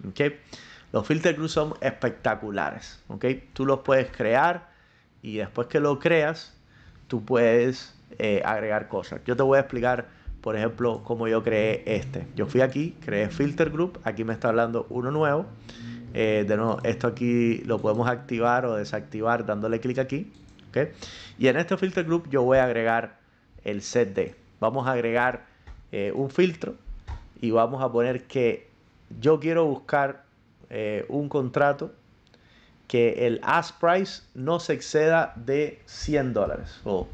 Los filter groups son espectaculares. ¿okay? Tú los puedes crear y después que lo creas, tú puedes eh, agregar cosas. Yo te voy a explicar, por ejemplo, cómo yo creé este. Yo fui aquí, creé Filter Group, aquí me está hablando uno nuevo. Eh, de nuevo, esto aquí lo podemos activar o desactivar dándole clic aquí. Y en este Filter Group yo voy a agregar el set de. Vamos a agregar eh, un filtro y vamos a poner que yo quiero buscar un contrato que el ask price no se exceda de 100 dólares o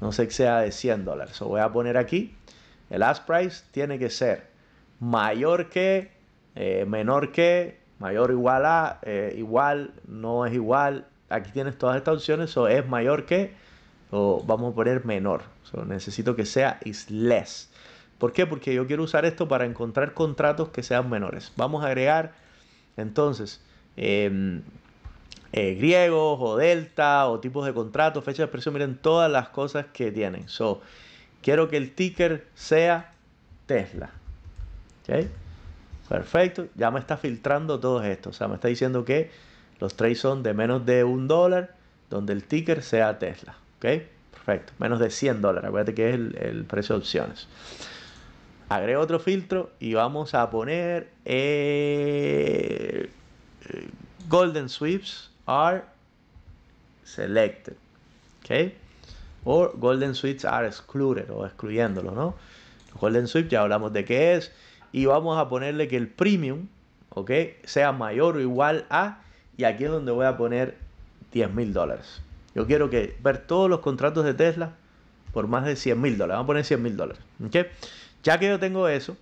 no se exceda de 100 dólares. O voy a poner aquí, el ask price tiene que ser mayor que, eh, menor que, mayor igual a, eh, igual, no es igual. Aquí tienes todas estas opciones o es mayor que o vamos a poner menor. necesito que sea is less. ¿Por qué? Porque yo quiero usar esto para encontrar contratos que sean menores. Vamos a agregar entonces... Em, eh, griegos o delta o tipos de contratos, fecha de precio. miren todas las cosas que tienen. So, quiero que el ticker sea Tesla. ok Perfecto, ya me está filtrando todo esto. O sea, me está diciendo que los trades son de menos de un dólar, donde el ticker sea Tesla. ¿Ok? Perfecto, menos de 100 dólares. Acuérdate que es el, precio de opciones. Agrego otro filtro y vamos a poner eh, eh, Golden Sweeps are selected. ¿Ok? O golden suites are excluded o excluyéndolo, ¿no? Golden suite ya hablamos de qué es. Y vamos a ponerle que el premium, ¿ok? Sea mayor o igual a, y aquí es donde voy a poner 10 mil dólares. Yo quiero que ver todos los contratos de Tesla por más de 100 mil dólares. Vamos a poner 100 mil dólares. ok Ya que yo tengo eso,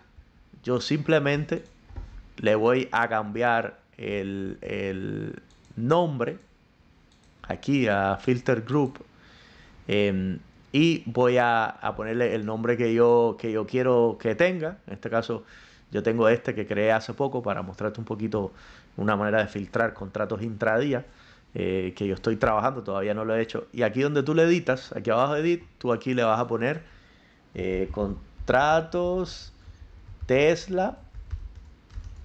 yo simplemente le voy a cambiar el, el, nombre aquí a filter group em, y voy a, ponerle el nombre que yo, que yo quiero que tenga. En este caso yo tengo este que creé hace poco para mostrarte un poquito una manera de filtrar contratos intradía eh, que yo estoy trabajando, todavía no lo he hecho. Y aquí donde tú le editas, aquí abajo edit, tú aquí le vas a poner eh, contratos Tesla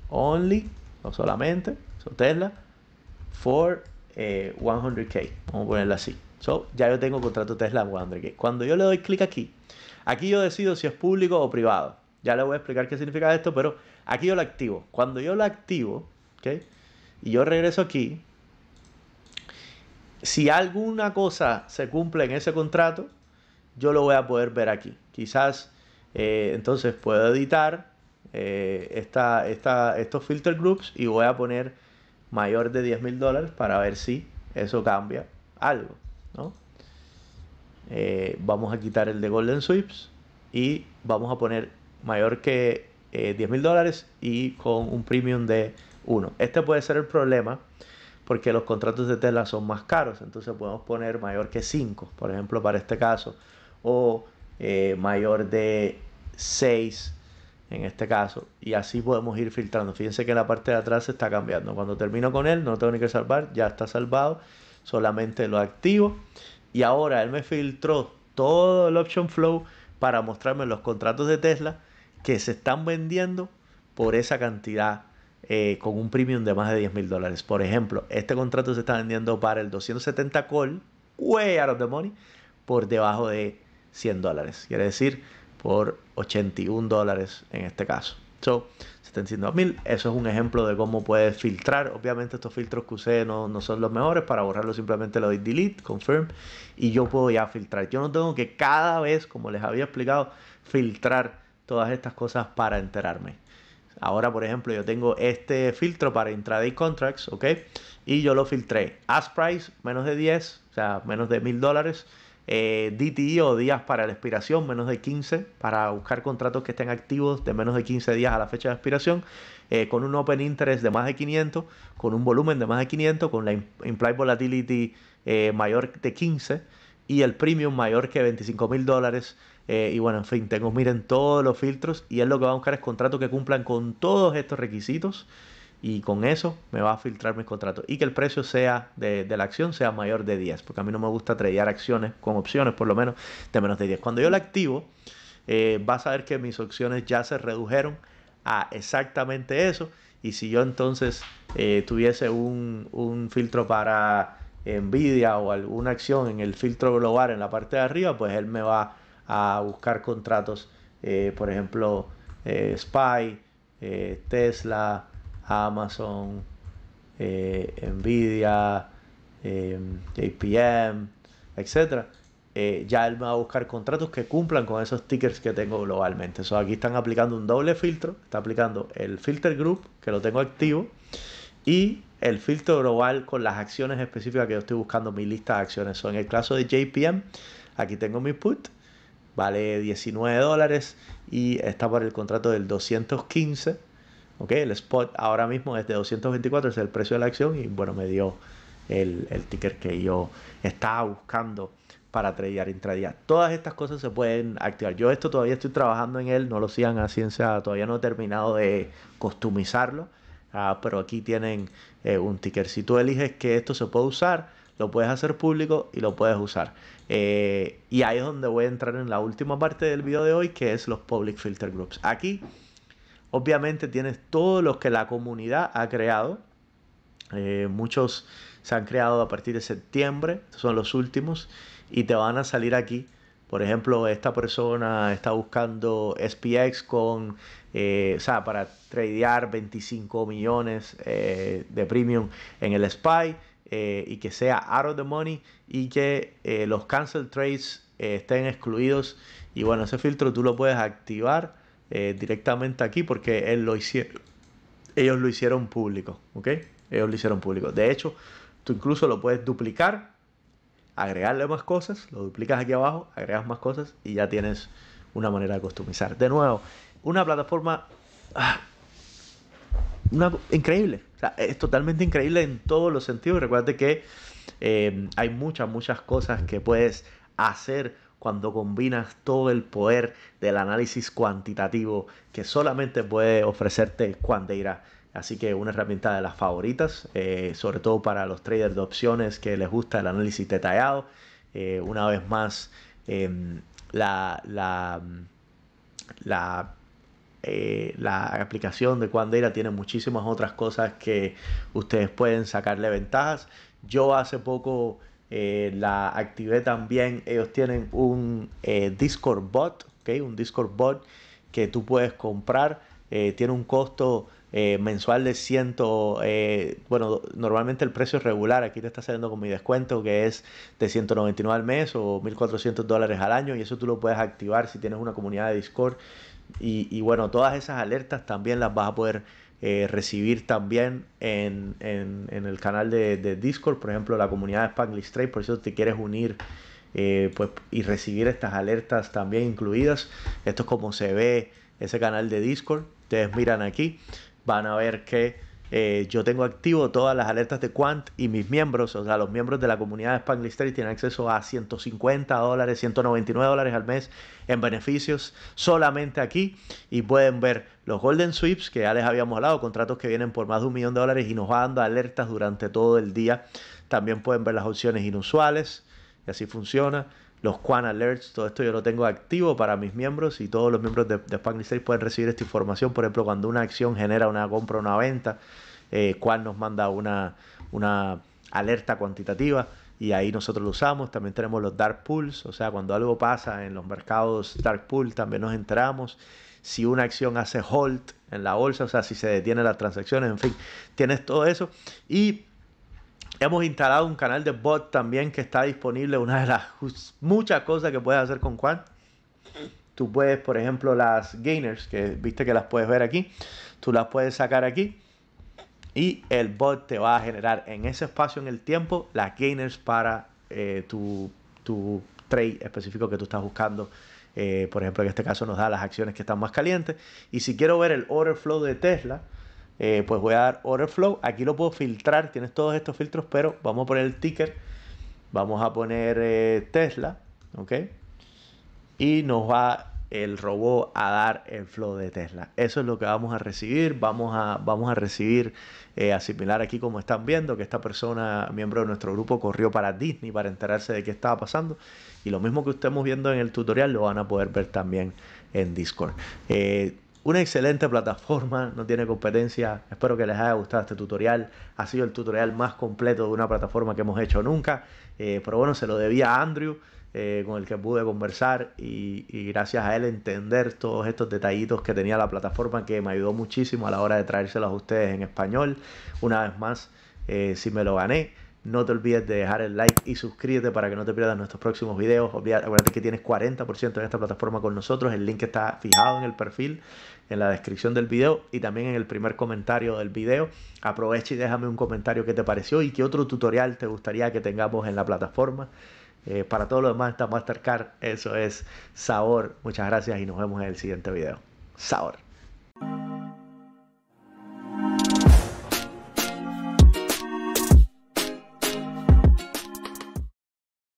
only, no solamente, so Tesla for 100k, eh, vamos a ponerla así. So, ya yo tengo contrato Tesla 100k. Cuando yo le doy clic aquí, aquí yo decido si es público o privado. Ya le voy a explicar qué significa esto, pero aquí yo lo activo. Cuando yo lo activo, ¿ok? Y yo regreso aquí. Si alguna cosa se cumple en ese contrato, yo lo voy a poder ver aquí. Quizás eh, entonces puedo editar eh, esta, esta, estos filter groups y voy a poner mayor de 10 mil dólares para ver si eso cambia algo. Eh, vamos a quitar el de Golden Sweeps y vamos a poner mayor que 10 eh, mil dólares y con un premium de 1. Este puede ser el problema porque los contratos de tela son más caros, entonces podemos poner mayor que 5, por ejemplo, para este caso, o eh, mayor de 6 en este caso. Y así podemos ir filtrando. Fíjense que la parte de atrás se está cambiando. Cuando termino con él, no tengo ni que salvar, ya está salvado. Solamente lo activo. Y ahora él me filtró todo el option flow para mostrarme los contratos de Tesla que se están vendiendo por esa cantidad eh, con un premium de más de 10 mil dólares. Por ejemplo, este contrato se está vendiendo para el 270 call, way out of the money, por debajo de 100 dólares. Quiere decir, por 81 dólares en este caso. So, 72 mil, eso es un ejemplo de cómo puedes filtrar. Obviamente estos filtros que usé no, no, son los mejores, para borrarlo simplemente le doy delete, confirm, y yo puedo ya filtrar. Yo no tengo que cada vez, como les había explicado, filtrar todas estas cosas para enterarme. Ahora, por ejemplo, yo tengo este filtro para intraday contracts, ¿ok? Y yo lo filtré. Ask price, menos de 10, o sea, menos de 1000 dólares eh, DTI e o días para la expiración, menos de 15, para buscar contratos que estén activos de menos de 15 días a la fecha de expiración, eh, con un open interest de más de 500, con un volumen de más de 500, con la implied volatility eh, mayor de 15 y el premium mayor que 25 mil dólares. Eh, y bueno, en fin, tengo, miren todos los filtros y es lo que va a buscar es contratos que cumplan con todos estos requisitos y con eso me va a filtrar mis contratos y que el precio sea de, la acción sea mayor de 10 porque a mí no me gusta tradear acciones con opciones por lo menos de menos de 10 cuando yo la activo eh, vas a ver que mis opciones ya se redujeron a exactamente eso y si yo entonces eh, tuviese un, un, filtro para Nvidia o alguna acción en el filtro global en la parte de arriba pues él me va a buscar contratos eh, por ejemplo SPY Tesla Amazon, eh, Nvidia, JPM, eh, etc. Eh, ya él me va a buscar contratos que cumplan con esos tickers que tengo globalmente. aquí están aplicando un doble filtro. Está aplicando el filter group, que lo tengo activo, y el filtro global con las acciones específicas que yo estoy buscando. Mi lista de acciones son, en el caso de JPM, aquí tengo mi put, vale 19 dólares y está por el contrato del 215 el spot ahora mismo es de 224, es el precio de la acción y bueno, me dio el, el ticker que yo estaba buscando para tradear intradía. Todas estas cosas se pueden activar. Yo esto todavía estoy trabajando en él, no lo sigan a ciencia, todavía no he terminado de customizarlo, ah, pero aquí tienen eh, un ticker. Si tú eliges que esto se puede usar, lo puedes hacer público y lo puedes usar. Eh, y ahí es donde voy a entrar en la última parte del video de hoy, que es los public filter groups. Aquí Obviamente tienes todos los que la comunidad ha creado. Eh, muchos se han creado a partir de septiembre, son los últimos, y te van a salir aquí. Por ejemplo, esta persona está buscando SPX con, eh, para tradear 25 millones eh, de premium en el SPY y que sea out of the money y que los cancel trades estén excluidos. Y bueno, ese filtro tú lo puedes activar eh, directamente aquí porque él lo hicieron, ellos lo hicieron público, ¿ok? Ellos lo hicieron público. De hecho, tú incluso lo puedes duplicar, agregarle más cosas, lo duplicas aquí abajo, agregas más cosas y ya tienes una manera de customizar. De nuevo, una plataforma ah, una, increíble, es totalmente increíble en todos los sentidos. Recuerda que eh, hay muchas, muchas cosas que puedes hacer cuando combinas todo el poder del análisis cuantitativo que solamente puede ofrecerte Quandera. Así que una herramienta de las favoritas, eh, sobre todo para los traders de opciones que les gusta el análisis detallado. Eh, una vez más, em, la, la, la, eh, la, aplicación de Quandera tiene muchísimas otras cosas que ustedes pueden sacarle ventajas. Yo hace poco eh, la activé también. Ellos tienen un eh, Discord bot, ¿okay? un Discord bot que tú puedes comprar. Eh, tiene un costo mensual de 100, bueno, normalmente el precio es regular, aquí te está saliendo con mi descuento que es de 199 al mes o 1.400 dólares al año y eso tú lo puedes activar si tienes una comunidad de Discord. Y, y bueno, todas esas alertas también las vas a poder eh, recibir también en, el canal de, Discord, por ejemplo, la comunidad de Spanglish Trade, por eso te quieres unir eh, pues, y recibir estas alertas también incluidas. Esto es como se ve ese canal de Discord. Ustedes miran aquí, van a ver que eh, yo tengo activo todas las alertas de Quant y mis miembros, o sea, los miembros de la comunidad de Spanglish tienen acceso a 150 dólares, 199 dólares al mes en beneficios solamente aquí y pueden ver los Golden Sweeps, que ya les habíamos hablado, contratos que vienen por más de un millón de dólares y nos van dando alertas durante todo el día. También pueden ver las opciones inusuales, y así funciona los Quan Alerts, todo esto yo lo tengo activo para mis miembros y todos los miembros de, de Spanglish 6 pueden recibir esta información. Por ejemplo, cuando una acción genera una compra o una venta, eh, nos manda una, una alerta cuantitativa y ahí nosotros lo usamos. También tenemos los dark pools, o sea, cuando algo pasa en los mercados dark pool también nos enteramos. Si una acción hace hold en la bolsa, o sea, si se detienen las transacciones, en fin, tienes todo eso. Y Hemos instalado un canal de bot también que está disponible, una de las muchas cosas que puedes hacer con Quant. Tú puedes, por ejemplo, las gainers, que viste que las puedes ver aquí, tú las puedes sacar aquí y el bot te va a generar en ese espacio, en el tiempo, las gainers para eh, tu, trade específico que tú estás buscando. Eh, por ejemplo, en este caso nos da las acciones que están más calientes. Y si quiero ver el order flow de Tesla, eh, pues voy a dar flow. Aquí lo puedo filtrar, tienes todos estos filtros, pero vamos a poner el ticker. Vamos a poner eh, Tesla, ¿ok? Y nos va el robot a dar el flow de Tesla. Eso es lo que vamos a recibir. Vamos a, vamos a recibir, eh, asimilar aquí como están viendo, que esta persona, miembro de nuestro grupo, corrió para Disney para enterarse de qué estaba pasando. Y lo mismo que estemos viendo en el tutorial lo van a poder ver también en Discord. Una excelente plataforma, no tiene competencia. Espero que les haya gustado este tutorial. Ha sido el tutorial más completo de una plataforma que hemos hecho nunca. Eh, pero bueno, se lo debía a Andrew, eh, con el que pude conversar. Y, gracias a él entender todos estos detallitos que tenía la plataforma, que me ayudó muchísimo a la hora de traérselos a ustedes en español. Una vez más, eh, si me lo gané. No te olvides de dejar el like y suscríbete para que no te pierdas nuestros próximos videos. Acuérdate que tienes 40% en esta plataforma con nosotros. El link está fijado en el perfil, en la descripción del video y también en el primer comentario del video. Aprovecha y déjame un comentario qué te pareció y qué otro tutorial te gustaría que tengamos en la plataforma. Eh, para todo lo demás está Mastercard. Eso es Sabor. Muchas gracias y nos vemos en el siguiente video. Sabor.